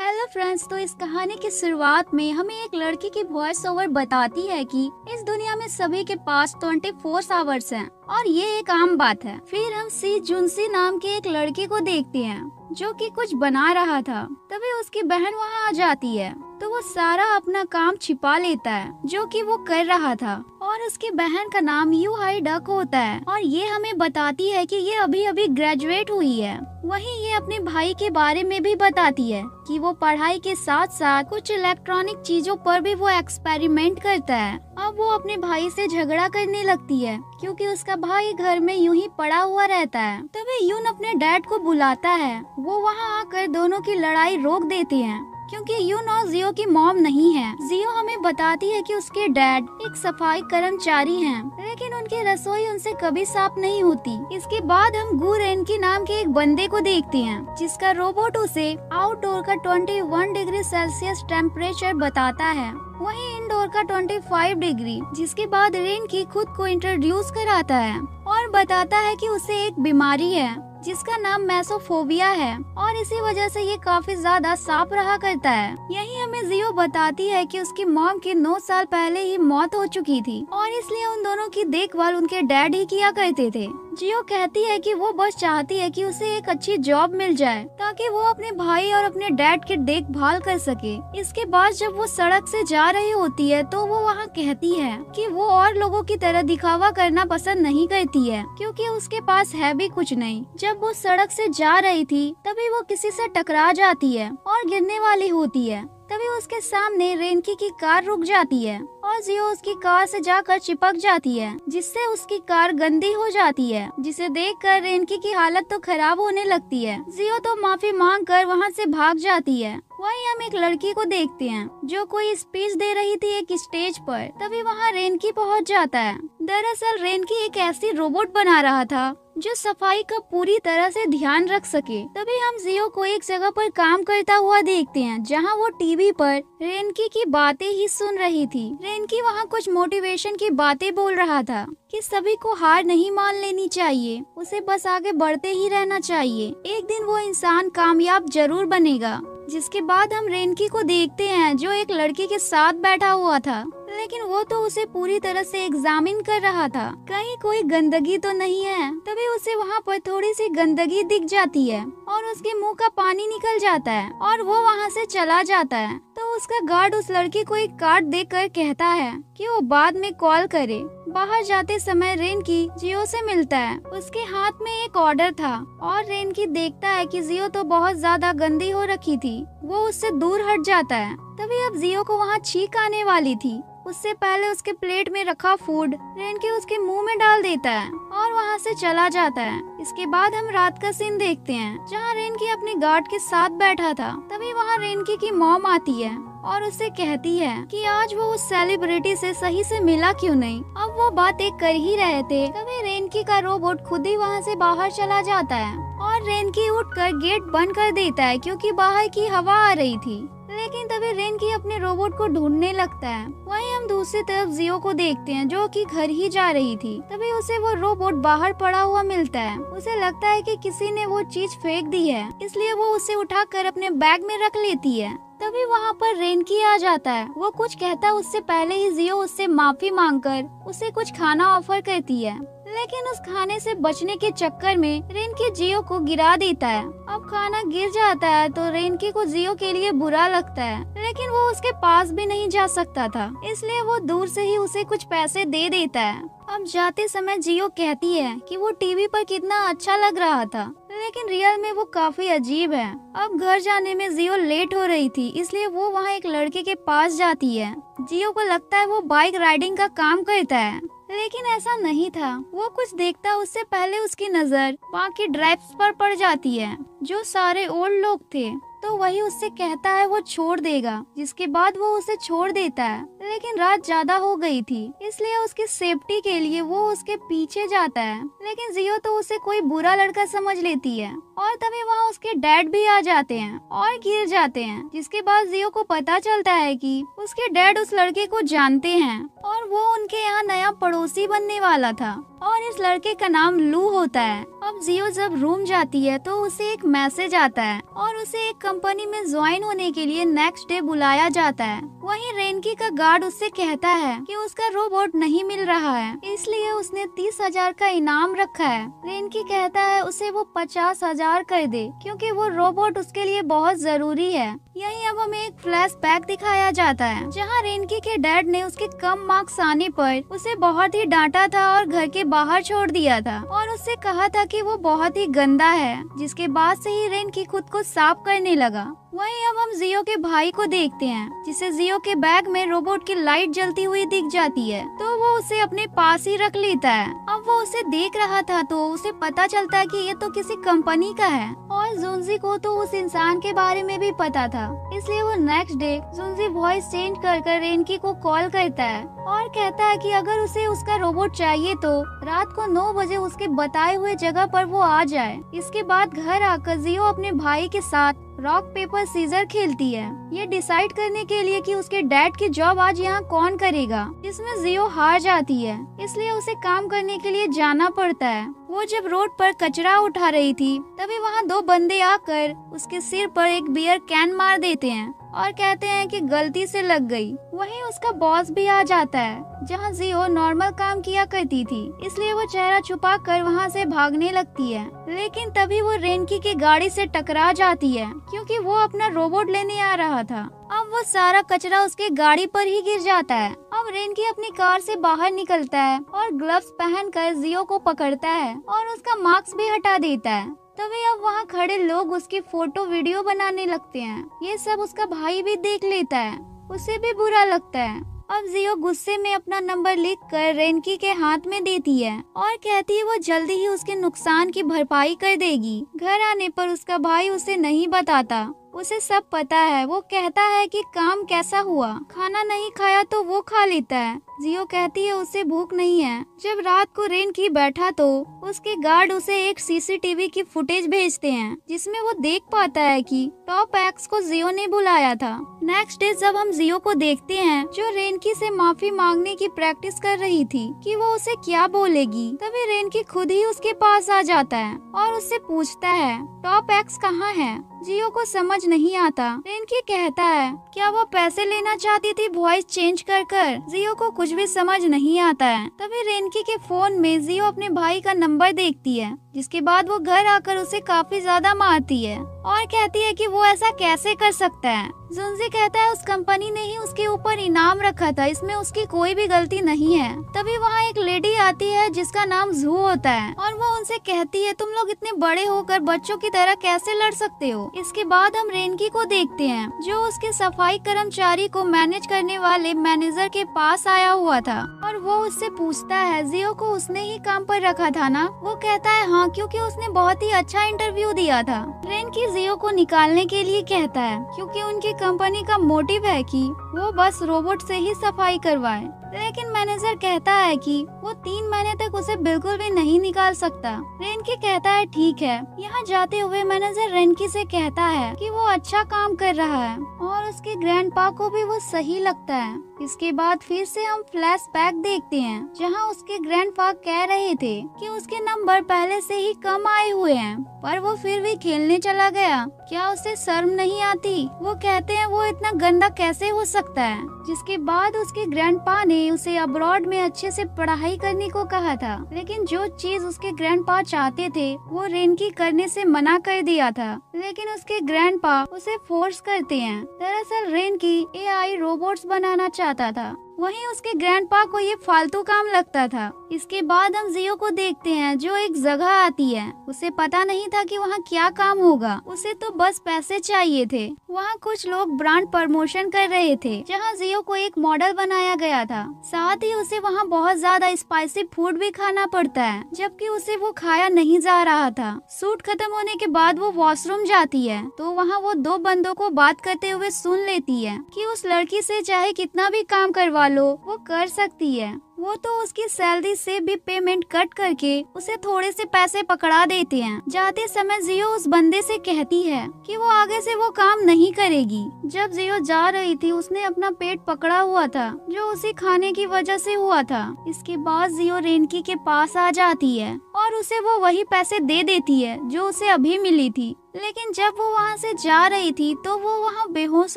Hello friends तो इस कहानी की शुरुआत में हमें एक लड़की की वॉइस ओवर बताती है कि इस दुनिया में सभी के पास ट्वेंटी फोर आवर्स हैं और ये एक आम बात है फिर हम सी जुनसी नाम के एक लड़के को देखते हैं जो कि कुछ बना रहा था तभी उसकी बहन वहाँ आ जाती है तो वो सारा अपना काम छिपा लेता है जो कि वो कर रहा था और उसकी बहन का नाम यू हाई डक होता है और ये हमें बताती है कि ये अभी अभी ग्रेजुएट हुई है वहीं ये अपने भाई के बारे में भी बताती है कि वो पढ़ाई के साथ साथ कुछ इलेक्ट्रॉनिक चीजों पर भी वो एक्सपेरिमेंट करता है अब वो अपने भाई से झगड़ा करने लगती है क्योंकि उसका भाई घर में यूं ही पड़ा हुआ रहता है तभी यून अपने डैड को बुलाता है वो वहाँ आकर दोनों की लड़ाई रोक देते हैं क्योंकि यू नो जियो की मॉम नहीं है जियो हमें बताती है कि उसके डैड एक सफाई कर्मचारी हैं, लेकिन उनकी रसोई उनसे कभी साफ नहीं होती इसके बाद हम गुरेन की नाम के एक बंदे को देखते हैं जिसका रोबोट उसे आउटडोर का 21 डिग्री सेल्सियस टेम्परेचर बताता है वहीं इंडोर का 25 डिग्री जिसके बाद रेन की खुद को इंट्रोड्यूस कराता है और बताता है कि उसे एक बीमारी है जिसका नाम मैसोफोबिया है और इसी वजह से ये काफी ज्यादा साफ रहा करता है यही हमें जियो बताती है कि उसकी मॉम की 9 साल पहले ही मौत हो चुकी थी और इसलिए उन दोनों की देखभाल उनके डैड ही किया करते थे जियो कहती है कि वो बस चाहती है कि उसे एक अच्छी जॉब मिल जाए ताकि वो अपने भाई और अपने डैड की देखभाल कर सके इसके बाद जब वो सड़क से जा रही होती है तो वो वहाँ कहती है कि वो और लोगों की तरह दिखावा करना पसंद नहीं करती है क्योंकि उसके पास है भी कुछ नहीं जब वो सड़क से जा रही थी तभी वो किसी से टकरा जाती है और गिरने वाली होती है तभी उसके सामने रेनकी की कार रुक जाती है और जियो उसकी कार से जाकर चिपक जाती है जिससे उसकी कार गंदी हो जाती है जिसे देखकर रेनकी की हालत तो खराब होने लगती है जियो तो माफी मांग कर वहाँ से भाग जाती है वहीं हम एक लड़की को देखते हैं जो कोई स्पीच दे रही थी एक स्टेज पर तभी वहाँ रेनकी पहुँच जाता है दरअसल रेनकी एक ऐसी रोबोट बना रहा था जो सफाई का पूरी तरह से ध्यान रख सके तभी हम जियो को एक जगह पर काम करता हुआ देखते हैं जहां वो टीवी पर रेनकी की बातें ही सुन रही थी रेनकी वहां कुछ मोटिवेशन की बातें बोल रहा था कि सभी को हार नहीं मान लेनी चाहिए उसे बस आगे बढ़ते ही रहना चाहिए एक दिन वो इंसान कामयाब जरूर बनेगा जिसके बाद हम रेनकी को देखते हैं जो एक लड़के के साथ बैठा हुआ था लेकिन वो तो उसे पूरी तरह से एग्जामिन कर रहा था कहीं कोई गंदगी तो नहीं है तभी उसे वहाँ पर थोड़ी सी गंदगी दिख जाती है और उसके मुंह का पानी निकल जाता है और वो वहाँ से चला जाता है तो उसका गार्ड उस लड़की को एक कार्ड देकर कहता है कि वो बाद में कॉल करे बाहर जाते समय रेन की जियो से मिलता है उसके हाथ में एक ऑर्डर था और रेन की देखता है कि जियो तो बहुत ज्यादा गंदी हो रखी थी वो उससे दूर हट जाता है तभी अब जियो को वहाँ छीक आने वाली थी उससे पहले उसके प्लेट में रखा फूड रेन के उसके मुंह में डाल देता है और वहाँ से चला जाता है इसके बाद हम रात का सीन देखते हैं जहाँ रेन की अपने गार्ड के साथ बैठा था तभी वहाँ रेनकी की मॉम आती है और उसे कहती है कि आज वो उस सेलिब्रिटी से सही से मिला क्यों नहीं अब वो बातें कर ही रहे थे तभी रेनकी का रोबोट खुद ही वहाँ से बाहर चला जाता है और रेनकी उठकर गेट बंद कर देता है क्योंकि बाहर की हवा आ रही थी लेकिन तभी रेनकी अपने रोबोट को ढूंढने लगता है वहीं हम दूसरी तरफ जियो को देखते हैं जो कि घर ही जा रही थी तभी उसे वो रोबोट बाहर पड़ा हुआ मिलता है उसे लगता है कि किसी ने वो चीज फेंक दी है इसलिए वो उसे उठाकर अपने बैग में रख लेती है तभी वहाँ पर रेनकी आ जाता है वो कुछ कहता है उससे पहले ही जियो उससे माफी मांगकर उसे कुछ खाना ऑफर करती है लेकिन उस खाने से बचने के चक्कर में रेनकी जियो को गिरा देता है अब खाना गिर जाता है तो रेनकी को जियो के लिए बुरा लगता है लेकिन वो उसके पास भी नहीं जा सकता था इसलिए वो दूर से ही उसे कुछ पैसे दे देता है अब जाते समय जियो कहती है कि वो टीवी पर कितना अच्छा लग रहा था लेकिन रियल में वो काफी अजीब है अब घर जाने में जियो लेट हो रही थी इसलिए वो वहाँ एक लड़के के पास जाती है जियो को लगता है वो बाइक राइडिंग का काम करता है लेकिन ऐसा नहीं था वो कुछ देखता उससे पहले उसकी नजर वहाँ की ड्राइव्स पर पड़ जाती है जो सारे ओल्ड लोग थे तो वही उससे कहता है वो छोड़ देगा जिसके बाद वो उसे छोड़ देता है लेकिन रात ज्यादा हो गई थी इसलिए उसकी सेफ्टी के लिए वो उसके पीछे जाता है लेकिन जियो तो उसे कोई बुरा लड़का समझ लेती है और तभी वहाँ उसके डैड भी आ जाते हैं और गिर जाते हैं जिसके बाद जियो को पता चलता है कि उसके डैड उस लड़के को जानते हैं और वो उनके यहाँ नया पड़ोसी बनने वाला था और इस लड़के का नाम लू होता है अब जियो जब रूम जाती है तो उसे एक मैसेज आता है और उसे एक कंपनी में ज्वाइन होने के लिए नेक्स्ट डे बुलाया जाता है वहीं रेनकी का गार्ड उससे कहता है कि उसका रोबोट नहीं मिल रहा है इसलिए उसने तीस हजार का इनाम रखा है रेनकी कहता है उसे वो पचास हजार कर दे क्योंकि वो रोबोट उसके लिए बहुत जरूरी है यही अब हमें एक फ्लैश बैक दिखाया जाता है जहाँ रेनकी के डैड ने उसके कम मार्क्स आने पर उसे बहुत ही डांटा था और घर के बाहर छोड़ दिया था और उससे कहा था कि वो बहुत ही गंदा है जिसके बाद से ही रेन की खुद को साफ करने लगा वहीं अब हम जियो के भाई को देखते हैं जिसे जियो के बैग में रोबोट की लाइट जलती हुई दिख जाती है तो वो उसे अपने पास ही रख लेता है अब वो उसे देख रहा था तो उसे पता चलता है कि ये तो किसी कंपनी का है और जुन्जी को तो उस इंसान के बारे में भी पता था इसलिए वो next day Junji voice change कर कर रेनकी को कॉल करता है और कहता है कि अगर उसे उसका रोबोट चाहिए तो रात को नौ बजे उसके बताए हुए जगह पर वो आ जाए इसके बाद घर आकर जियो अपने भाई के साथ रॉक पेपर सीजर खेलती है ये डिसाइड करने के लिए कि उसके डैड की जॉब आज यहाँ कौन करेगा इसमें जियो हार जाती है इसलिए उसे काम करने के लिए जाना पड़ता है वो जब रोड पर कचरा उठा रही थी तभी वहाँ दो बंदे आकर उसके सिर पर एक बियर कैन मार देते हैं और कहते हैं कि गलती से लग गई वहीं उसका बॉस भी आ जाता है जहाँ जियो नॉर्मल काम किया करती थी इसलिए वो चेहरा छुपा कर वहाँ से भागने लगती है लेकिन तभी वो रेनकी की गाड़ी से टकरा जाती है क्योंकि वो अपना रोबोट लेने आ रहा था अब वो सारा कचरा उसके गाड़ी पर ही गिर जाता है अब रेनकी अपनी कार से बाहर निकलता है और ग्लव्स पहनकर जियो को पकड़ता है और उसका मास्क भी हटा देता है तभी अब वहाँ खड़े लोग उसकी फोटो वीडियो बनाने लगते हैं ये सब उसका भाई भी देख लेता है उसे भी बुरा लगता है अब जियो गुस्से में अपना नंबर लिख कर रेनकी के हाथ में देती है और कहती है वो जल्दी ही उसके नुकसान की भरपाई कर देगी घर आने पर उसका भाई उसे नहीं बताता उसे सब पता है वो कहता है कि काम कैसा हुआ खाना नहीं खाया तो वो खा लेता है जियो कहती है उसे भूख नहीं है जब रात को रेन की बैठा तो उसके गार्ड उसे एक सीसीटीवी की फुटेज भेजते हैं जिसमें वो देख पाता है कि टॉप एक्स को जियो ने बुलाया था नेक्स्ट डे जब हम जियो को देखते हैं जो रेनकी से माफी मांगने की प्रैक्टिस कर रही थी कि वो उसे क्या बोलेगी तभी रेनकी खुद ही उसके पास आ जाता है और उससे पूछता है टॉप एक्स कहाँ है जियो को समझ नहीं आता रेनकी कहता है क्या वो पैसे लेना चाहती थी वॉइस चेंज कर कर जियो को कुछ भी समझ नहीं आता है तभी रेनकी के फोन में जियो अपने भाई का नंबर देखती है जिसके बाद वो घर आकर उसे काफी ज्यादा मारती है और कहती है कि वो ऐसा कैसे कर सकता है जुनजी कहता है उस कंपनी ने ही उसके ऊपर इनाम रखा था इसमें उसकी कोई भी गलती नहीं है तभी वहाँ एक लेडी आती है जिसका नाम जू होता है और वो उनसे कहती है तुम लोग इतने बड़े होकर बच्चों की तरह कैसे लड़ सकते हो इसके बाद हम रेनकी को देखते हैं जो उसके सफाई कर्मचारी को मैनेज करने वाले मैनेजर के पास आया हुआ था और वो उससे पूछता है जियो को उसने ही काम पर रखा था ना वो कहता है हाँ क्योंकि उसने बहुत ही अच्छा इंटरव्यू दिया था ट्रेन की जियो को निकालने के लिए कहता है क्योंकि उनकी कंपनी का मोटिव है कि वो बस रोबोट से ही सफाई करवाए लेकिन मैनेजर कहता है कि वो तीन महीने तक उसे बिल्कुल भी नहीं निकाल सकता रेनकी कहता है ठीक है यहाँ जाते हुए मैनेजर रेनकी से कहता है कि वो अच्छा काम कर रहा है और उसके ग्रैंडपा को भी वो सही लगता है इसके बाद फिर से हम फ्लैशबैक देखते हैं जहां उसके ग्रैंडपा कह रहे थे कि उसके नंबर पहले से ही कम आए हुए हैं पर वो फिर भी खेलने चला गया क्या उसे शर्म नहीं आती वो कहते हैं वो इतना गंदा कैसे हो सकता है जिसके बाद उसके ग्रैंडपा ने उसे अब्रॉड में अच्छे से पढ़ाई करने को कहा था लेकिन जो चीज उसके ग्रैंडपा चाहते थे वो रेनकी करने से मना कर दिया था लेकिन उसके ग्रैंडपा उसे फोर्स करते हैं दरअसल रेनकी एआई रोबोट्स बनाना चाहते 大的。वहीं उसके ग्रैंडपा को ये फालतू काम लगता था इसके बाद हम जियो को देखते हैं जो एक जगह आती है उसे पता नहीं था कि वहाँ क्या काम होगा उसे तो बस पैसे चाहिए थे वहाँ कुछ लोग ब्रांड प्रमोशन कर रहे थे जहाँ जियो को एक मॉडल बनाया गया था साथ ही उसे वहाँ बहुत ज्यादा स्पाइसी फूड भी खाना पड़ता है जबकि उसे वो खाया नहीं जा रहा था सूट खत्म होने के बाद वो वॉशरूम जाती है तो वहाँ वो दो बंदों को बात करते हुए सुन लेती है की उस लड़की ऐसी चाहे कितना भी काम करवा लो वो कर सकती है वो तो उसकी सैलरी से भी पेमेंट कट करके उसे थोड़े से पैसे पकड़ा देते हैं जाते समय जियो उस बंदे से कहती है कि वो आगे से वो काम नहीं करेगी जब जियो जा रही थी उसने अपना पेट पकड़ा हुआ था जो उसी खाने की वजह से हुआ था इसके बाद जियो रेनकी के पास आ जाती है और उसे वो वही पैसे दे देती है जो उसे अभी मिली थी लेकिन जब वो वहाँ से जा रही थी तो वो वहाँ बेहोश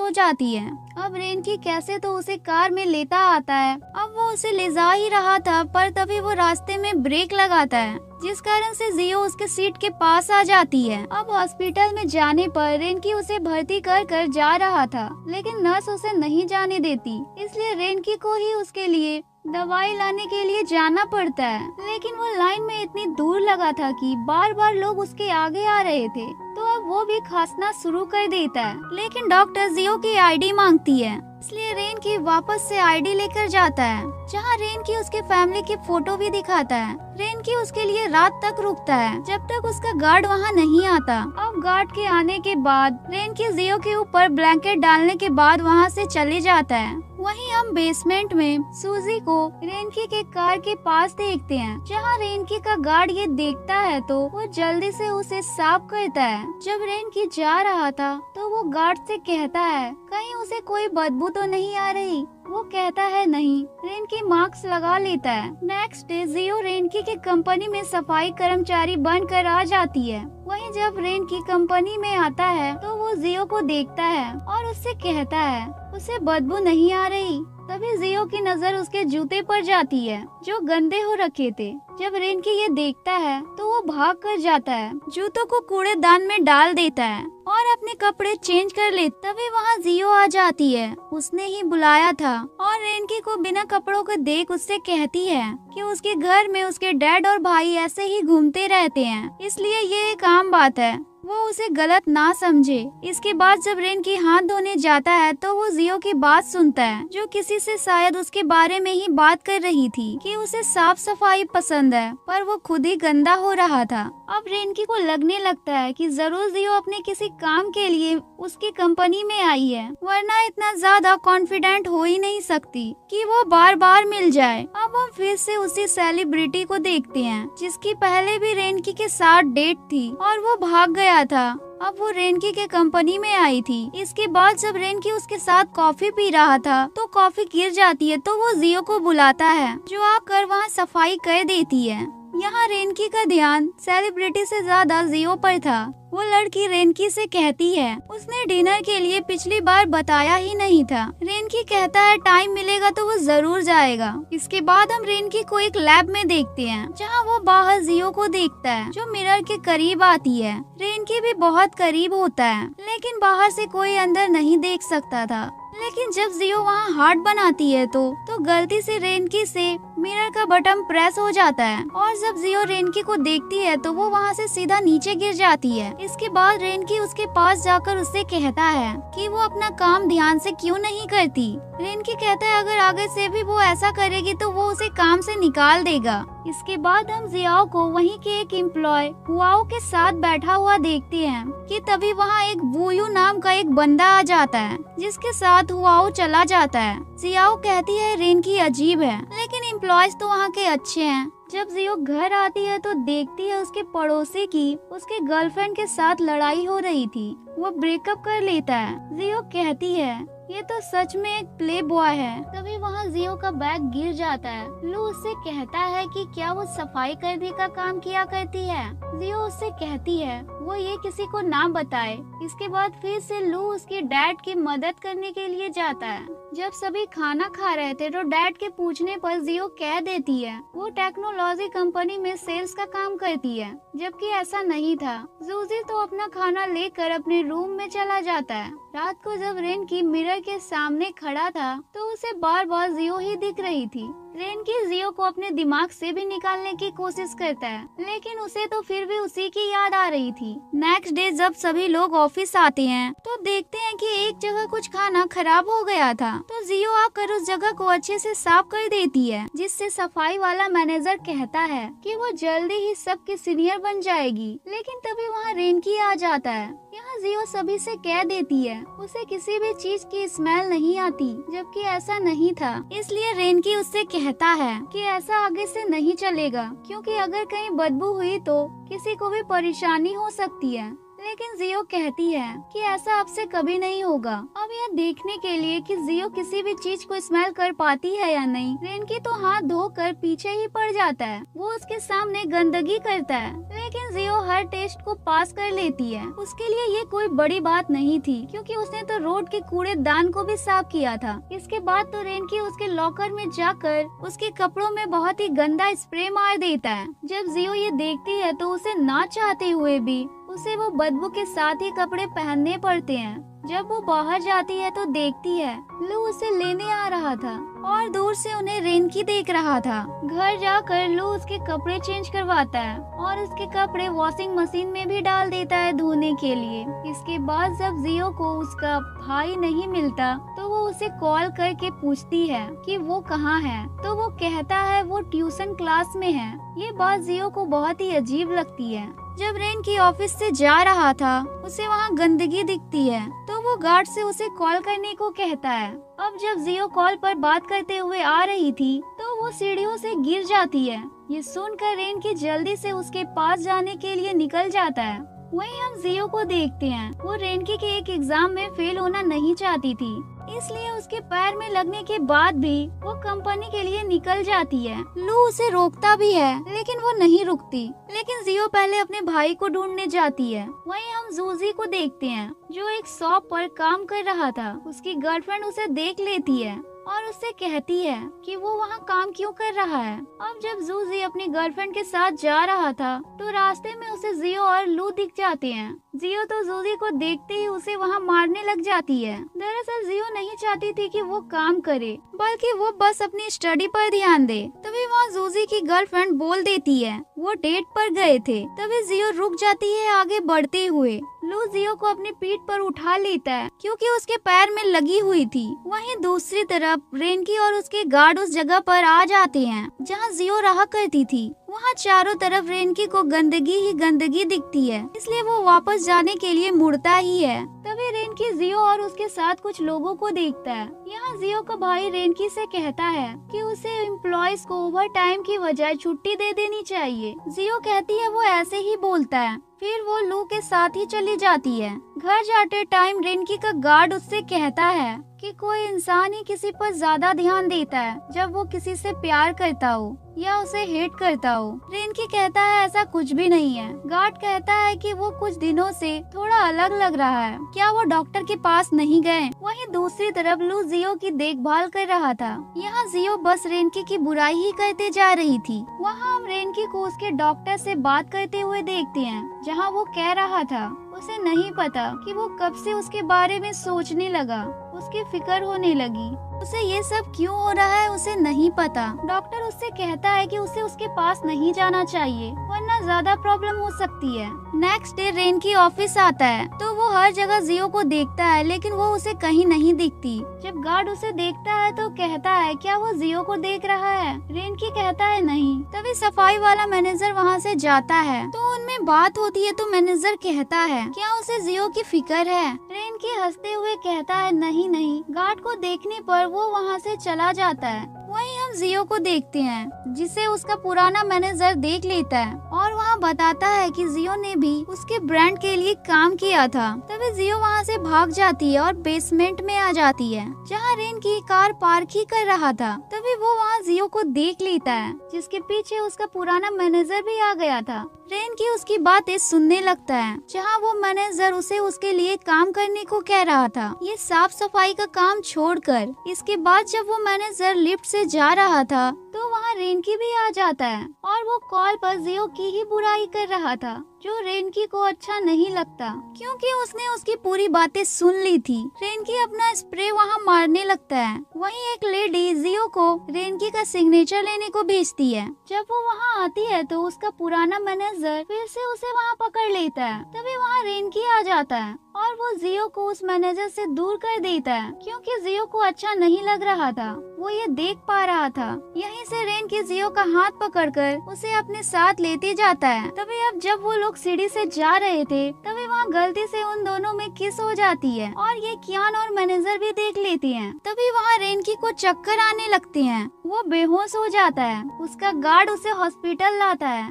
हो जाती है अब रेनकी कैसे तो उसे कार में लेता आता है अब वो उसे ले जा ही रहा था पर तभी वो रास्ते में ब्रेक लगाता है जिस कारण से जियो उसके सीट के पास आ जाती है अब हॉस्पिटल में जाने पर रेनकी उसे भर्ती कर कर जा रहा था लेकिन नर्स उसे नहीं जाने देती इसलिए रेनकी को ही उसके लिए दवाई लाने के लिए जाना पड़ता है लेकिन वो लाइन में इतनी दूर लगा था कि बार बार लोग उसके आगे आ रहे थे तो अब वो भी खांसना शुरू कर देता है लेकिन डॉक्टर जियो की आईडी मांगती है इसलिए रेन की वापस से आईडी लेकर जाता है जहाँ रेन की उसके फैमिली की फोटो भी दिखाता है रेन की उसके लिए रात तक रुकता है जब तक उसका गार्ड वहाँ नहीं आता अब गार्ड के आने के बाद रेन की जियो के ऊपर ब्लैंकेट डालने के बाद वहाँ से चले जाता है वहीं हम बेसमेंट में सूजी को रेनकी के कार के पास देखते हैं जहाँ रेनकी का गार्ड ये देखता है तो वो जल्दी से उसे साफ करता है जब रेनकी जा रहा था तो वो गार्ड से कहता है कहीं उसे कोई बदबू तो नहीं आ रही वो कहता है नहीं रेन की मार्क्स लगा लेता है नेक्स्ट डे जियो रेनकी की कंपनी में सफाई कर्मचारी बनकर आ जाती है वहीं जब रेन की कंपनी में आता है तो वो जियो को देखता है और उससे कहता है उसे बदबू नहीं आ रही तभी जियो की नज़र उसके जूते पर जाती है जो गंदे हो रखे थे जब रेन की ये देखता है तो वो भाग कर जाता है जूतों को कूड़ेदान में डाल देता है और अपने कपड़े चेंज कर ले तभी वहाँ जियो आ जाती है उसने ही बुलाया था और रेनकी को बिना कपड़ों को देख उससे कहती है कि उसके घर में उसके डैड और भाई ऐसे ही घूमते रहते हैं इसलिए ये एक आम बात है वो उसे गलत ना समझे इसके बाद जब रेन की हाथ धोने जाता है तो वो जियो की बात सुनता है जो किसी से शायद उसके बारे में ही बात कर रही थी कि उसे साफ सफाई पसंद है पर वो खुद ही गंदा हो रहा था अब रेनकी को लगने लगता है कि जरूर जियो अपने किसी काम के लिए उसकी कंपनी में आई है वरना इतना ज्यादा कॉन्फिडेंट हो ही नहीं सकती कि वो बार बार मिल जाए अब हम फिर से उसी सेलिब्रिटी को देखते हैं जिसकी पहले भी रेनकी के साथ डेट थी और वो भाग गया गया था अब वो रेनकी के कंपनी में आई थी इसके बाद जब रेनकी उसके साथ कॉफी पी रहा था तो कॉफी गिर जाती है तो वो जियो को बुलाता है जो आकर वहाँ सफाई कर देती है यहाँ रेनकी का ध्यान सेलिब्रिटी से ज्यादा जियो पर था वो लड़की रेनकी से कहती है उसने डिनर के लिए पिछली बार बताया ही नहीं था रेनकी कहता है टाइम मिलेगा तो वो जरूर जाएगा इसके बाद हम रेनकी को एक लैब में देखते हैं जहाँ वो बाहर जियो को देखता है जो मिरर के करीब आती है रेनकी भी बहुत करीब होता है लेकिन बाहर से कोई अंदर नहीं देख सकता था लेकिन जब जियो वहाँ हार्ट बनाती है तो तो गलती से रेनकी से मिरर का बटन प्रेस हो जाता है और जब जियो रेनकी को देखती है तो वो वहाँ से सीधा नीचे गिर जाती है इसके बाद रेनकी उसके पास जाकर उससे कहता है कि वो अपना काम ध्यान से क्यों नहीं करती रेनकी कहता है अगर आगे से भी वो ऐसा करेगी तो वो उसे काम से निकाल देगा इसके बाद हम जियाओ को वहीं के एक एम्प्लॉय हुआओ के साथ बैठा हुआ देखते हैं कि तभी वहाँ एक वूयू नाम का एक बंदा आ जाता है जिसके साथ हुआओ चला जाता है सियाओ कहती है रिंकी अजीब है लेकिन एम्प्लॉयज तो वहाँ के अच्छे हैं जब जियो घर आती है तो देखती है उसके पड़ोसी की उसके गर्लफ्रेंड के साथ लड़ाई हो रही थी वो ब्रेकअप कर लेता है जियो कहती है ये तो सच में एक प्ले बॉय है तभी वहाँ जियो का बैग गिर जाता है लू उससे कहता है कि क्या वो सफाई करने का काम किया करती है जियो उससे कहती है वो ये किसी को ना बताए इसके बाद फिर से लू उसके डैड की मदद करने के लिए जाता है जब सभी खाना खा रहे थे तो डैड के पूछने पर जियो कह देती है वो टेक्नोलॉजी कंपनी में सेल्स का काम करती है जबकि ऐसा नहीं था जूजी तो अपना खाना लेकर अपने रूम में चला जाता है रात को जब रेन की मिरर के सामने खड़ा था तो उसे बार बार जियो ही दिख रही थी रेन की जियो को अपने दिमाग से भी निकालने की कोशिश करता है लेकिन उसे तो फिर भी उसी की याद आ रही थी नेक्स्ट डे जब सभी लोग ऑफिस आते हैं तो देखते हैं कि एक जगह कुछ खाना खराब हो गया था तो जियो आकर उस जगह को अच्छे से साफ कर देती है जिससे सफाई वाला मैनेजर कहता है कि वो जल्दी ही सबकी सीनियर बन जाएगी लेकिन तभी वहाँ रेन की आ जाता है यहाँ जियो सभी से कह देती है उसे किसी भी चीज की स्मेल नहीं आती जबकि ऐसा नहीं था इसलिए रेन की उससे कह कहता है कि ऐसा आगे से नहीं चलेगा क्योंकि अगर कहीं बदबू हुई तो किसी को भी परेशानी हो सकती है लेकिन जियो कहती है कि ऐसा आपसे कभी नहीं होगा अब यह देखने के लिए कि जियो किसी भी चीज को स्मेल कर पाती है या नहीं रेनकी तो हाथ धोकर पीछे ही पड़ जाता है वो उसके सामने गंदगी करता है लेकिन जियो हर टेस्ट को पास कर लेती है उसके लिए ये कोई बड़ी बात नहीं थी क्योंकि उसने तो रोड के कूड़े दान को भी साफ किया था इसके बाद तो रेनकी उसके लॉकर में जाकर उसके कपड़ों में बहुत ही गंदा स्प्रे मार देता है जब जियो ये देखती है तो उसे ना चाहते हुए भी उसे वो बदबू के साथ ही कपड़े पहनने पड़ते हैं जब वो बाहर जाती है तो देखती है लू उसे लेने आ रहा था और दूर से उन्हें रेनकी देख रहा था घर जाकर लू उसके कपड़े चेंज करवाता है और उसके कपड़े वॉशिंग मशीन में भी डाल देता है धोने के लिए इसके बाद जब जियो को उसका भाई नहीं मिलता तो वो उसे कॉल करके पूछती है कि वो कहाँ है तो वो कहता है वो ट्यूशन क्लास में है ये बात जियो को बहुत ही अजीब लगती है जब रेन की ऑफिस से जा रहा था उसे वहाँ गंदगी दिखती है तो वो गार्ड से उसे कॉल करने को कहता है अब जब जियो कॉल पर बात करते हुए आ रही थी तो वो सीढ़ियों से गिर जाती है ये सुनकर रेन की जल्दी से उसके पास जाने के लिए निकल जाता है वहीं हम जियो को देखते हैं वो रेनकी के एक एग्जाम में फेल होना नहीं चाहती थी इसलिए उसके पैर में लगने के बाद भी वो कंपनी के लिए निकल जाती है लू उसे रोकता भी है लेकिन वो नहीं रुकती लेकिन जियो पहले अपने भाई को ढूंढने जाती है वहीं हम जूजी को देखते हैं जो एक शॉप पर काम कर रहा था उसकी गर्लफ्रेंड उसे देख लेती है और उससे कहती है कि वो वहाँ काम क्यों कर रहा है अब जब जूजी अपनी गर्लफ्रेंड के साथ जा रहा था तो रास्ते में उसे जियो और लू दिख जाते हैं जियो तो जूजी को देखते ही उसे वहाँ मारने लग जाती है दरअसल जियो नहीं चाहती थी कि वो काम करे बल्कि वो बस अपनी स्टडी पर ध्यान दे तभी वहाँ जूजी की गर्लफ्रेंड बोल देती है वो डेट पर गए थे तभी जियो रुक जाती है आगे बढ़ते हुए लू जियो को अपनी पीठ पर उठा लेता है क्योंकि उसके पैर में लगी हुई थी वहीं दूसरी तरफ रेनकी और उसके गार्ड उस जगह पर आ जाते हैं जहाँ जियो रहा करती थी वहाँ चारों तरफ रेनकी को गंदगी ही गंदगी दिखती है इसलिए वो वापस जाने के लिए मुड़ता ही है तभी रेनकी जियो और उसके साथ कुछ लोगों को देखता है यहाँ जियो का भाई रेनकी से कहता है कि उसे एम्प्लॉयज को ओवर टाइम की बजाय छुट्टी दे देनी चाहिए जियो कहती है वो ऐसे ही बोलता है फिर वो लू के साथ ही चली जाती है घर जाते टाइम रेनकी का गार्ड उससे कहता है कि कोई इंसान ही किसी पर ज्यादा ध्यान देता है जब वो किसी से प्यार करता हो या उसे हेट करता हो रिनकी कहता है ऐसा कुछ भी नहीं है गार्ड कहता है कि वो कुछ दिनों से थोड़ा अलग लग रहा है क्या वो डॉक्टर के पास नहीं गए वहीं दूसरी तरफ लू जियो की देखभाल कर रहा था यहाँ जियो बस रेनकी की बुराई ही करते जा रही थी वहाँ हम रेनकी को उसके डॉक्टर से बात करते हुए देखते हैं जहाँ वो कह रहा था उसे नहीं पता कि वो कब से उसके बारे में सोचने लगा उसकी फिक्र होने लगी उसे ये सब क्यों हो रहा है उसे नहीं पता डॉक्टर उससे कहता है कि उसे उसके पास नहीं जाना चाहिए वरना ज्यादा प्रॉब्लम हो सकती है नेक्स्ट डे रेन की ऑफिस आता है तो वो हर जगह जियो को देखता है लेकिन वो उसे कहीं नहीं दिखती जब गार्ड उसे देखता है तो कहता है क्या वो जियो को देख रहा है रेन की कहता है नहीं तभी सफाई वाला मैनेजर वहाँ से जाता है तो उनमें बात होती है तो मैनेजर कहता है क्या उसे जियो की फिक्र है रेन की हंसते हुए कहता है नहीं नहीं गार्ड को देखने पर वो वहाँ से चला जाता है वहीं हम जियो को देखते हैं जिसे उसका पुराना मैनेजर देख लेता है और वहाँ बताता है कि जियो ने भी उसके ब्रांड के लिए काम किया था तभी जियो वहाँ से भाग जाती है और बेसमेंट में आ जाती है जहाँ रेन की कार पार्क ही कर रहा था तभी वो वहाँ जियो को देख लेता है जिसके पीछे उसका पुराना मैनेजर भी आ गया था ट्रेन की उसकी बातें सुनने लगता है जहाँ वो मैनेजर उसे उसके लिए काम करने को कह रहा था ये साफ सफाई का काम छोड़कर इसके बाद जब वो मैनेजर लिफ्ट से जा रहा था तो वहाँ रेनकी भी आ जाता है और वो कॉल पर जियो की ही बुराई कर रहा था जो रेनकी को अच्छा नहीं लगता क्योंकि उसने उसकी पूरी बातें सुन ली थी रेनकी अपना स्प्रे वहाँ मारने लगता है वहीं एक लेडी जियो को रेनकी का सिग्नेचर लेने को भेजती है जब वो वहाँ आती है तो उसका पुराना मैनेजर फिर से उसे वहाँ पकड़ लेता है तभी वहाँ रेनकी आ जाता है और वो जियो को उस मैनेजर से दूर कर देता है क्योंकि जियो को अच्छा नहीं लग रहा था वो ये देख पा रहा था यहीं से रेन की जियो का हाथ पकड़कर उसे अपने साथ लेते जाता है तभी अब जब वो लोग लोग सीढ़ी से जा रहे थे तभी वहाँ गलती से उन दोनों में किस हो जाती है और ये कियान और मैनेजर भी देख लेती हैं। तभी वहाँ रेनकी को चक्कर आने लगती हैं। वो बेहोश हो जाता है उसका गार्ड उसे हॉस्पिटल लाता है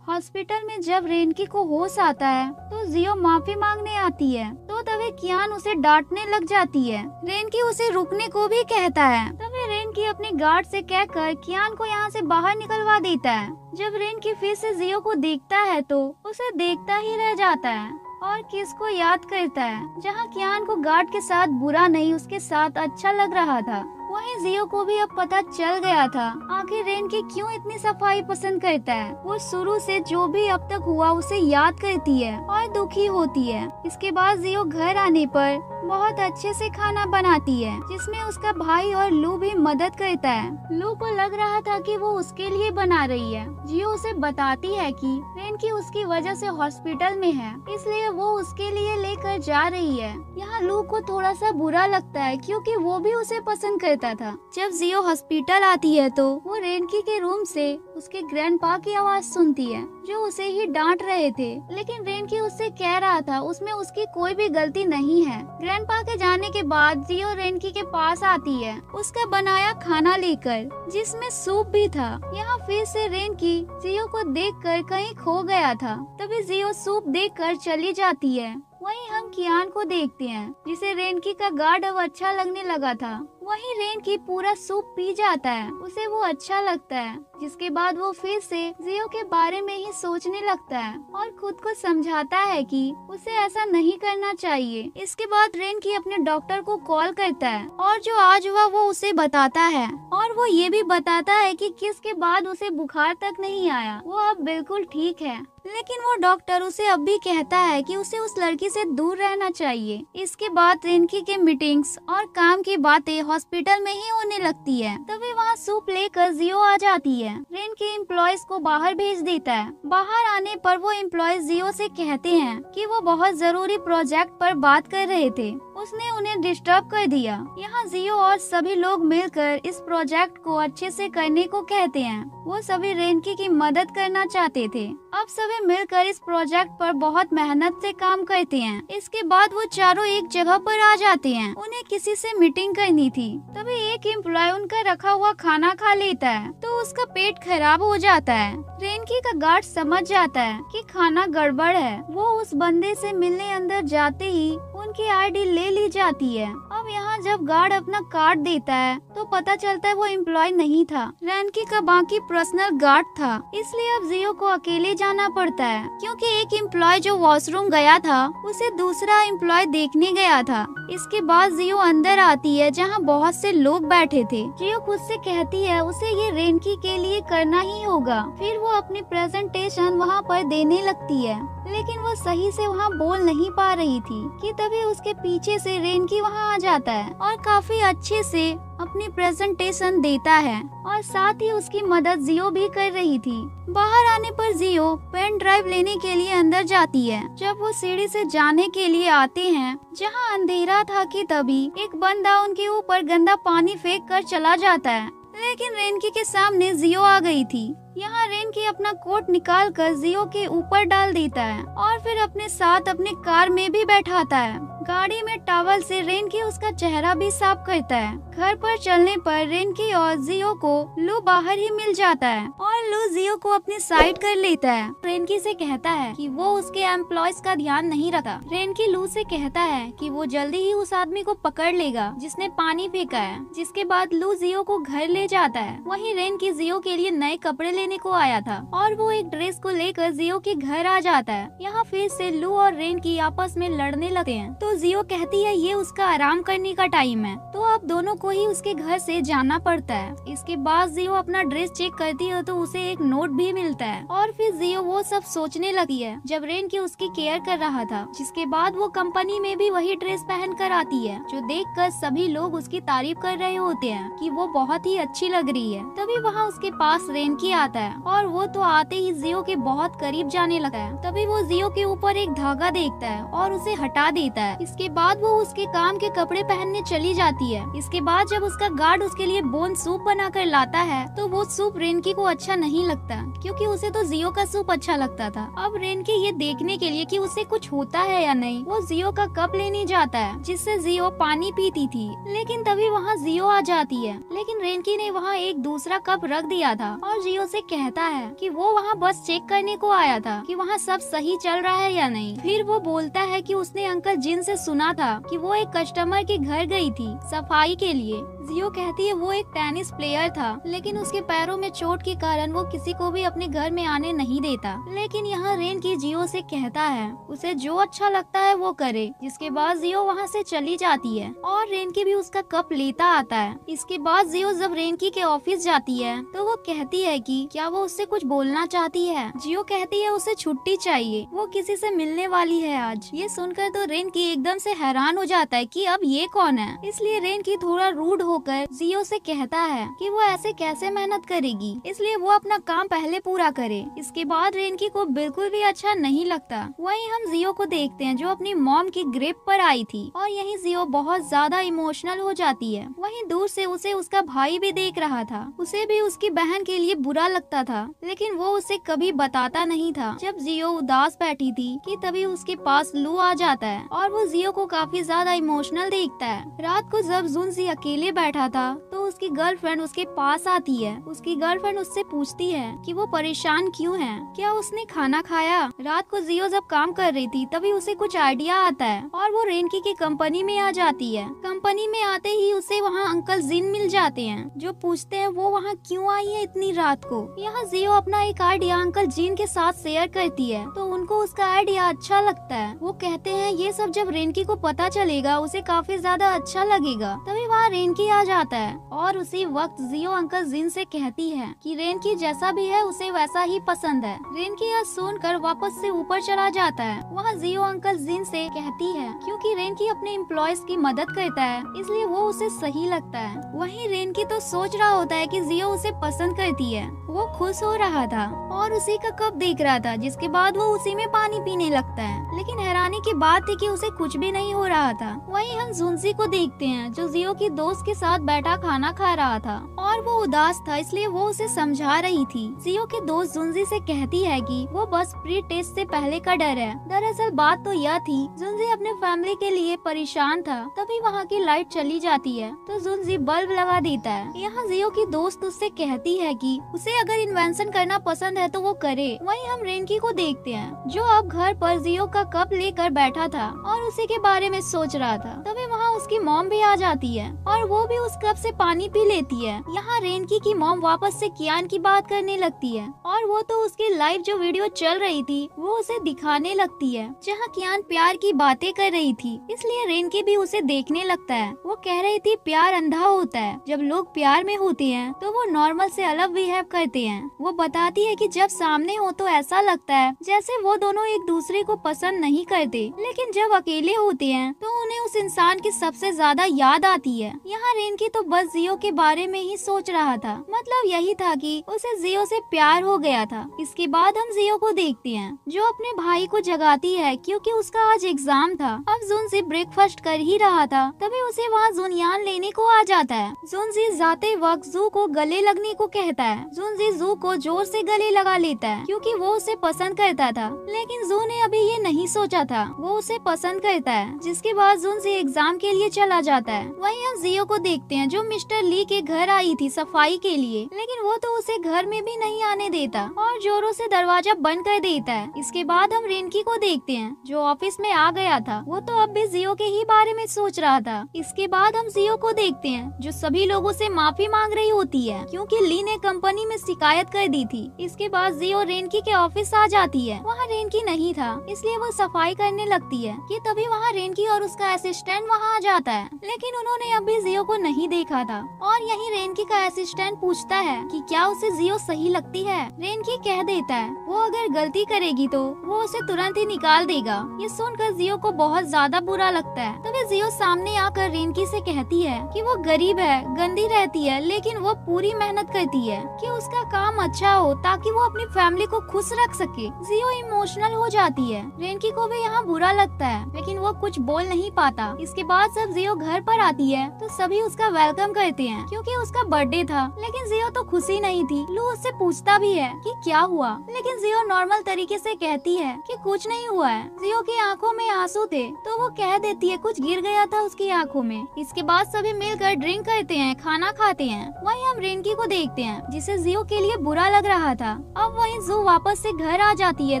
हॉस्पिटल में जब रेनकी को होश आता है तो जियो माफी मांगने आती है तो तभी कियान उसे डांटने लग जाती है रेनकी उसे रुकने को भी कहता है की अपने गार्ड से कहकर कियान को यहाँ से बाहर निकलवा देता है जब रेन की फिर से जियो को देखता है तो उसे देखता ही रह जाता है और किस को याद करता है जहाँ कियान को गार्ड के साथ बुरा नहीं उसके साथ अच्छा लग रहा था वहीं जियो को भी अब पता चल गया था आखिर रेन की क्यों इतनी सफाई पसंद करता है वो शुरू से जो भी अब तक हुआ उसे याद करती है और दुखी होती है इसके बाद जियो घर आने पर बहुत अच्छे से खाना बनाती है जिसमें उसका भाई और लू भी मदद करता है लू को लग रहा था कि वो उसके लिए बना रही है जियो उसे बताती है कि रेनकी उसकी वजह से हॉस्पिटल में है इसलिए वो उसके लिए लेकर जा रही है यहाँ लू को थोड़ा सा बुरा लगता है क्योंकि वो भी उसे पसंद करता था जब जियो हॉस्पिटल आती है तो वो रेनकी के रूम से उसके ग्रैंडपा की आवाज सुनती है जो उसे ही डांट रहे थे लेकिन रेनकी की उससे कह रहा था उसमें उसकी कोई भी गलती नहीं है ग्रैंडपा के जाने के बाद रियो रेनकी के पास आती है उसका बनाया खाना लेकर जिसमें सूप भी था यहाँ फिर से रेनकी जियो को देखकर कहीं खो गया था तभी जियो सूप देख कर चली जाती है वहीं हम कियान को देखते हैं जिसे रेनकी का गार्ड अब अच्छा लगने लगा था वही रेन की पूरा सूप पी जाता है उसे वो अच्छा लगता है जिसके बाद वो फिर से जियो के बारे में ही सोचने लगता है और खुद को समझाता है कि उसे ऐसा नहीं करना चाहिए इसके बाद रेन की अपने डॉक्टर को कॉल करता है और जो आज हुआ वो उसे बताता है और वो ये भी बताता है कि किसके बाद उसे बुखार तक नहीं आया वो अब बिल्कुल ठीक है लेकिन वो डॉक्टर उसे अब भी कहता है कि उसे उस लड़की से दूर रहना चाहिए इसके बाद रेनकी के मीटिंग्स और काम की बातें हॉस्पिटल में ही होने लगती है तभी वहाँ सूप लेकर जियो आ जाती है रेन के एम्प्लॉयज को बाहर भेज देता है बाहर आने पर वो एम्प्लॉयज जियो से कहते हैं कि वो बहुत जरूरी प्रोजेक्ट पर बात कर रहे थे उसने उन्हें डिस्टर्ब कर दिया यहाँ जियो और सभी लोग मिलकर इस प्रोजेक्ट को अच्छे से करने को कहते हैं वो सभी रेनकी की मदद करना चाहते थे अब सभी मिलकर इस प्रोजेक्ट पर बहुत मेहनत से काम करते हैं इसके बाद वो चारों एक जगह पर आ जाते हैं उन्हें किसी से मीटिंग करनी थी तभी एक एम्प्लॉय उनका रखा हुआ खाना खा लेता है तो उसका पेट खराब हो जाता है रेनकी का गार्ड समझ जाता है कि खाना गड़बड़ है वो उस बंदे से मिलने अंदर जाते ही उनकी आईडी ले ली जाती है अब यहाँ जब गार्ड अपना कार्ड देता है तो पता चलता है वो एम्प्लॉय नहीं था रैनकी का बाकी पर्सनल गार्ड था इसलिए अब जियो को अकेले जाना पड़ता है क्योंकि एक एम्प्लॉय जो वॉशरूम गया था उसे दूसरा एम्प्लॉय देखने गया था इसके बाद जियो अंदर आती है जहाँ बहुत से लोग बैठे थे जियो खुद से कहती है उसे ये रेनकी के लिए करना ही होगा फिर वो अपनी प्रेजेंटेशन वहाँ पर देने लगती है लेकिन वो सही से वहाँ बोल नहीं पा रही थी कि तभी तभी उसके पीछे से रेनकी वहाँ आ जाता है और काफी अच्छे से अपनी प्रेजेंटेशन देता है और साथ ही उसकी मदद जियो भी कर रही थी बाहर आने पर जियो पेन ड्राइव लेने के लिए अंदर जाती है जब वो सीढ़ी से जाने के लिए आते हैं जहाँ अंधेरा था कि तभी एक बंदा उनके ऊपर गंदा पानी फेंक कर चला जाता है लेकिन रेनकी के सामने जियो आ गई थी यहाँ रेन की अपना कोट निकाल कर जियो के ऊपर डाल देता है और फिर अपने साथ अपने कार में भी बैठाता है गाड़ी में टावल से रेन की उसका चेहरा भी साफ करता है घर पर चलने पर रेन की और जियो को लू बाहर ही मिल जाता है और लू जियो को अपनी साइड कर लेता है रेनकी से कहता है कि वो उसके एम्प्लॉयज का ध्यान नहीं रखा रेनकी लू से कहता है कि वो जल्दी ही उस आदमी को पकड़ लेगा जिसने पानी फेंका है जिसके बाद लू जियो को घर ले जाता है वही रेनकी जियो के लिए नए कपड़े लेने को आया था और वो एक ड्रेस को लेकर जियो के घर आ जाता है यहाँ फिर से लू और रेन की आपस में लड़ने लगते है तो जियो कहती है ये उसका आराम करने का टाइम है तो अब दोनों को ही उसके घर से जाना पड़ता है इसके बाद जियो अपना ड्रेस चेक करती है तो उसे एक नोट भी मिलता है और फिर जियो वो सब सोचने लगी है जब रेन की उसकी केयर कर रहा था जिसके बाद वो कंपनी में भी वही ड्रेस पहन कर आती है जो देख कर सभी लोग उसकी तारीफ कर रहे होते हैं कि वो बहुत ही अच्छी लग रही है तभी वहाँ उसके पास रेन की आता है और वो तो आते ही जियो के बहुत करीब जाने लगा है तभी वो जियो के ऊपर एक धागा देखता है और उसे हटा देता है इसके बाद वो उसके काम के कपड़े पहनने चली जाती है इसके बाद जब उसका गार्ड उसके लिए बोन सूप बनाकर लाता है तो वो सूप रेनकी को अच्छा नहीं लगता क्योंकि उसे तो जियो का सूप अच्छा लगता था अब रेनकी ये देखने के लिए कि उसे कुछ होता है या नहीं वो जियो का कप लेने जाता है जिससे जियो पानी पीती थी लेकिन तभी वहाँ जियो आ जाती है लेकिन रेनकी ने वहाँ एक दूसरा कप रख दिया था और जियो से कहता है कि वो वहाँ बस चेक करने को आया था कि वहाँ सब सही चल रहा है या नहीं फिर वो बोलता है कि उसने अंकल जिन से सुना था कि वो एक कस्टमर के घर गई थी सफाई के लिए जियो कहती है वो एक टेनिस प्लेयर था लेकिन उसके पैरों में चोट के कारण वो किसी को भी अपने घर में आने नहीं देता लेकिन यहाँ रेन की जियो से कहता है उसे जो अच्छा लगता है वो करे जिसके बाद जियो वहाँ से चली जाती है और रेन की भी उसका कप लेता आता है इसके बाद जियो जब रेनकी के ऑफिस जाती है तो वो कहती है कि क्या वो उससे कुछ बोलना चाहती है जियो कहती है उसे छुट्टी चाहिए वो किसी से मिलने वाली है आज ये सुनकर तो रेन की एक एकदम से हैरान हो जाता है कि अब ये कौन है इसलिए रेन की थोड़ा रूड होकर जियो से कहता है कि वो ऐसे कैसे मेहनत करेगी इसलिए वो अपना काम पहले पूरा करे इसके बाद रेनकी को बिल्कुल भी अच्छा नहीं लगता वहीं हम जियो को देखते हैं जो अपनी मॉम की ग्रिप पर आई थी और यही जियो बहुत ज्यादा इमोशनल हो जाती है वही दूर से उसे उसका भाई भी देख रहा था उसे भी उसकी बहन के लिए बुरा लगता था लेकिन वो उसे कभी बताता नहीं था जब जियो उदास बैठी थी कि तभी उसके पास लू आ जाता है और वो जुनजियो को काफी ज्यादा इमोशनल देखता है रात को जब जुनजी अकेले बैठा था तो उसकी गर्लफ्रेंड उसके पास आती है उसकी गर्लफ्रेंड उससे पूछती है कि वो परेशान क्यों है क्या उसने खाना खाया रात को जियो जब काम कर रही थी तभी उसे कुछ आइडिया आता है और वो रेनकी की कंपनी में आ जाती है कंपनी में आते ही उसे वहाँ अंकल जिन मिल जाते हैं जो पूछते हैं वो वहाँ क्यों आई है इतनी रात को यहाँ जियो अपना एक आइडिया अंकल जिन के साथ शेयर करती है तो उनको उसका आइडिया अच्छा लगता है वो कहते हैं ये सब जब रेनकी को पता चलेगा उसे काफी ज्यादा अच्छा लगेगा तभी वहाँ रेनकी आ जाता है और उसी वक्त जियो अंकल जिन से कहती है कि रेनकी जैसा भी है उसे वैसा ही पसंद है रेनकी यह सुनकर वापस से ऊपर चला जाता है वहाँ जियो अंकल जिन से कहती है क्योंकि रेनकी अपने इम्प्लॉयज की मदद करता है इसलिए वो उसे सही लगता है वही रेनकी तो सोच रहा होता है की जियो उसे पसंद करती है वो खुश हो रहा था और उसी का कप देख रहा था जिसके बाद वो उसी में पानी पीने लगता है लेकिन हैरानी की बात थी की उसे कुछ भी नहीं हो रहा था वहीं हम जुनसी को देखते हैं जो जियो की दोस्त के साथ बैठा खाना खा रहा था और वो उदास था इसलिए वो उसे समझा रही थी जियो की दोस्त जुन्जी से कहती है कि वो बस प्री टेस्ट से पहले का डर है दरअसल बात तो यह थी जुन्जी अपने फैमिली के लिए परेशान था तभी वहाँ की लाइट चली जाती है तो जुन्जी बल्ब लगा देता है यहाँ जियो की दोस्त उससे कहती है कि उसे अगर इन्वेंशन करना पसंद है तो वो करे वहीं हम रेंकी को देखते हैं जो अब घर पर जियो का कप लेकर बैठा था और उसी के बारे में सोच रहा था तभी वहाँ उसकी मॉम भी आ जाती है और वो भी उस कप से पानी पी लेती है यहाँ रेनकी की मॉम वापस से कियान की बात करने लगती है और वो तो उसकी लाइव जो वीडियो चल रही थी वो उसे दिखाने लगती है जहाँ कियान प्यार की बातें कर रही थी इसलिए रेनकी भी उसे देखने लगता है वो कह रही थी प्यार अंधा होता है जब लोग प्यार में होते हैं तो वो नॉर्मल से अलग बिहेव करते हैं वो बताती है कि जब सामने हो तो ऐसा लगता है जैसे वो दोनों एक दूसरे को पसंद नहीं करते लेकिन जब अकेले अकेले होते हैं तो उन्हें उस इंसान की सबसे ज्यादा याद आती है यहाँ रेनकी तो बस जियो के बारे में ही सोच रहा था मतलब यही था कि उसे जियो से प्यार हो गया था इसके बाद हम जियो को देखते हैं जो अपने भाई को जगाती है क्योंकि उसका आज एग्जाम था अब जून से ब्रेकफास्ट कर ही रहा था तभी उसे वहाँ जुनियान लेने को आ जाता है जी जाते वक्त जू को गले लगने को कहता है जी जू को जोर से गले लगा लेता है क्योंकि वो उसे पसंद करता था लेकिन जू ने अभी ये नहीं सोचा था वो उसे पसंद कर रहता है जिसके बाद जून से एग्जाम के लिए चला जाता है वहीं हम जियो को देखते हैं जो मिस्टर ली के घर आई थी सफाई के लिए लेकिन वो तो उसे घर में भी नहीं आने देता और जोरों से दरवाजा बंद कर देता है इसके बाद हम रेनकी को देखते हैं जो ऑफिस में आ गया था वो तो अब भी जियो के ही बारे में सोच रहा था इसके बाद हम जियो को देखते हैं जो सभी लोगों से माफी मांग रही होती है क्योंकि ली ने कंपनी में शिकायत कर दी थी इसके बाद जियो रेनकी के ऑफिस आ जाती है वहाँ रेनकी नहीं था इसलिए वो सफाई करने लगती है कि तभी तभी वहाँ रेनकी और उसका असिस्टेंट वहाँ आ जाता है लेकिन उन्होंने अभी जियो को नहीं देखा था और यही रेनकी का असिस्टेंट पूछता है कि क्या उसे जियो सही लगती है रेनकी कह देता है वो अगर गलती करेगी तो वो उसे तुरंत ही निकाल देगा ये सुनकर जियो को बहुत ज्यादा बुरा लगता है तभी जियो सामने आकर रेनकी से कहती है कि वो गरीब है गंदी रहती है लेकिन वो पूरी मेहनत करती है कि उसका काम अच्छा हो ताकि वो अपनी फैमिली को खुश रख सके जियो इमोशनल हो जाती है रेनकी को भी यहाँ बुरा लगता है लेकिन लेकिन वो कुछ बोल नहीं पाता इसके बाद जब जियो घर पर आती है तो सभी उसका वेलकम करते हैं क्योंकि उसका बर्थडे था लेकिन जियो तो खुशी नहीं थी लू उससे पूछता भी है कि क्या हुआ लेकिन जियो नॉर्मल तरीके से कहती है कि कुछ नहीं हुआ है जियो की आंखों में आंसू थे तो वो कह देती है कुछ गिर गया था उसकी आंखों में इसके बाद सभी मिलकर ड्रिंक करते हैं खाना खाते हैं वही हम रिंकी को देखते हैं जिसे जियो के लिए बुरा लग रहा था अब वही जू वापस से घर आ जाती है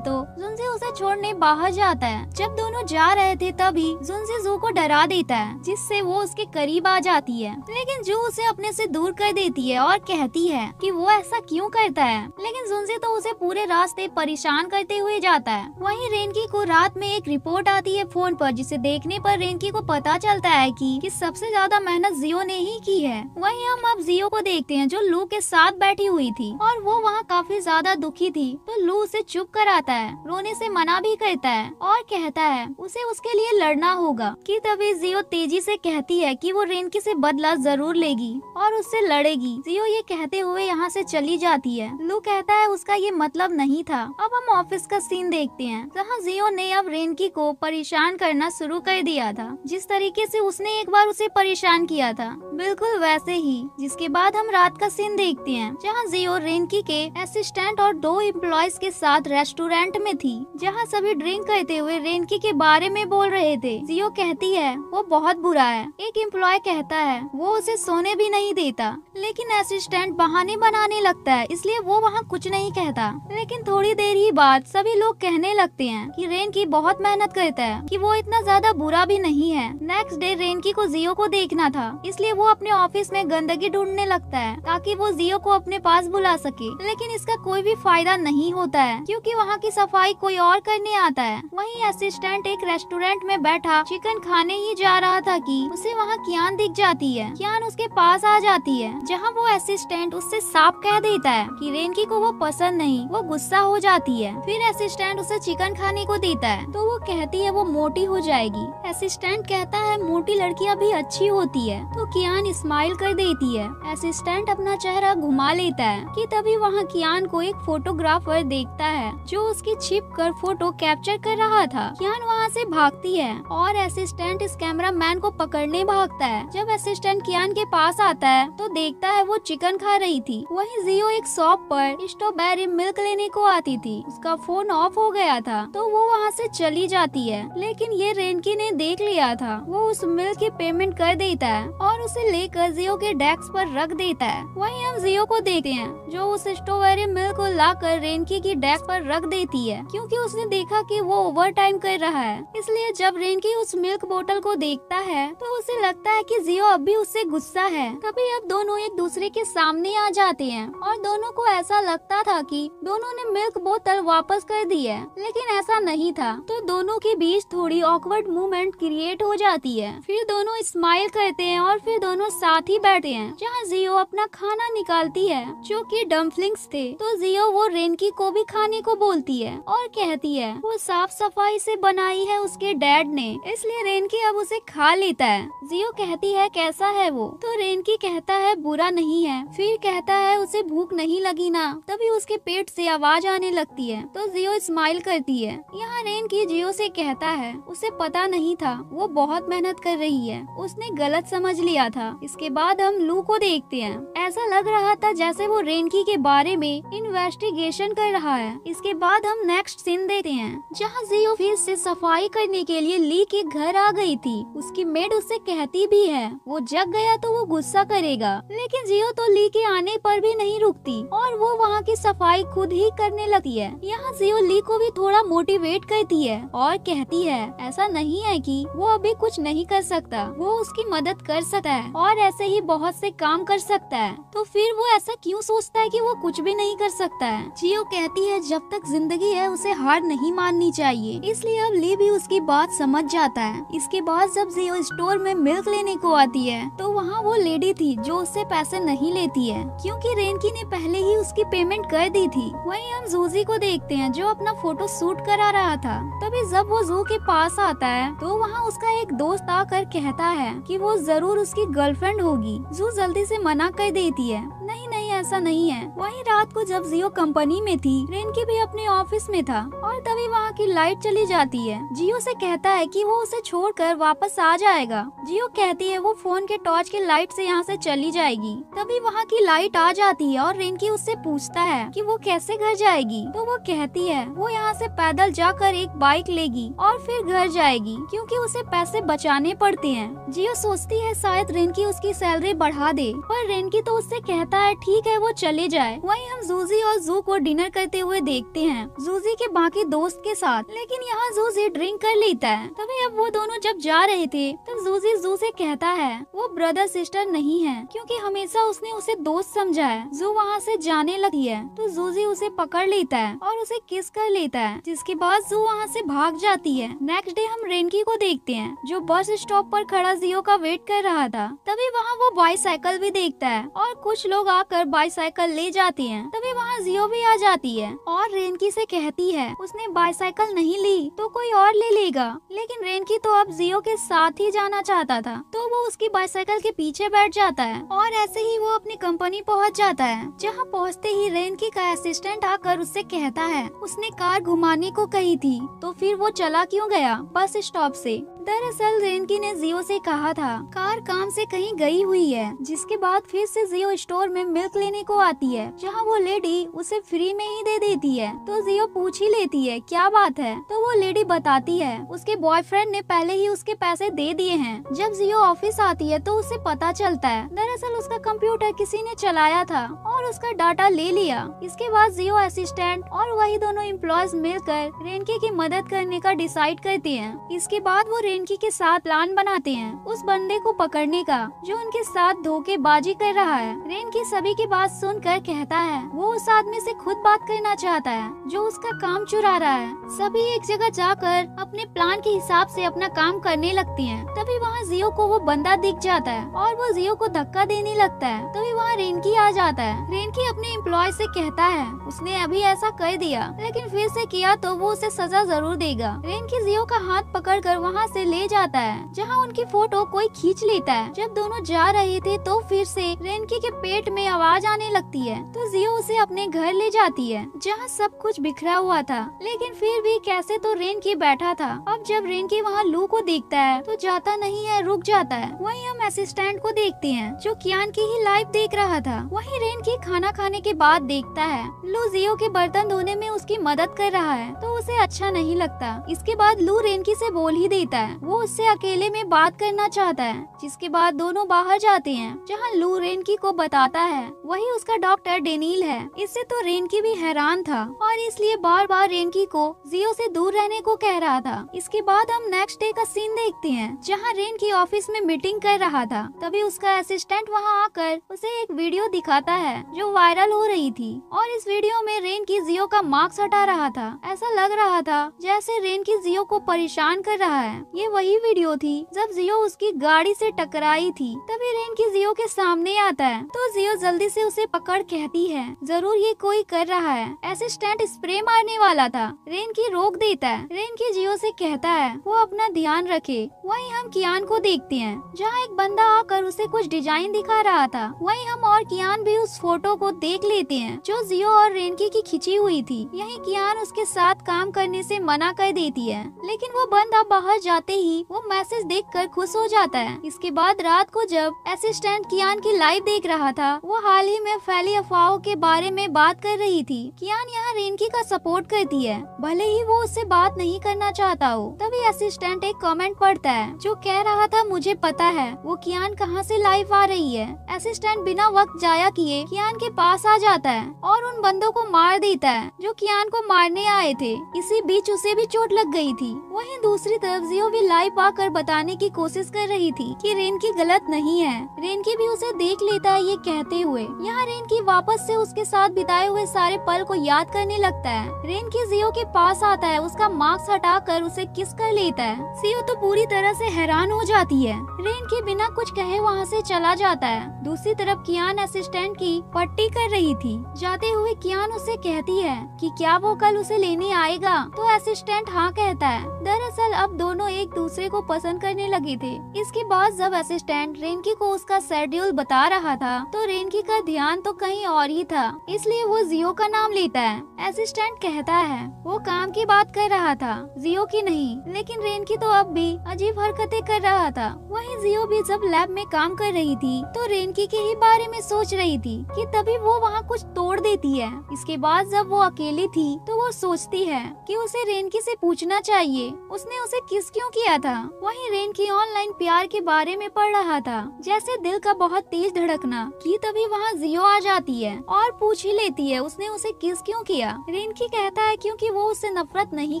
तो जुनसे उसे छोड़ने बाहर जाता है जब दोनों जा रहे थे तभी जुन से जू को डरा देता है जिससे वो उसके करीब आ जाती है लेकिन जू उसे अपने से दूर कर देती है और कहती है कि वो ऐसा क्यों करता है लेकिन जुनसे तो उसे पूरे रास्ते परेशान करते हुए जाता है वहीं रेनकी को रात में एक रिपोर्ट आती है फोन पर जिसे देखने पर रेनकी को पता चलता है कि, कि सबसे ज्यादा मेहनत जियो ने ही की है वही हम अब जियो को देखते है जो लू के साथ बैठी हुई थी और वो वहाँ काफी ज्यादा दुखी थी तो लू उसे चुप कराता है रोने ऐसी मना भी करता है और कहता है उसे उसके के लिए लड़ना होगा कि तभी जियो तेजी से कहती है कि वो रेनकी से बदला जरूर लेगी और उससे लड़ेगी जियो ये कहते हुए यहाँ से चली जाती है लू कहता है उसका ये मतलब नहीं था अब हम ऑफिस का सीन देखते हैं जहाँ जियो ने अब रेनकी को परेशान करना शुरू कर दिया था जिस तरीके से उसने एक बार उसे परेशान किया था बिल्कुल वैसे ही जिसके बाद हम रात का सीन देखते हैं जहाँ जियो रेनकी के असिस्टेंट और दो एम्प्लॉयज के साथ रेस्टोरेंट में थी जहाँ सभी ड्रिंक करते हुए रेनकी के बारे में बोल रहे थे सीओ कहती है वो बहुत बुरा है एक एम्प्लॉय कहता है वो उसे सोने भी नहीं देता लेकिन असिस्टेंट बहाने बनाने लगता है इसलिए वो वहाँ कुछ नहीं कहता लेकिन थोड़ी देर ही बाद सभी लोग कहने लगते हैं कि रेन की बहुत मेहनत करता है कि वो इतना ज्यादा बुरा भी नहीं है नेक्स्ट डे रेनकी को जियो को देखना था इसलिए वो अपने ऑफिस में गंदगी ढूंढने लगता है ताकि वो जियो को अपने पास बुला सके लेकिन इसका कोई भी फायदा नहीं होता है क्योंकि वहाँ की सफाई कोई और करने आता है वही असिस्टेंट एक रेस्टोरेंट रेस्टोरेंट में बैठा चिकन खाने ही जा रहा था कि उसे वहाँ कियान दिख जाती है कियान उसके पास आ जाती है जहाँ वो असिस्टेंट उससे साफ कह देता है कि रेनकी को वो पसंद नहीं वो गुस्सा हो जाती है फिर असिस्टेंट उसे चिकन खाने को देता है तो वो कहती है वो मोटी हो जाएगी असिस्टेंट कहता है मोटी लड़कियाँ भी अच्छी होती है तो कियान स्माइल कर देती है असिस्टेंट अपना चेहरा घुमा लेता है कि तभी वहाँ कियान को एक फोटोग्राफर देखता है जो उसकी छिप कर फोटो कैप्चर कर रहा था कियान वहाँ से भाग भागती है और असिस्टेंट इस कैमरा मैन को पकड़ने भागता है जब असिस्टेंट कियान के पास आता है तो देखता है वो चिकन खा रही थी वही जियो एक शॉप पर स्ट्रॉबेरी मिल्क लेने को आती थी उसका फोन ऑफ हो गया था तो वो वहाँ से चली जाती है लेकिन ये रेनकी ने देख लिया था वो उस मिल्क की पेमेंट कर देता है और उसे लेकर जियो के डेस्क पर रख देता है वही हम जियो को देखते हैं जो उस स्ट्रॉबेरी मिल्क को लाकर रेनकी की डेस्क पर रख देती है क्योंकि उसने देखा कि वो ओवर टाइम कर रहा है इसलिए इसलिए जब रेनकी उस मिल्क बोतल को देखता है तो उसे लगता है कि जियो अब भी उससे गुस्सा है तभी अब दोनों एक दूसरे के सामने आ जाते हैं और दोनों को ऐसा लगता था कि दोनों ने मिल्क बोतल वापस कर दी है लेकिन ऐसा नहीं था तो दोनों के बीच थोड़ी ऑकवर्ड मूवमेंट क्रिएट हो जाती है फिर दोनों स्माइल करते हैं और फिर दोनों साथ ही बैठे है जहाँ जियो अपना खाना निकालती है जो की डम्पलिंग्स थे तो जियो वो रेनकी को भी खाने को बोलती है और कहती है वो साफ सफाई से बनाई है उसके उसके डैड ने इसलिए रेनकी अब उसे खा लेता है जियो कहती है कैसा है वो तो रेनकी कहता है बुरा नहीं है फिर कहता है उसे भूख नहीं लगी ना तभी उसके पेट से आवाज आने लगती है तो जियो स्माइल करती है यहाँ रेनकी जियो से कहता है उसे पता नहीं था वो बहुत मेहनत कर रही है उसने गलत समझ लिया था इसके बाद हम लू को देखते हैं ऐसा लग रहा था जैसे वो रेनकी के बारे में इन्वेस्टिगेशन कर रहा है इसके बाद हम नेक्स्ट सीन देखते हैं जहाँ जियो फिर से सफाई करने करने के लिए ली के घर आ गई थी उसकी मेड उसे कहती भी है वो जग गया तो वो गुस्सा करेगा लेकिन जियो तो ली के आने पर भी नहीं रुकती और वो वहाँ की सफाई खुद ही करने लगती है यहाँ जियो ली को भी थोड़ा मोटिवेट करती है और कहती है ऐसा नहीं है कि वो अभी कुछ नहीं कर सकता वो उसकी मदद कर सकता है और ऐसे ही बहुत से काम कर सकता है तो फिर वो ऐसा क्यों सोचता है कि वो कुछ भी नहीं कर सकता है जियो कहती है जब तक जिंदगी है उसे हार नहीं माननी चाहिए इसलिए अब ली भी उसकी बात समझ जाता है इसके बाद जब जियो स्टोर में मिल्क लेने को आती है तो वहाँ वो लेडी थी जो उससे पैसे नहीं लेती है क्योंकि रेनकी ने पहले ही उसकी पेमेंट कर दी थी वहीं हम जूजी को देखते हैं जो अपना फोटो शूट करा रहा था तभी जब वो जू के पास आता है तो वहाँ उसका एक दोस्त आकर कहता है कि वो जरूर उसकी गर्लफ्रेंड होगी जू जल्दी से मना कर देती है नहीं नहीं ऐसा नहीं है वही रात को जब जियो कंपनी में थी रेनकी भी अपने ऑफिस में था और तभी वहाँ की लाइट चली जाती है जियो से कहता है कि वो उसे छोड़कर वापस आ जाएगा जियो कहती है वो फोन के टॉर्च के लाइट से यहाँ से चली जाएगी तभी वहाँ की लाइट आ जाती है और रेनकी उससे पूछता है कि वो कैसे घर जाएगी तो वो कहती है वो यहाँ से पैदल जाकर एक बाइक लेगी और फिर घर जाएगी क्योंकि उसे पैसे बचाने पड़ते हैं जियो सोचती है शायद रेनकी उसकी सैलरी बढ़ा दे पर रेनकी तो उससे कहता है ठीक है वो चले जाए वहीं हम जूजी और जू को डिनर करते हुए देखते हैं जूजी के बाकी दोस्त के साथ लेकिन यहाँ जूजी ड्रिंक कर लेता है तभी अब वो दोनों जब जा रहे थे तब जूजी जू से कहता है वो ब्रदर सिस्टर नहीं है क्योंकि हमेशा उसने उसे दोस्त समझा है जू वहाँ से जाने लगी है तो जूजी उसे पकड़ लेता है और उसे किस कर लेता है जिसके बाद जू वहाँ से भाग जाती है नेक्स्ट डे हम रेनकी को देखते हैं जो बस स्टॉप पर खड़ा जियो का वेट कर रहा था तभी वहाँ वो बाईसाइकिल भी देखता है और कुछ लोग आकर बाईसाइकिल ले जाती है तभी वहाँ जियो भी आ जाती है और रेनकी से कहती है उसने बाईसाइकिल नहीं ली तो कोई और ले लेगा लेकिन रेनकी तो अब जियो के साथ ही जाना चाहता था तो वो उसकी बाईसाइकिल के पीछे बैठ जाता है और ऐसे ही वो अपनी कंपनी पहुँच जाता है जहाँ पहुँचते ही रेनकी का असिस्टेंट आकर उससे कहता है उसने कार घुमाने को कही थी तो फिर वो चला क्यों गया बस स्टॉप से दरअसल रेनकी ने जियो से कहा था कार काम से कहीं गई हुई है जिसके बाद फिर से जियो स्टोर में मिल्क लेने को आती है जहाँ वो लेडी उसे फ्री में ही दे देती है तो जियो पूछ ही लेती है क्या बात है तो वो लेडी बताती है उसके बॉयफ्रेंड ने पहले ही उसके पैसे दे दिए हैं जब जियो ऑफिस आती है तो उसे पता चलता है दरअसल उसका कंप्यूटर किसी ने चलाया था और उसका डाटा ले लिया इसके बाद जियो असिस्टेंट और वही दोनों एम्प्लॉयज मिलकर रेनकी की मदद करने का डिसाइड करती है इसके बाद वो रेंकी के साथ प्लान बनाते हैं उस बंदे को पकड़ने का जो उनके साथ धोखेबाजी कर रहा है रेनकी सभी की बात सुनकर कहता है वो उस आदमी से खुद बात करना चाहता है जो उसका काम चुरा रहा है सभी एक जगह जाकर अपने प्लान के हिसाब से अपना काम करने लगती हैं। तभी वहाँ जियो को वो बंदा दिख जाता है और वो जियो को धक्का देने लगता है तभी वहाँ रेनकी आ जाता है रेनकी अपने एम्प्लॉय से कहता है उसने अभी ऐसा कर दिया लेकिन फिर से किया तो वो उसे सजा जरूर देगा रेनकी जियो का हाथ पकड़ कर वहाँ से उसे ले जाता है जहाँ उनकी फोटो कोई खींच लेता है जब दोनों जा रहे थे तो फिर से रेनकी के पेट में आवाज आने लगती है तो जियो उसे अपने घर ले जाती है जहाँ सब कुछ बिखरा हुआ था लेकिन फिर भी कैसे तो रेनकी बैठा था अब जब रेनकी वहाँ लू को देखता है तो जाता नहीं है रुक जाता है वही हम असिस्टेंट को देखते हैं जो कियान की ही लाइव देख रहा था वही रेनकी खाना खाने के बाद देखता है लू जियो के बर्तन धोने में उसकी मदद कर रहा है तो उसे अच्छा नहीं लगता इसके बाद लू रेनकी से बोल ही देता है वो उससे अकेले में बात करना चाहता है जिसके बाद दोनों बाहर जाते हैं जहाँ लू रेनकी को बताता है वही उसका डॉक्टर डेनील है इससे तो रेनकी भी हैरान था और इसलिए बार बार रेनकी को जियो से दूर रहने को कह रहा था इसके बाद हम नेक्स्ट डे का सीन देखते हैं जहाँ रेनकी ऑफिस में मीटिंग कर रहा था तभी उसका असिस्टेंट वहाँ आकर उसे एक वीडियो दिखाता है जो वायरल हो रही थी और इस वीडियो में रेन की जियो का मार्क्स हटा रहा था ऐसा लग रहा था जैसे रेनकी जियो को परेशान कर रहा है ये वही वीडियो थी जब जियो उसकी गाड़ी से टकराई थी तभी रेन की जियो के सामने आता है तो जियो जल्दी से उसे पकड़ कहती है जरूर ये कोई कर रहा है असिस्टेंट स्प्रे मारने वाला था की रोक देता है की जियो से कहता है वो अपना ध्यान रखे वही हम कियान को देखते हैं जहाँ एक बंदा आकर उसे कुछ डिजाइन दिखा रहा था वही हम और कियान भी उस फोटो को देख लेते हैं जो जियो और रेनकी की खिंची हुई थी यही कियान उसके साथ काम करने से मना कर देती है लेकिन वो बंदा बाहर जाते आते ही वो मैसेज देख कर खुश हो जाता है इसके बाद रात को जब असिस्टेंट कियान की लाइव देख रहा था वो हाल ही में फैली अफवाहों के बारे में बात कर रही थी कियान यहाँ रेनकी का सपोर्ट करती है भले ही वो उससे बात नहीं करना चाहता हो तभी असिस्टेंट एक कमेंट पढ़ता है जो कह रहा था मुझे पता है वो कियान कहाँ से लाइव आ रही है असिस्टेंट बिना वक्त जाया किए कियान के पास आ जाता है और उन बंदों को मार देता है जो कियान को मारने आए थे इसी बीच उसे भी चोट लग गई थी वहीं दूसरी तरफ जियो भी लाई पा कर बताने की कोशिश कर रही थी कि रेन की गलत नहीं है रेन की भी उसे देख लेता है ये कहते हुए यहाँ रेन की वापस से उसके साथ बिताए हुए सारे पल को याद करने लगता है रेन की जियो के पास आता है उसका मास्क हटा कर उसे किस कर लेता है सियो तो पूरी तरह से हैरान हो जाती है रेन के बिना कुछ कहे वहाँ से चला जाता है दूसरी तरफ कियान असिस्टेंट की पट्टी कर रही थी जाते हुए कियान उसे कहती है कि क्या वो कल उसे लेने आएगा तो असिस्टेंट हाँ कहता है दरअसल अब दोनों एक एक दूसरे को पसंद करने लगे थे इसके बाद जब असिस्टेंट रेनकी को उसका शेड्यूल बता रहा था तो रेनकी का ध्यान तो कहीं और ही था इसलिए वो जियो का नाम लेता है असिस्टेंट कहता है वो काम की बात कर रहा था जियो की नहीं लेकिन रेनकी तो अब भी अजीब हरकतें कर रहा था वही जियो भी जब लैब में काम कर रही थी तो रेनकी के ही बारे में सोच रही थी की तभी वो वहाँ कुछ तोड़ देती है इसके बाद जब वो अकेली थी तो सोचती है कि उसे रेनकी से पूछना चाहिए उसने उसे किस क्यों किया था वहीं रेनकी ऑनलाइन प्यार के बारे में पढ़ रहा था जैसे दिल का बहुत तेज धड़कना की तभी वहाँ जियो आ जाती है और पूछ ही लेती है उसने उसे किस क्यों किया रेनकी कहता है क्योंकि वो उससे नफरत नहीं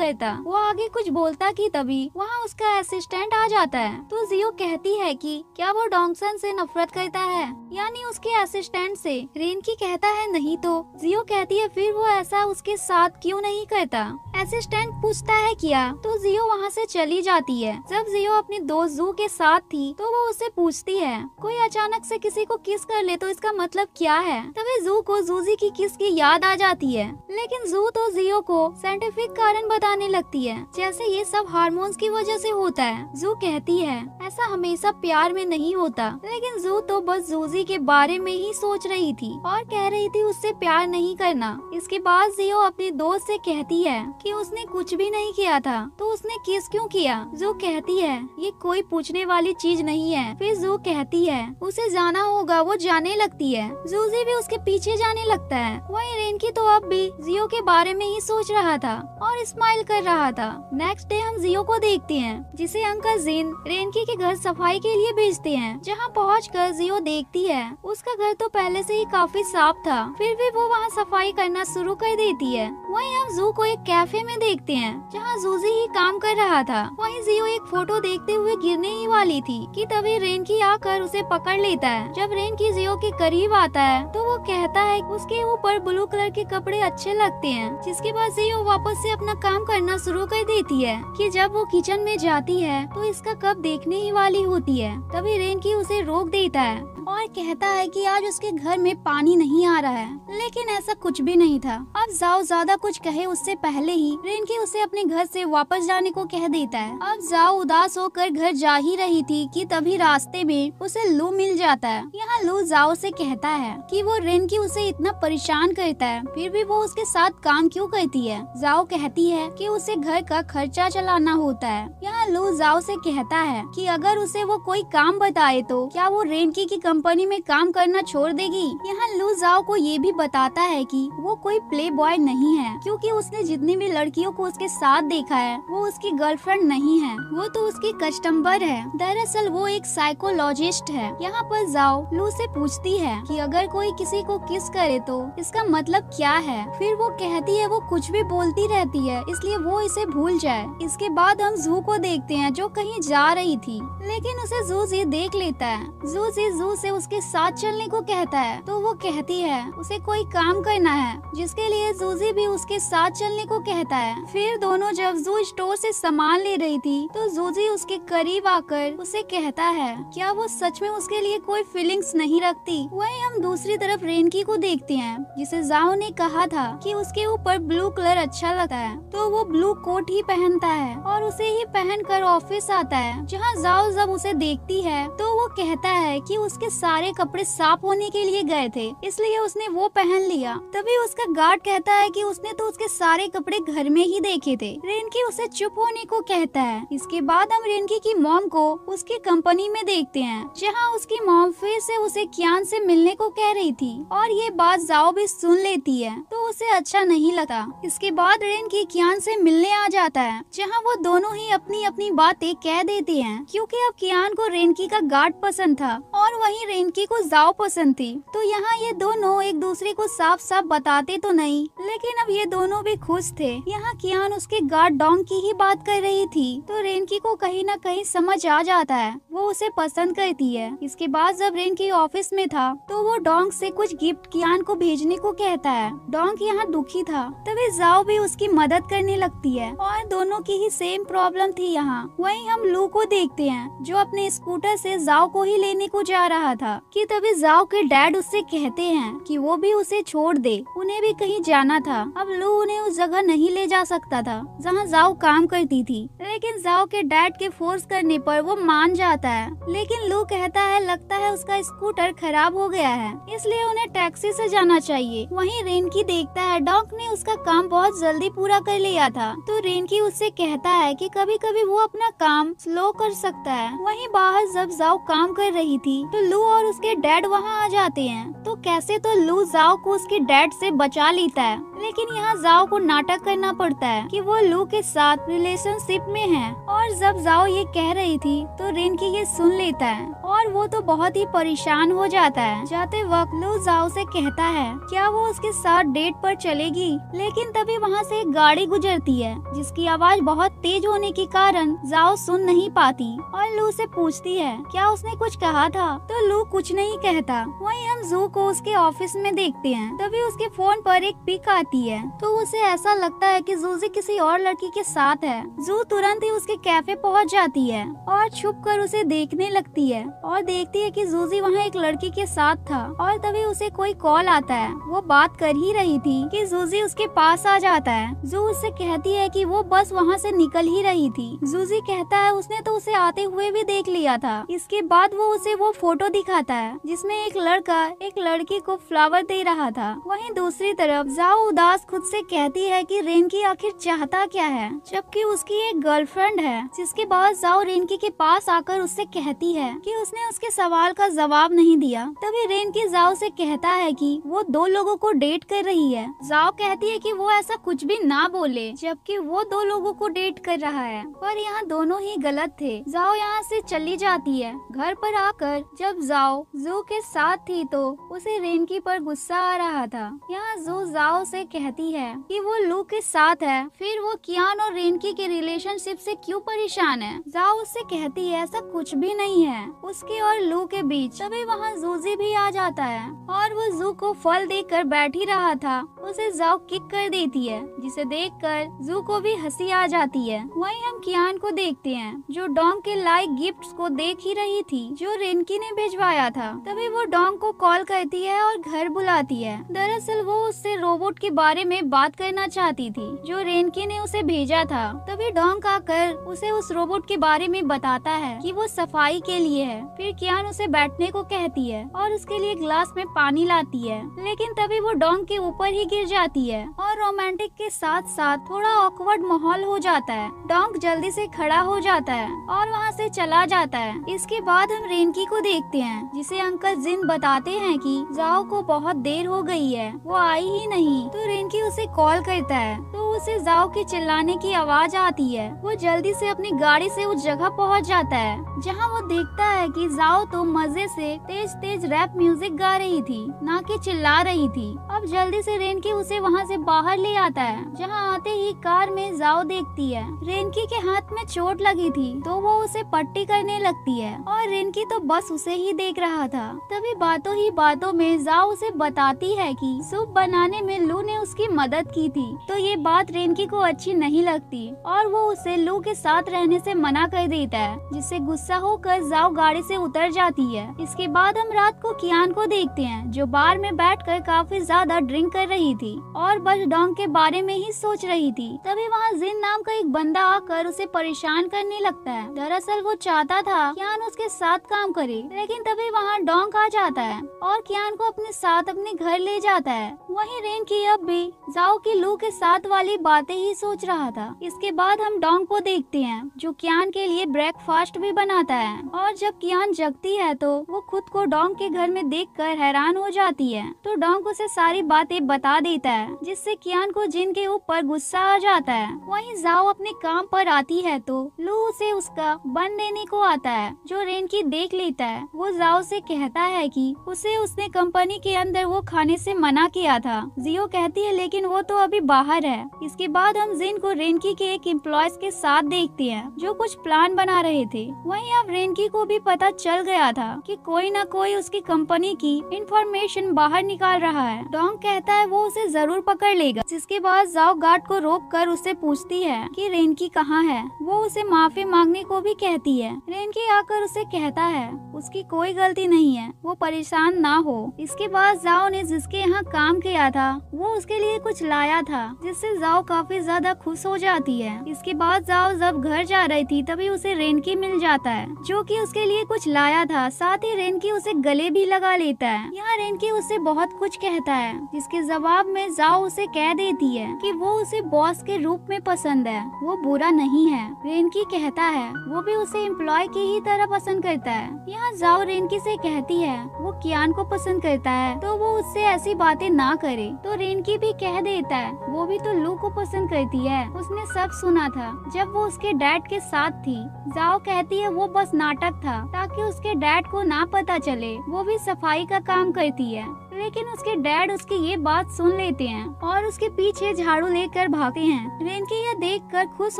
करता वो आगे कुछ बोलता की तभी वहाँ उसका असिस्टेंट आ जाता है तो जियो कहती है कि क्या वो डोंगसन से नफरत करता है यानी उसके असिस्टेंट से रेनकी कहता है नहीं तो जियो कहती है फिर वो ऐसा उसके साथ क्यों क्यों नहीं कहता असिस्टेंट पूछता है क्या तो जियो वहाँ से चली जाती है जब जियो अपनी दोस्त जू के साथ थी तो वो उसे पूछती है कोई अचानक से किसी को किस कर ले तो इसका मतलब क्या है तभी जू को जूजी की किस की याद आ जाती है लेकिन जू तो जियो को साइंटिफिक कारण बताने लगती है जैसे ये सब हार्मोन्स की वजह ऐसी होता है जू कहती है ऐसा हमेशा प्यार में नहीं होता लेकिन जू तो बस जूजी के बारे में ही सोच रही थी और कह रही थी उससे प्यार नहीं करना इसके बाद जियो अपने दोस्त उससे कहती है कि उसने कुछ भी नहीं किया था तो उसने किस क्यों किया जो कहती है ये कोई पूछने वाली चीज नहीं है फिर जो कहती है उसे जाना होगा वो जाने लगती है जूजी भी उसके पीछे जाने लगता है वही रेनकी तो अब भी जियो के बारे में ही सोच रहा था और स्माइल कर रहा था नेक्स्ट डे हम जियो को देखते हैं जिसे अंकल जीन रेनकी के घर सफाई के लिए भेजते हैं जहाँ पहुँच कर जियो देखती है उसका घर तो पहले से ही काफी साफ था फिर भी वो वहाँ सफाई करना शुरू कर देती है वही वहीं हम जू को एक कैफे में देखते हैं जहाँ जूजी ही काम कर रहा था वहीं जियो एक फोटो देखते हुए गिरने ही वाली थी कि तभी रेन की आकर उसे पकड़ लेता है जब रेन की जियो के करीब आता है तो वो कहता है उसके ऊपर ब्लू कलर के कपड़े अच्छे लगते हैं जिसके बाद जियो वापस से अपना काम करना शुरू कर देती है कि जब वो किचन में जाती है तो इसका कप देखने ही वाली होती है तभी रेन की उसे रोक देता है और कहता है कि आज उसके घर में पानी नहीं आ रहा है लेकिन ऐसा कुछ भी नहीं था अब जाओ ज्यादा कुछ कहे उससे पहले ही रिंकी उसे अपने घर से वापस जाने को कह देता है अब जाओ उदास होकर घर जा ही रही थी कि तभी रास्ते में उसे लू मिल जाता है यहाँ लू जाओ से कहता है कि वो रिंकी उसे इतना परेशान करता है फिर भी वो उसके साथ काम क्यों करती है जाओ कहती है कि उसे घर का खर्चा चलाना होता है यहाँ लू जाओ से कहता है कि अगर उसे वो कोई काम बताए तो क्या वो रेनकी की कंपनी में काम करना छोड़ देगी यहाँ लू जाओ को ये भी बताता है कि वो कोई प्ले बॉय नहीं है क्योंकि उसने जितनी भी लड़कियों को उसके साथ देखा है वो उसकी गर्लफ्रेंड नहीं है वो तो उसकी कस्टमर है दरअसल वो एक साइकोलॉजिस्ट है यहाँ पर जाओ लू से पूछती है कि अगर कोई किसी को किस करे तो इसका मतलब क्या है फिर वो कहती है वो कुछ भी बोलती रहती है इसलिए वो इसे भूल जाए इसके बाद हम जू को देखते हैं जो कहीं जा रही थी लेकिन उसे जू ये देख लेता है जू ये जू से उसके साथ चलने को कहता है तो वो कहती है उसे कोई काम करना है जिसके लिए जूजी भी उसके के साथ चलने को कहता है फिर दोनों जब जू स्टोर से सामान ले रही थी तो जूजी उसके करीब आकर उसे कहता है क्या वो सच में उसके लिए कोई फीलिंग्स नहीं रखती वही हम दूसरी तरफ रेनकी को देखते हैं जिसे जाओ ने कहा था कि उसके ऊपर ब्लू कलर अच्छा लगता है तो वो ब्लू कोट ही पहनता है और उसे ही पहन कर ऑफिस आता है जहाँ जाओ जब उसे देखती है तो वो कहता है की उसके सारे कपड़े साफ होने के लिए गए थे इसलिए उसने वो पहन लिया तभी उसका गार्ड कहता है कि उसने तो तो उसके सारे कपड़े घर में ही देखे थे रेनकी उसे चुप होने को कहता है इसके बाद हम रेनकी की मॉम को उसकी कंपनी में देखते हैं जहाँ उसकी मॉम फिर से उसे कियान से मिलने को कह रही थी और ये बात जाओ भी सुन लेती है तो उसे अच्छा नहीं लगा इसके बाद रेनकी कियान से मिलने आ जाता है जहाँ वो दोनों ही अपनी अपनी बातें कह देते हैं क्यूँकी अब कियान को रेनकी का गार्ड पसंद था और वही रेनकी को जाओ पसंद थी तो यहाँ ये दोनों एक दूसरे को साफ साफ बताते तो नहीं लेकिन अब ये दोनों भी खुश थे यहाँ कियान उसके गार्ड डोंग की ही बात कर रही थी तो रेनकी को कहीं ना कहीं समझ आ जाता है वो उसे पसंद करती है इसके बाद जब रेनकी ऑफिस में था तो वो डोंग से कुछ गिफ्ट कियान को भेजने को कहता है डोंग यहाँ दुखी था तभी जाओ भी उसकी मदद करने लगती है और दोनों की ही सेम प्रॉब्लम थी यहाँ वही हम लू को देखते हैं जो अपने स्कूटर ऐसी जाओ को ही लेने को जा रहा था की तभी जाओ के डैड उससे कहते हैं की वो भी उसे छोड़ दे उन्हें भी कहीं जाना था अब कालू उन्हें उस जगह नहीं ले जा सकता था जहाँ जाओ काम करती थी लेकिन जाओ के डैड के फोर्स करने पर वो मान जाता है लेकिन लू कहता है लगता है उसका स्कूटर खराब हो गया है इसलिए उन्हें टैक्सी से जाना चाहिए वहीं रेनकी देखता है डॉग ने उसका काम बहुत जल्दी पूरा कर लिया था तो रेनकी उससे कहता है कि कभी कभी वो अपना काम स्लो कर सकता है वहीं बाहर जब जाओ काम कर रही थी तो लू और उसके डैड वहाँ आ जाते हैं तो कैसे तो लू जाओ को उसके डैड से बचा लेता है लेकिन यहाँ यहाँ जाओ को नाटक करना पड़ता है कि वो लू के साथ रिलेशनशिप में है और जब जाओ ये कह रही थी तो रिनकी ये सुन लेता है और वो तो बहुत ही परेशान हो जाता है जाते वक्त लू जाओ से कहता है क्या वो उसके साथ डेट पर चलेगी लेकिन तभी वहाँ से एक गाड़ी गुजरती है जिसकी आवाज बहुत तेज होने के कारण जाओ सुन नहीं पाती और लू से पूछती है क्या उसने कुछ कहा था तो लू कुछ नहीं कहता वही हम जू को उसके ऑफिस में देखते हैं तभी उसके फोन पर एक पिक आती है तो उसे ऐसा लगता है कि जूजी किसी और लड़की के साथ है जू तुरंत ही उसके कैफे पहुंच जाती है और छुप कर उसे देखने लगती है और देखती है कि जूजी वहाँ एक लड़की के साथ था और तभी उसे कोई कॉल आता है वो बात कर ही रही थी कि जूजी उसके पास आ जाता है जू उससे कहती है कि वो बस वहाँ से निकल ही रही थी जूजी कहता है उसने तो उसे आते हुए भी देख लिया था इसके बाद वो उसे वो फोटो दिखाता है जिसमे एक लड़का एक लड़की को फ्लावर दे रहा था वही दूसरी तरफ जाओ उदास खुद उससे कहती है कि रेनकी आखिर चाहता क्या है जबकि उसकी एक गर्लफ्रेंड है जिसके बाद जाओ रेनकी के पास आकर उससे कहती है कि उसने उसके सवाल का जवाब नहीं दिया तभी रेनकी जाओ से कहता है कि वो दो लोगों को डेट कर रही है जाओ कहती है कि वो ऐसा कुछ भी ना बोले जबकि वो दो लोगों को डेट कर रहा है पर यहाँ दोनों ही गलत थे जाओ यहाँ से चली जाती है घर पर आकर जब जाओ जू के साथ थी तो उसे रेनकी पर गुस्सा आ रहा था यहाँ जू जाओ से कहती है कि वो लू के साथ है फिर वो कियान और रेनकी के रिलेशनशिप से क्यों परेशान है जाओ उससे कहती है ऐसा कुछ भी नहीं है उसके और लू के बीच तभी वहाँ जूजी भी आ जाता है और वो जू को फल कर बैठ ही रहा था उसे जाओ किक कर देती है जिसे देख कर जू को भी हंसी आ जाती है वही हम कियान को देखते हैं जो डोंग के लाइक गिफ्ट को देख ही रही थी जो रेनकी ने भिजवाया था तभी वो डोंग को कॉल करती है और घर बुलाती है दरअसल वो उससे रोबोट के बारे में में बात करना चाहती थी जो रेनकी ने उसे भेजा था तभी डोंग आकर उसे उस रोबोट के बारे में बताता है कि वो सफाई के लिए है फिर कियान उसे बैठने को कहती है और उसके लिए ग्लास में पानी लाती है लेकिन तभी वो डोंग के ऊपर ही गिर जाती है और रोमांटिक के साथ साथ थोड़ा ऑकवर्ड माहौल हो जाता है डोंग जल्दी से खड़ा हो जाता है और वहाँ से चला जाता है इसके बाद हम रेनकी को देखते हैं जिसे अंकल जिन बताते हैं कि जाओ को बहुत देर हो गई है वो आई ही नहीं तो रेनकी उसे कॉल करता है तो उसे जाओ की चिल्लाने की आवाज आती है वो जल्दी से अपनी गाड़ी से उस जगह पहुंच जाता है जहां वो देखता है कि जाओ तो मजे से तेज तेज रैप म्यूजिक गा रही थी ना कि चिल्ला रही थी अब जल्दी से रेनकी उसे वहां से बाहर ले आता है जहां आते ही कार में जाओ देखती है रेनकी के हाथ में चोट लगी थी तो वो उसे पट्टी करने लगती है और रेनकी तो बस उसे ही देख रहा था तभी बातों ही बातों में जाओ उसे बताती है की सूप बनाने में लू ने उसकी मदद की थी तो ये बात रेनकी को अच्छी नहीं लगती और वो उसे लू के साथ रहने से मना कर देता है जिससे गुस्सा होकर जाओ गाड़ी से उतर जाती है इसके बाद हम रात को कियान को देखते हैं जो बार में बैठ कर काफी ज्यादा ड्रिंक कर रही थी और बस डोंग के बारे में ही सोच रही थी तभी वहाँ जिन नाम का एक बंदा आकर उसे परेशान करने लगता है दरअसल वो चाहता था कियान उसके साथ काम करे लेकिन तभी वहाँ डोंग आ जाता है और कियान को अपने साथ अपने घर ले जाता है वहीं रेन की अब भी जाओ के लू के साथ वाली बातें ही सोच रहा था इसके बाद हम डोंग को देखते हैं जो कियान के लिए ब्रेकफास्ट भी बनाता है और जब कियान जगती है तो वो खुद को डोंग के घर में देख कर हैरान हो जाती है तो डोंग उसे सारी बातें बता देता है जिससे कियान को जिन के ऊपर गुस्सा आ जाता है वही जाओ अपने काम पर आती है तो लू उसे उसका बन देने को आता है जो रेन की देख लेता है वो जाओ से कहता है कि उसे उसने कंपनी के अंदर वो खाने से मना किया था जियो कहती है लेकिन लेकिन वो तो अभी बाहर है इसके बाद हम जिन को रेनकी के एक एम्प्लॉयज के साथ देखते हैं जो कुछ प्लान बना रहे थे वही अब रेनकी को भी पता चल गया था की कोई न कोई उसकी कंपनी की इंफॉर्मेशन बाहर निकाल रहा है डोंग कहता है वो उसे जरूर पकड़ लेगा जिसके बाद जाओ गार्ड को रोक कर उससे पूछती है कि रेनकी कहाँ है वो उसे माफी मांगने को भी कहती है रेनकी आकर उसे कहता है उसकी कोई गलती नहीं है वो परेशान ना हो इसके बाद जाओ ने जिसके यहाँ काम किया था वो उसके लिए कुछ कुछ लाया था जिससे जाओ काफी ज्यादा खुश हो जाती है इसके बाद जाओ जब घर जा रही थी तभी उसे रेनकी मिल जाता है जो कि उसके लिए कुछ लाया था साथ ही रेनकी उसे गले भी लगा लेता है यहाँ रेनकी उसे बहुत कुछ कहता है जिसके जवाब में जाओ उसे कह देती है की वो उसे बॉस के रूप में पसंद है वो बुरा नहीं है रेनकी कहता है वो भी उसे एम्प्लॉय की ही तरह पसंद करता है यहाँ जाओ रेनकी से कहती है वो कियान को पसंद करता है तो वो उससे ऐसी बातें ना करे तो रेनकी भी कह देता है वो भी तो लू को पसंद करती है उसने सब सुना था जब वो उसके डैड के साथ थी जाओ कहती है वो बस नाटक था ताकि उसके डैड को ना पता चले वो भी सफाई का काम करती है लेकिन उसके डैड उसकी ये बात सुन लेते हैं और उसके पीछे झाड़ू लेकर भागते हैं रिंकी यह देख कर खुश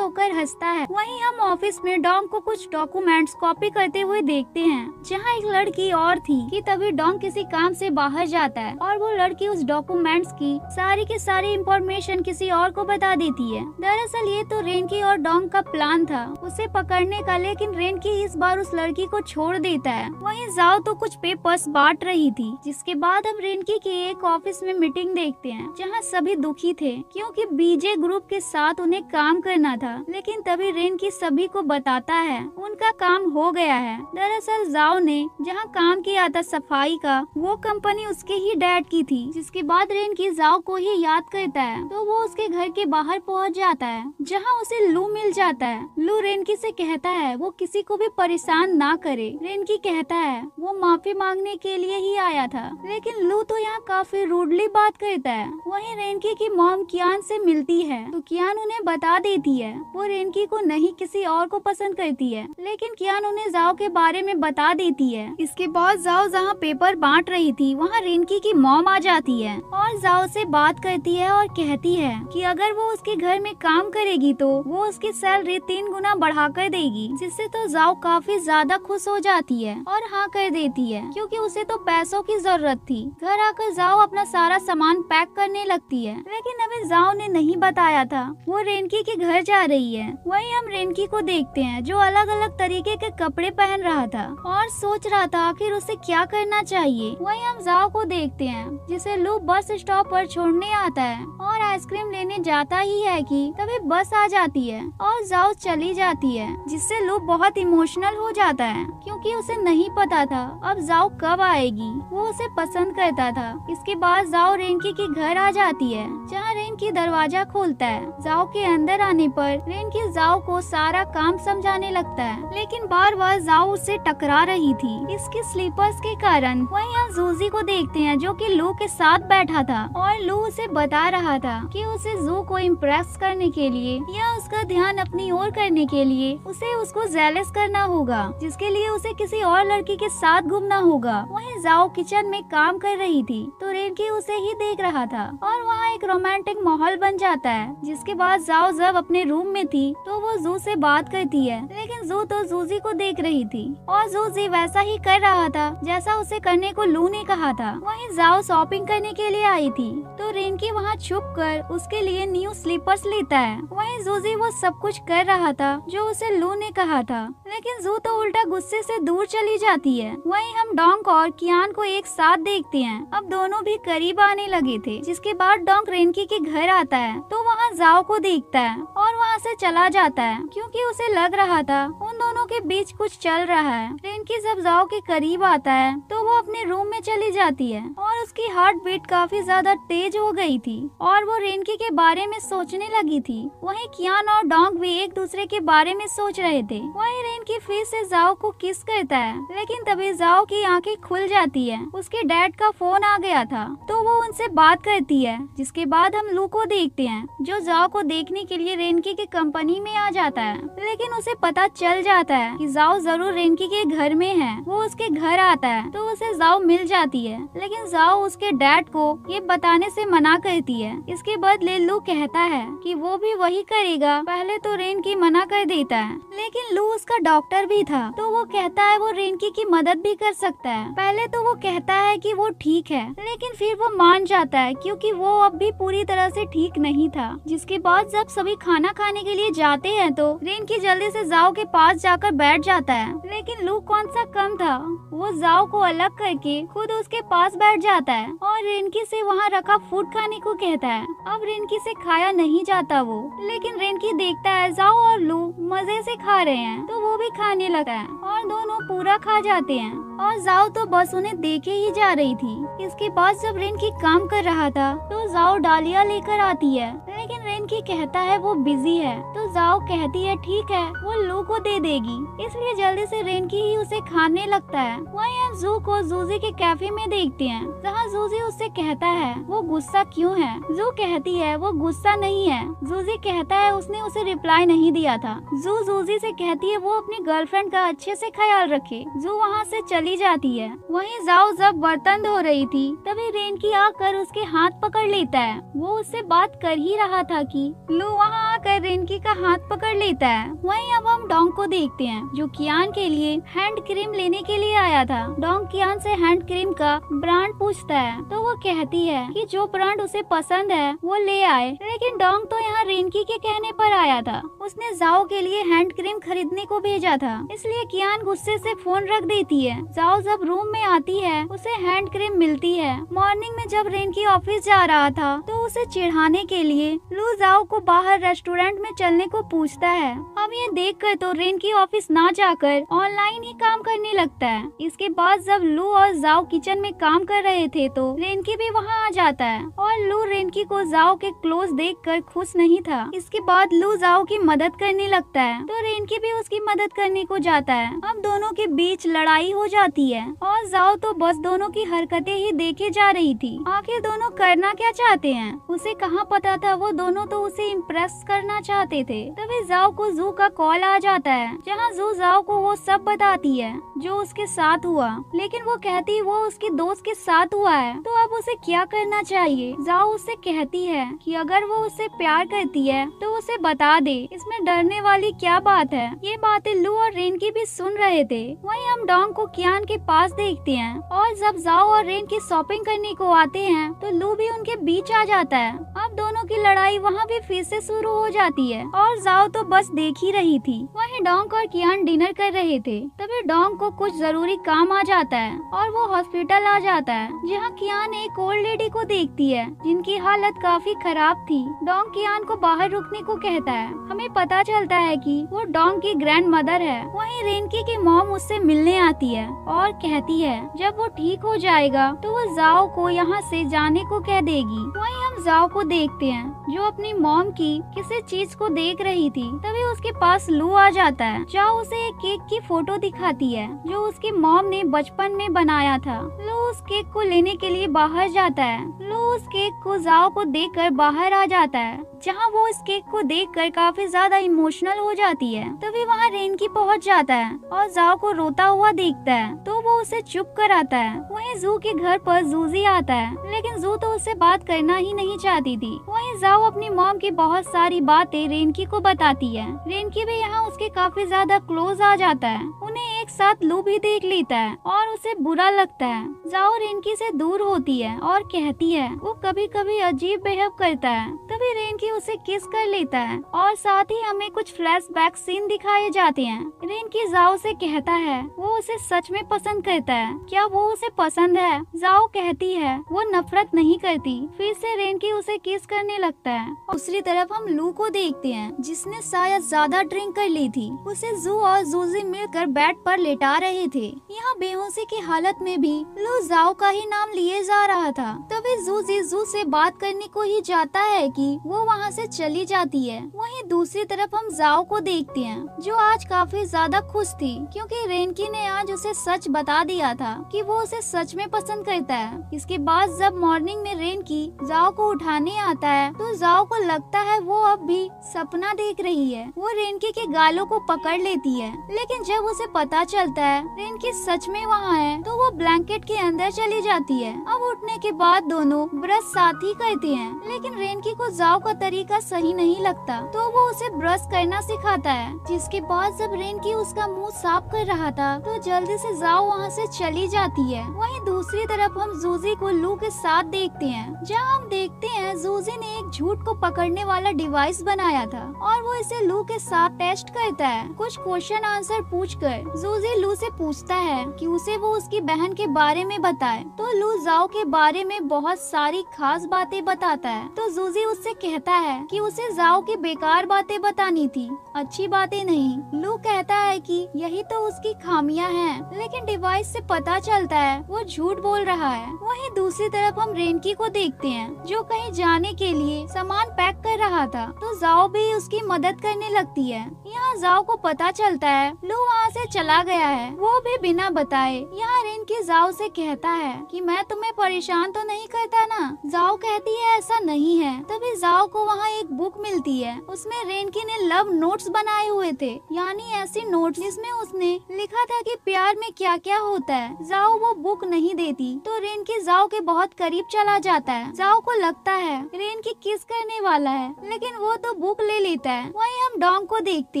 होकर हंसता है वहीं हम ऑफिस में डॉम को कुछ डॉक्यूमेंट्स कॉपी करते हुए देखते हैं जहाँ एक लड़की और थी कि तभी डॉम किसी काम से बाहर जाता है और वो लड़की उस डॉक्यूमेंट्स की सारी के सारी इंफॉर्मेशन किसी और को बता देती है दरअसल ये तो रेनकी और डॉम का प्लान था उसे पकड़ने का लेकिन रेनकी इस बार उस लड़की को छोड़ देता है वहीं जाओ तो कुछ पेपर्स बांट रही थी जिसके बाद हम रेनकी के एक ऑफिस में मीटिंग देखते हैं जहां सभी दुखी थे क्योंकि बीजे ग्रुप के साथ उन्हें काम करना था लेकिन तभी रेनकी सभी को बताता है उनका काम हो गया है दरअसल जाओ ने जहाँ काम किया था सफाई का वो कंपनी उसके ही डैड की थी जिसके बाद रेनकी जाओ को ही याद करता है तो वो उसके घर के बाहर पहुँच जाता है जहाँ उसे लू मिल जाता है लू रेनकी से कहता है वो किसी को भी परेशान ना करे रेनकी कहता है वो माफी मांगने के लिए ही आया था लेकिन लू तो यहाँ काफी रूडली बात करता है वहीं रेनकी की मॉम कियान से मिलती है तो कियान उन्हें बता देती है वो रेनकी को नहीं किसी और को पसंद करती है लेकिन कियान उन्हें जाओ के बारे में बता देती है इसके बाद जाओ जहाँ पेपर बांट रही थी वहाँ रेनकी की मॉम आ जाती है और जाओ से बात करती है और कहती है कि अगर वो उसके घर में काम करेगी तो वो उसकी सैलरी तीन गुना बढ़ा कर देगी जाएगी जिससे तो जाओ काफी ज्यादा खुश हो जाती है और हाँ कर देती है क्योंकि उसे तो पैसों की जरूरत थी घर आकर जाओ अपना सारा सामान पैक करने लगती है लेकिन अभी जाओ ने नहीं बताया था वो रेनकी के घर जा रही है वही हम रेनकी को देखते हैं जो अलग अलग तरीके के कपड़े पहन रहा था और सोच रहा था आखिर उसे क्या करना चाहिए वही हम जाओ को देखते हैं जिसे लू बस स्टॉप पर छोड़ने आता है और आइसक्रीम लेने जाता ही है कि तभी बस आ जाती है और जाओ चली जाती है जिस इससे लू बहुत इमोशनल हो जाता है क्योंकि उसे नहीं पता था अब जाओ कब आएगी वो उसे पसंद करता था इसके बाद जाओ रेनकी के घर आ जाती है जहाँ रेनकी दरवाजा खोलता है जाओ के अंदर आने पर रेनकी जाओ को सारा काम समझाने लगता है लेकिन बार बार जाओ उससे टकरा रही थी इसके स्लीपर्स के कारण वही यहाँ जूजी को देखते हैं जो कि लू के साथ बैठा था और लू उसे बता रहा था कि उसे जू को इम्प्रेस करने के लिए या उसका ध्यान अपनी ओर करने के लिए उसे लिए उसको जेलस करना होगा जिसके लिए उसे किसी और लड़की के साथ घूमना होगा वहीं जाओ किचन में काम कर रही थी तो रेनकी उसे ही देख रहा था और वहाँ एक रोमांटिक माहौल बन जाता है जिसके बाद जाओ जब अपने रूम में थी तो वो जू से बात करती है लेकिन जू तो जूजी को देख रही थी और जूजी वैसा ही कर रहा था जैसा उसे करने को लू ने कहा था वहीं जाओ शॉपिंग करने के लिए आई थी तो रेनकी वहाँ छुप कर उसके लिए न्यू स्लीपर्स लेता है वहीं जूजी वो सब कुछ कर रहा था जो उसे लू ने कहा था लेकिन जू तो उल्टा गुस्से से दूर चली जाती है वहीं हम डोंक और कियान को एक साथ देखते हैं अब दोनों भी करीब आने लगे थे जिसके बाद डोंक रेनकी के घर आता है तो वहाँ जाओ को देखता है और वहाँ से चला जाता है क्योंकि उसे लग रहा था उन दोनों के बीच कुछ चल रहा है रेनकी जब जाओ के करीब आता है तो वो अपने रूम में चली जाती है और उसकी हार्ट बीट काफी ज्यादा तेज हो गयी थी और वो रेनकी के बारे में सोचने लगी थी वही कियान और डोंक भी एक दूसरे के बारे में सोच रहे रहे थे वही रेन की फिर से जाओ को किस करता है लेकिन तभी जाओ की आंखें खुल जाती है उसके डैड का फोन आ गया था तो वो उनसे बात करती है जिसके बाद हम लू को देखते हैं जो जाओ को देखने के लिए रेनकी के कंपनी में आ जाता है लेकिन उसे पता चल जाता है कि जाओ जरूर रेनकी के घर में है वो उसके घर आता है तो उसे जाओ मिल जाती है लेकिन जाओ उसके डैड को ये बताने से मना करती है इसके बदले लू कहता है कि वो भी वही करेगा पहले तो रेन की मना कर देता है लेकिन लू उसका डॉक्टर भी था तो वो कहता है वो रिंकी की मदद भी कर सकता है पहले तो वो कहता है कि वो ठीक है लेकिन फिर वो मान जाता है क्योंकि वो अब भी पूरी तरह से ठीक नहीं था जिसके बाद जब सभी खाना खाने के लिए जाते हैं तो रिंकी जल्दी से जाओ के पास जाकर बैठ जाता है लेकिन लू कौन सा कम था वो जाओ को अलग करके खुद उसके पास बैठ जाता है और रिंकी से वहाँ रखा फूड खाने को कहता है अब रिंकी से खाया नहीं जाता वो लेकिन रेनकी देखता है जाओ और लू मजे से खा खा रहे हैं तो वो भी खाने लगा है और दोनों पूरा खा जाते हैं और जाओ तो बस उन्हें देखे ही जा रही थी इसके बाद जब रेनकी काम कर रहा था तो जाओ डालिया लेकर आती है लेकिन रेनकी कहता है वो बिजी है तो जाओ कहती है ठीक है वो लू को दे देगी इसलिए जल्दी से रेनकी ही उसे खाने लगता है वही हम जू को जूजी के कैफे में देखते हैं जहाँ जूजी उससे कहता है वो गुस्सा क्यों है जू कहती है वो गुस्सा नहीं है जूजी कहता है उसने उसे रिप्लाई नहीं दिया था जू जूजी से कहती है वो अपनी गर्लफ्रेंड का अच्छे से ख्याल रखे जो वहाँ से चली जाती है वहीं जाओ जब बर्तन धो रही थी तभी रेन की आकर उसके हाथ पकड़ लेता है वो उससे बात कर ही रहा था कि लू वहाँ आकर रेनकी का हाथ पकड़ लेता है वहीं अब हम डोंग को देखते हैं जो कियान के लिए हैंड क्रीम लेने के लिए आया था डोंग कियान से हैंड क्रीम का ब्रांड पूछता है तो वो कहती है कि जो ब्रांड उसे पसंद है वो ले आए लेकिन डोंग तो यहाँ रेनकी के कहने पर आया था उसने जाओ के लिए हैंड आइसक्रीम खरीदने को भेजा था इसलिए कियान गुस्से से फोन रख देती है जाओ जब रूम में आती है उसे हैंड क्रीम मिलती है मॉर्निंग में जब रेन की ऑफिस जा रहा था तो उसे चिढ़ाने के लिए लू जाओ को बाहर रेस्टोरेंट में चलने को पूछता है अब ये देख कर तो रेन की ऑफिस ना जाकर ऑनलाइन ही काम करने लगता है इसके बाद जब लू और जाओ किचन में काम कर रहे थे तो रेनकी भी वहाँ आ जाता है और लू रेनकी को जाओ के क्लोज देख कर खुश नहीं था इसके बाद लू जाओ की मदद करने लगता है तो ट्रेन की भी उसकी मदद करने को जाता है अब दोनों के बीच लड़ाई हो जाती है और जाओ तो बस दोनों की हरकतें ही देखे जा रही थी आखिर दोनों करना क्या चाहते हैं उसे कहाँ पता था वो दोनों तो उसे इम्प्रेस करना चाहते थे तभी जाओ को जू का कॉल आ जाता है जहाँ जू जाओ को वो सब बताती है जो उसके साथ हुआ लेकिन वो कहती वो उसके दोस्त के साथ हुआ है तो अब उसे क्या करना चाहिए जाओ उसे कहती है की अगर वो उसे प्यार करती है तो उसे बता दे इसमें डरने वाली क्या बात बात है ये बातें लू और रेन की भी सुन रहे थे वहीं हम डोंग को कियान के पास देखते हैं और जब जाओ और रेन की शॉपिंग करने को आते हैं तो लू भी उनके बीच आ जाता है अब दोनों की लड़ाई वहाँ भी फिर से शुरू हो जाती है और जाओ तो बस देख ही रही थी वही डोंग और कियान डिनर कर रहे थे तभी डोंग को कुछ जरूरी काम आ जाता है और वो हॉस्पिटल आ जाता है जहाँ कियान एक ओल्ड लेडी को देखती है जिनकी हालत काफी खराब थी डोंग कियान को बाहर रुकने को कहता है हमें पता चलता है की वो डोंग की ग्रैंड मदर है वही रेनकी की मॉम उससे मिलने आती है और कहती है जब वो ठीक हो जाएगा तो वो जाओ को यहाँ से जाने को कह देगी वही हम जाओ को देखते हैं जो अपनी मॉम की किसी चीज को देख रही थी तभी उसके पास लू आ जाता है जाओ उसे एक केक की फोटो दिखाती है जो उसकी मॉम ने बचपन में बनाया था लू उस केक को लेने के लिए बाहर जाता है लू उस केक को जाओ को देख कर बाहर आ जाता है जहाँ वो इस केक को देख कर काफी ज्यादा इमोशनल हो जाती है है तभी वहाँ रेनकी पहुँच जाता है और जाओ को रोता हुआ देखता है तो वो उसे चुप कराता है वहीं जू के घर पर जूजी आता है लेकिन जू तो उससे बात करना ही नहीं चाहती थी वहीं जाओ अपनी मॉम की बहुत सारी बातें रेनकी को बताती है रेनकी भी यहाँ उसके काफी ज्यादा क्लोज आ जाता है उन्हें एक साथ लू भी देख लेता है और उसे बुरा लगता है जाओ रेनकी से दूर होती है और कहती है वो कभी कभी अजीब बिहेव करता है तभी रेनकी उसे किस कर लेता है और साथ ही हमें कुछ फ्लैश बैक सीन दिखाए जाते हैं रिन की जाओ से कहता है वो उसे सच में पसंद करता है क्या वो उसे पसंद है जाओ कहती है वो नफरत नहीं करती फिर से रेन की उसे किस करने लगता है दूसरी तरफ हम लू को देखते हैं जिसने शायद ज्यादा ड्रिंक कर ली थी उसे जू और जूजी मिलकर बेड पर लेटा रहे थे यहाँ बेहोशी की हालत में भी लू जाओ का ही नाम लिए जा रहा था तभी जूजी जू से बात करने को ही जाता है कि वो वहाँ से चली जाती है वहीं दूसरी तरफ हम जाओ को देखते होती हैं, जो आज काफी ज्यादा खुश थी क्योंकि रेनकी ने आज उसे सच बता दिया था कि वो उसे सच में पसंद करता है इसके बाद जब मॉर्निंग में रेनकी जाओ को उठाने आता है तो जाओ को लगता है वो अब भी सपना देख रही है वो रेनकी के गालों को पकड़ लेती है लेकिन जब उसे पता चलता है रेनकी सच में वहाँ है तो वो ब्लैंकेट के अंदर चली जाती है अब उठने के बाद दोनों ब्रश साथ ही करते हैं लेकिन रेनकी को जाओ का तरीका सही नहीं लगता तो वो उसे ब्रश करना सिखाता है जिसके बाद जब रेनकी उसका मुंह साफ कर रहा था तो जल्दी से जाओ वहाँ से चली जाती है वहीं दूसरी तरफ हम जूजी को लू के साथ देखते हैं जहाँ हम देखते हैं जूजी ने एक झूठ को पकड़ने वाला डिवाइस बनाया था और वो इसे लू के साथ टेस्ट करता है कुछ क्वेश्चन आंसर पूछ कर जूजी लू से पूछता है की उसे वो उसकी बहन के बारे में बताए तो लू जाओ के बारे में बहुत सारी खास बातें बताता है तो जूजी उससे कहता है की उसे जाओ की बेकार बातें बतानी थी अच्छी बात पाते नहीं लू कहता है कि यही तो उसकी खामियां हैं लेकिन डिवाइस से पता चलता है वो झूठ बोल रहा है वहीं दूसरी तरफ हम रेनकी को देखते हैं जो कहीं जाने के लिए सामान पैक कर रहा था तो जाओ भी उसकी मदद करने लगती है यहाँ जाओ को पता चलता है लू वहाँ से चला गया है वो भी बिना बताए यहाँ रेनकी जाओ से कहता है कि मैं तुम्हें परेशान तो नहीं करता ना जाओ कहती है ऐसा नहीं है तभी जाओ को वहाँ एक बुक मिलती है उसमें रेनकी ने लव नोट्स बनाए आए हुए थे यानी ऐसी नोट में उसने लिखा था कि प्यार में क्या क्या होता है जाओ वो बुक नहीं देती तो रेन की जाओ के बहुत करीब चला जाता है जाओ को लगता है रेन की किस करने वाला है लेकिन वो तो बुक ले लेता है वही हम डोंग को देखते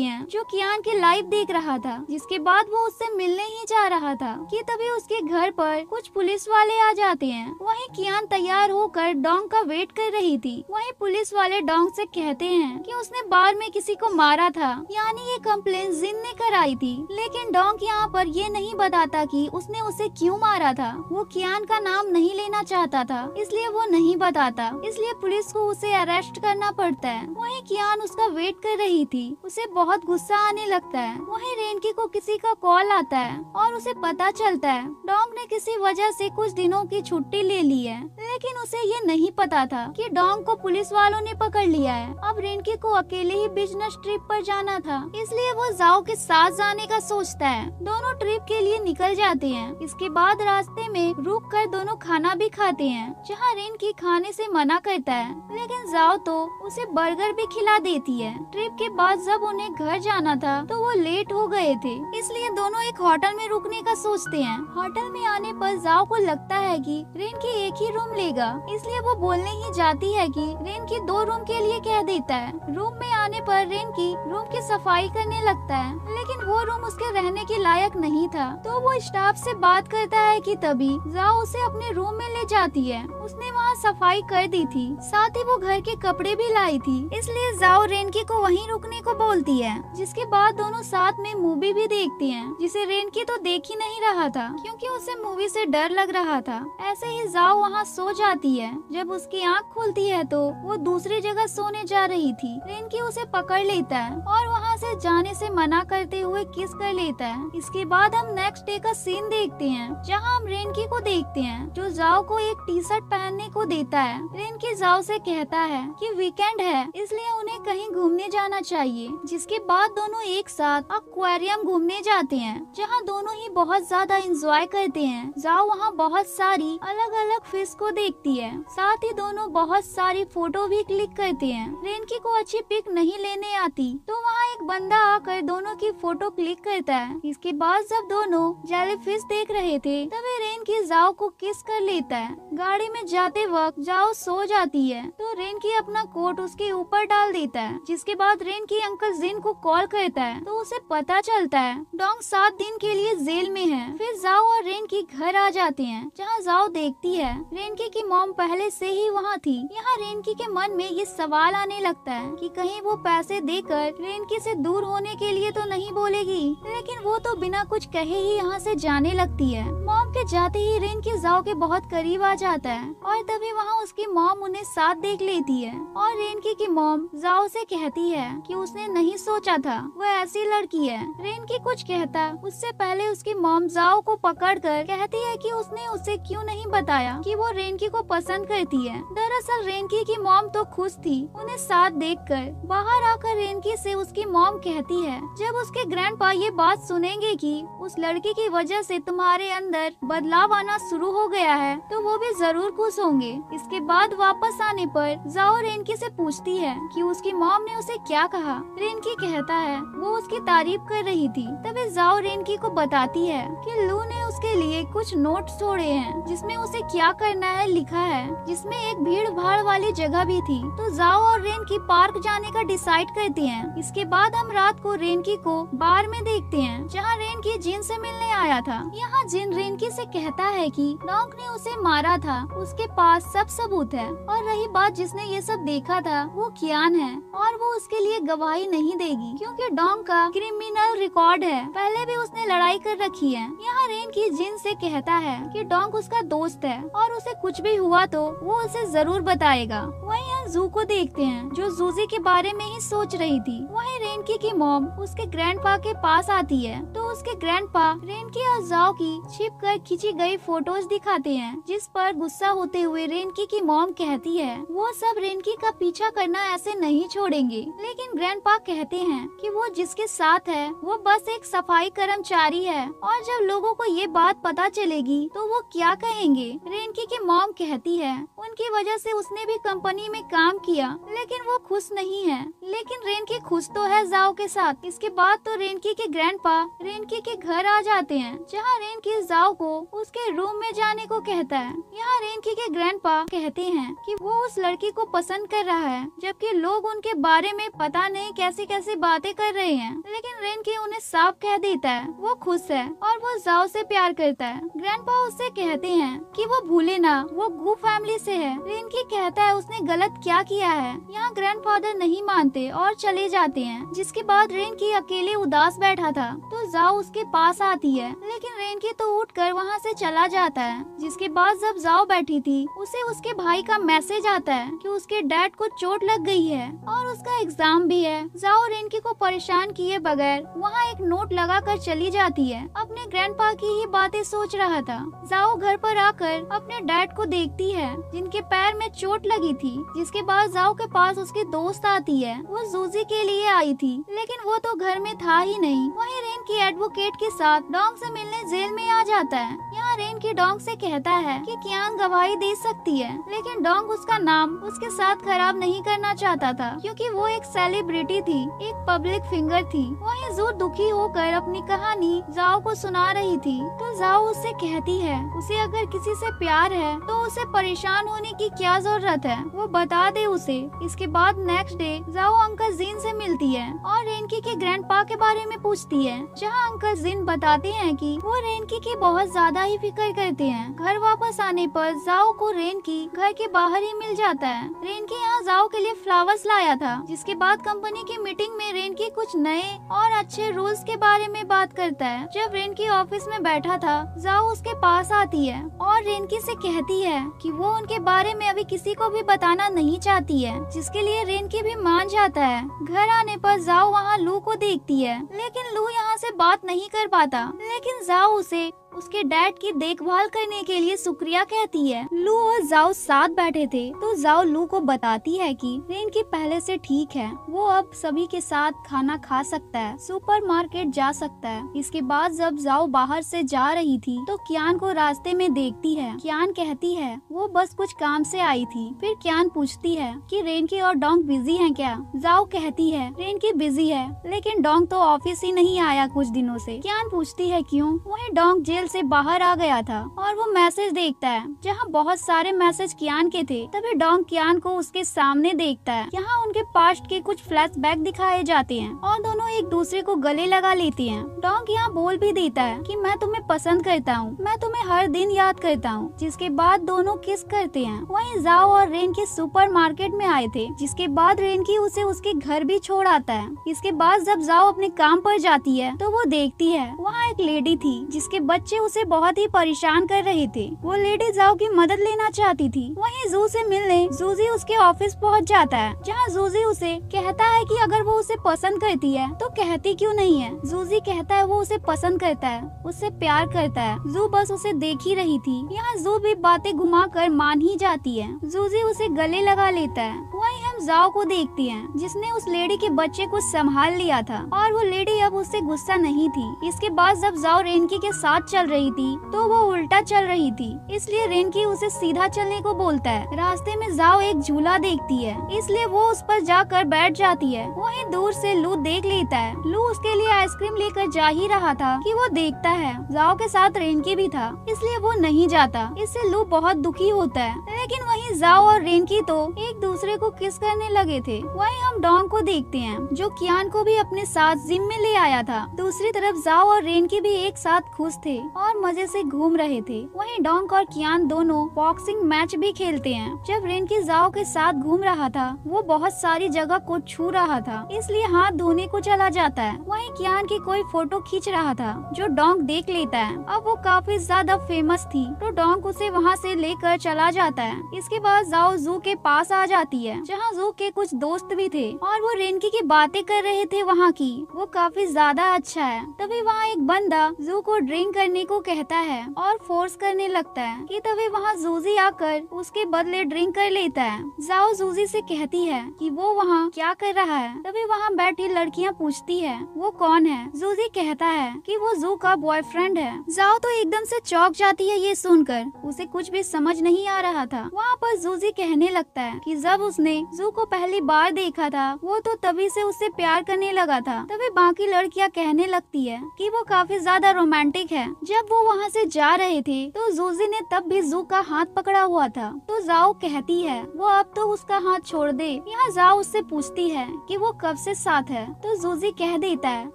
हैं जो कियान की लाइव देख रहा था जिसके बाद वो उससे मिलने ही जा रहा था कि तभी उसके घर पर कुछ पुलिस वाले आ जाते हैं वही कियान तैयार होकर डोंग का वेट कर रही थी वही पुलिस वाले डोंग से कहते हैं कि उसने बार में किसी को मारा था यानी ये कम्प्लेन जिन ने कराई थी लेकिन डोंग यहाँ पर ये नहीं बताता कि उसने उसे क्यों मारा था वो कियान का नाम नहीं लेना चाहता था इसलिए वो नहीं बताता इसलिए पुलिस को उसे अरेस्ट करना पड़ता है वही कियान उसका वेट कर रही थी उसे बहुत गुस्सा आने लगता है वही रेनकी को किसी का कॉल आता है और उसे पता चलता है डोंग ने किसी वजह ऐसी कुछ दिनों की छुट्टी ले ली है लेकिन उसे ये नहीं पता था की डोंग को पुलिस वालों ने पकड़ लिया है अब रेनकी को अकेले ही बिजनेस ट्रिप आरोप जाना था इसलिए वो जाओ के साथ जाने का सोचता है दोनों ट्रिप के लिए निकल जाते हैं इसके बाद रास्ते में रुक कर दोनों खाना भी खाते हैं जहाँ रेन की खाने से मना करता है लेकिन जाओ तो उसे बर्गर भी खिला देती है ट्रिप के बाद जब उन्हें घर जाना था तो वो लेट हो गए थे इसलिए दोनों एक होटल में रुकने का सोचते हैं होटल में आने पर जाओ को लगता है कि रेन की एक ही रूम लेगा इसलिए वो बोलने ही जाती है कि रेन की दो रूम के लिए कह देता है रूम में आने पर रेन की रूम के सफाई करने लगता है लेकिन वो रूम उसके रहने के लायक नहीं था तो वो स्टाफ से बात करता है कि तभी जाओ उसे अपने रूम में ले जाती है उसने वहाँ सफाई कर दी थी साथ ही वो घर के कपड़े भी लाई थी इसलिए जाओ रेनकी को वहीं रुकने को बोलती है जिसके बाद दोनों साथ में मूवी भी देखती है जिसे रेनकी तो देख ही नहीं रहा था क्यूँकी उसे मूवी से डर लग रहा था ऐसे ही जाओ वहाँ सो जाती है जब उसकी आँख खुलती है तो वो दूसरी जगह सोने जा रही थी रेनकी उसे पकड़ लेता है और वहाँ वहाँ से जाने से मना करते हुए किस कर लेता है इसके बाद हम नेक्स्ट डे का सीन देखते हैं जहाँ हम रेनकी को देखते हैं जो जाओ को एक टी शर्ट पहनने को देता है रेनकी जाओ से कहता है कि वीकेंड है इसलिए उन्हें कहीं घूमने जाना चाहिए जिसके बाद दोनों एक साथ एक्वेरियम घूमने जाते हैं जहाँ दोनों ही बहुत ज्यादा इंजॉय करते हैं जाओ वहाँ बहुत सारी अलग अलग फिश को देखती है साथ ही दोनों बहुत सारी फोटो भी क्लिक करते हैं रेनकी को अच्छी पिक नहीं लेने आती तो वहाँ एक बंदा आकर दोनों की फोटो क्लिक करता है इसके बाद जब दोनों फिश देख रहे थे तब रेन की जाओ को किस कर लेता है गाड़ी में जाते वक्त जाओ सो जाती है तो रेन की अपना कोट उसके ऊपर डाल देता है जिसके बाद रेन की अंकल जिन को कॉल करता है तो उसे पता चलता है डोंग सात दिन के लिए जेल में है फिर जाओ और रेन की घर आ जाते हैं जहाँ जाओ देखती है रेनकी की मोम पहले से ही वहाँ थी यहाँ रेनकी के मन में ये सवाल आने लगता है कि कहीं वो पैसे देकर रेनकी से दूर होने के लिए तो नहीं बोलेगी लेकिन वो तो बिना कुछ कहे ही यहाँ से जाने लगती है मॉम के जाते ही रिन के जाओ के बहुत करीब आ जाता है और तभी वहाँ उसकी मॉम उन्हें साथ देख लेती है और रेन की, की मॉम जाओ से कहती है कि उसने नहीं सोचा था वह ऐसी लड़की है रेन की कुछ कहता उससे पहले उसकी मॉम जाओ को पकड़ कर कहती है कि उसने उसे क्यों नहीं बताया कि वो रेनकी को पसंद करती है दरअसल रेनकी की मॉम तो खुश थी उन्हें साथ देखकर बाहर आकर रेनकी से उसकी मॉम कहती है जब उसके ग्रैंडपा ये बात सुनेंगे कि उस लड़की की वजह से तुम्हारे अंदर बदलाव आना शुरू हो गया है तो वो भी जरूर खुश होंगे इसके बाद वापस आने पर जाओ रेनकी से पूछती है कि उसकी मॉम ने उसे क्या कहा रेनकी कहता है वो उसकी तारीफ कर रही थी तभी जाओ रेनकी को बताती है की लू ने उसके लिए कुछ नोट छोड़े है जिसमे उसे क्या करना है लिखा है जिसमे एक भीड़ भाड़ वाली जगह भी थी तो जाओ और रेनकी पार्क जाने का डिसाइड करती है इसके बाद हम रात को रेनकी को बार में देखते हैं जहाँ रेनकी जिन से मिलने आया था यहाँ जिन रेनकी से कहता है कि नॉक ने उसे मारा था उसके पास सब सबूत है और रही बात जिसने ये सब देखा था वो कियान है और वो उसके लिए गवाही नहीं देगी क्योंकि डोंग का क्रिमिनल रिकॉर्ड है पहले भी उसने लड़ाई कर रखी है यहाँ रेन की जिन से कहता है कि डोंग उसका दोस्त है और उसे कुछ भी हुआ तो वो उसे जरूर बताएगा वही हम जू को देखते हैं जो जूजी के बारे में ही सोच रही थी वही रेनकी की मोम उसके ग्रैंडपा के पास आती है तो उसके ग्रैंडपा रेनकी और जाओ की छिप कर खींची गई फोटोज दिखाते हैं जिस पर गुस्सा होते हुए रेनकी की मोम कहती है वो सब रेनकी का पीछा करना ऐसे नहीं छोड़ेंगे लेकिन ग्रैंडपा कहते हैं कि वो जिसके साथ है वो बस एक सफाई कर्मचारी है और जब लोगो को ये बात पता चलेगी तो वो क्या कहेंगे रेनकी की मोम कहती है उनकी वजह से उसने भी कंपनी में काम किया लेकिन वो खुश नहीं है लेकिन रेनकी खुश तो है है जाओ के साथ इसके बाद तो रेनकी के ग्रैंडपा रेनकी के घर आ जाते हैं जहाँ रेनकी जाओ को उसके रूम में जाने को कहता है यहाँ रेनकी के ग्रैंडपा कहते हैं कि वो उस लड़की को पसंद कर रहा है जबकि लोग उनके बारे में पता नहीं कैसी कैसी बातें कर रहे हैं लेकिन रेनकी उन्हें साफ कह देता है वो खुश है और वो जाओ से प्यार करता है पा उससे कहते हैं कि वो भूले ना वो गु फैमिली से है रेनकी कहता है उसने गलत क्या किया है यहाँ फादर नहीं मानते और चले जाते हैं जिसके बाद रेन की अकेले उदास बैठा था तो जाओ उसके पास आती है लेकिन रेन की तो उठ कर वहाँ ऐसी चला जाता है जिसके बाद जब जाओ बैठी थी उसे उसके भाई का मैसेज आता है की उसके डैड को चोट लग गई है और उसका एग्जाम भी है जाओ रेनकी को परेशान किए बगैर वहाँ एक नोट लगा कर चली जाती है अपने पा की ही बातें सोच रहा था जाओ घर पर आकर अपने डैड को देखती है जिनके पैर में चोट लगी थी जिसके बाद जाओ के पास उसकी दोस्त आती है वो जूजी के लिए आई गई थी लेकिन वो तो घर में था ही नहीं वहीं रेन की एडवोकेट के साथ डोंग से मिलने जेल में आ जाता है यहाँ रेन की डोंग से कहता है कि कियान गवाही दे सकती है लेकिन डोंग उसका नाम उसके साथ खराब नहीं करना चाहता था क्योंकि वो एक सेलिब्रिटी थी एक पब्लिक फिंगर थी वही जो दुखी होकर अपनी कहानी जाओ को सुना रही थी तो जाओ उससे कहती है उसे अगर किसी से प्यार है तो उसे परेशान होने की क्या जरूरत है वो बता दे उसे इसके बाद नेक्स्ट डे जाओ अंकल जीन से मिलती है है और रेनकी के ग्रैंड के बारे में पूछती है जहाँ अंकल जिन बताते हैं कि वो रेनकी की बहुत ज्यादा ही फिक्र करते हैं घर वापस आने पर जाओ को रेनकी घर के बाहर ही मिल जाता है रेनकी यहाँ जाओ के लिए फ्लावर्स लाया था जिसके बाद कंपनी की मीटिंग में रेनकी कुछ नए और अच्छे रूल्स के बारे में बात करता है जब रेनकी ऑफिस में बैठा था जाओ उसके पास आती है और रेनकी से कहती है कि वो उनके बारे में अभी किसी को भी बताना नहीं चाहती है जिसके लिए रेनकी भी मान जाता है घर आने पर पर जाओ वहाँ लू को देखती है लेकिन लू यहाँ से बात नहीं कर पाता लेकिन जाओ उसे उसके डैड की देखभाल करने के लिए सुक्रिया कहती है लू और जाओ साथ बैठे थे तो जाओ लू को बताती है कि रेन की पहले से ठीक है वो अब सभी के साथ खाना खा सकता है सुपरमार्केट जा सकता है इसके बाद जब जाओ बाहर से जा रही थी तो कियान को रास्ते में देखती है कियान कहती है वो बस कुछ काम से आई थी फिर कियान पूछती है कि रेन की और डोंग बिजी है क्या जाओ कहती है रेन की बिजी है लेकिन डोंग तो ऑफिस ही नहीं आया कुछ दिनों से कियान पूछती है क्यों वही डोंग जेल जेल से बाहर आ गया था और वो मैसेज देखता है जहाँ बहुत सारे मैसेज कियान के थे तभी डोंग कियान को उसके सामने देखता है यहाँ उनके पास्ट के कुछ बैक दिखाए जाते हैं और दोनों एक दूसरे को गले लगा लेती हैं। डोंग यहाँ बोल भी देता है की मैं तुम्हें पसंद करता हूँ मैं तुम्हें हर दिन याद करता हूँ जिसके बाद दोनों किस करते हैं वही जाओ और रेन के सुपर में आए थे जिसके बाद रेन की उसे उसके घर भी छोड़ आता है इसके बाद जब जाओ अपने काम पर जाती है तो वो देखती है वहाँ एक लेडी थी जिसके बच्चे बच्चे उसे बहुत ही परेशान कर रहे थे वो लेडी जाओ की मदद लेना चाहती थी वहीं जू से मिलने जूजी उसके ऑफिस पहुंच जाता है जहां जूजी उसे कहता है कि अगर वो उसे पसंद करती है तो कहती क्यों नहीं है जूजी कहता है वो उसे पसंद करता है उससे प्यार करता है जू बस उसे देख ही रही थी यहाँ जू भी बातें घुमा कर मान ही जाती है जूजी उसे गले लगा लेता है वही हम जाओ को देखती है जिसने उस लेडी के बच्चे को संभाल लिया था और वो लेडी अब उससे गुस्सा नहीं थी इसके बाद जब जाओ रेनकी के साथ चल चल रही थी तो वो उल्टा चल रही थी इसलिए रेनकी उसे सीधा चलने को बोलता है रास्ते में जाओ एक झूला देखती है इसलिए वो उस पर जाकर बैठ जाती है वहीं दूर से लू देख लेता है लू उसके लिए आइसक्रीम लेकर जा ही रहा था कि वो देखता है जाओ के साथ रेनकी भी था इसलिए वो नहीं जाता इससे लू बहुत दुखी होता है लेकिन वही जाओ और रेनकी तो एक दूसरे को किस करने लगे थे वही हम डोंग को देखते हैं जो कियान को भी अपने साथ जिम में ले आया था दूसरी तरफ जाओ और रेनकी भी एक साथ खुश थे और मजे से घूम रहे थे वहीं डोंग और कियान दोनों बॉक्सिंग मैच भी खेलते हैं जब रेनकी जाओ के साथ घूम रहा था वो बहुत सारी जगह को छू रहा था इसलिए हाथ धोने को चला जाता है वही कियान की कोई फोटो खींच रहा था जो डोंग देख लेता है अब वो काफी ज्यादा फेमस थी तो डोंग उसे वहाँ ऐसी लेकर चला जाता है इसके बाद जाओ जू के पास आ जाती है जहाँ जू के कुछ दोस्त भी थे और वो रेनकी की बातें कर रहे थे वहाँ की वो काफी ज्यादा अच्छा है तभी वहाँ एक बंदा जू को ड्रिंक करने पीने को कहता है और फोर्स करने लगता है कि तभी वहाँ जूजी आकर उसके बदले ड्रिंक कर लेता है जाओ जूजी से कहती है कि वो वहाँ क्या कर रहा है तभी वहाँ बैठी लड़कियाँ पूछती है वो कौन है जूजी कहता है कि वो जू का बॉयफ्रेंड है जाओ तो एकदम से चौक जाती है ये सुनकर उसे कुछ भी समझ नहीं आ रहा था वहाँ पर जूजी कहने लगता है कि जब उसने जू को पहली बार देखा था वो तो तभी से उससे प्यार करने लगा था तभी बाकी लड़कियाँ कहने लगती है कि वो काफी ज्यादा रोमांटिक है जब वो वहाँ से जा रहे थे तो जोजी ने तब भी जू का हाथ पकड़ा हुआ था तो जाओ कहती है वो अब तो उसका हाथ छोड़ दे यहाँ जाओ उससे पूछती है कि वो कब से साथ है तो जूजी कह देता है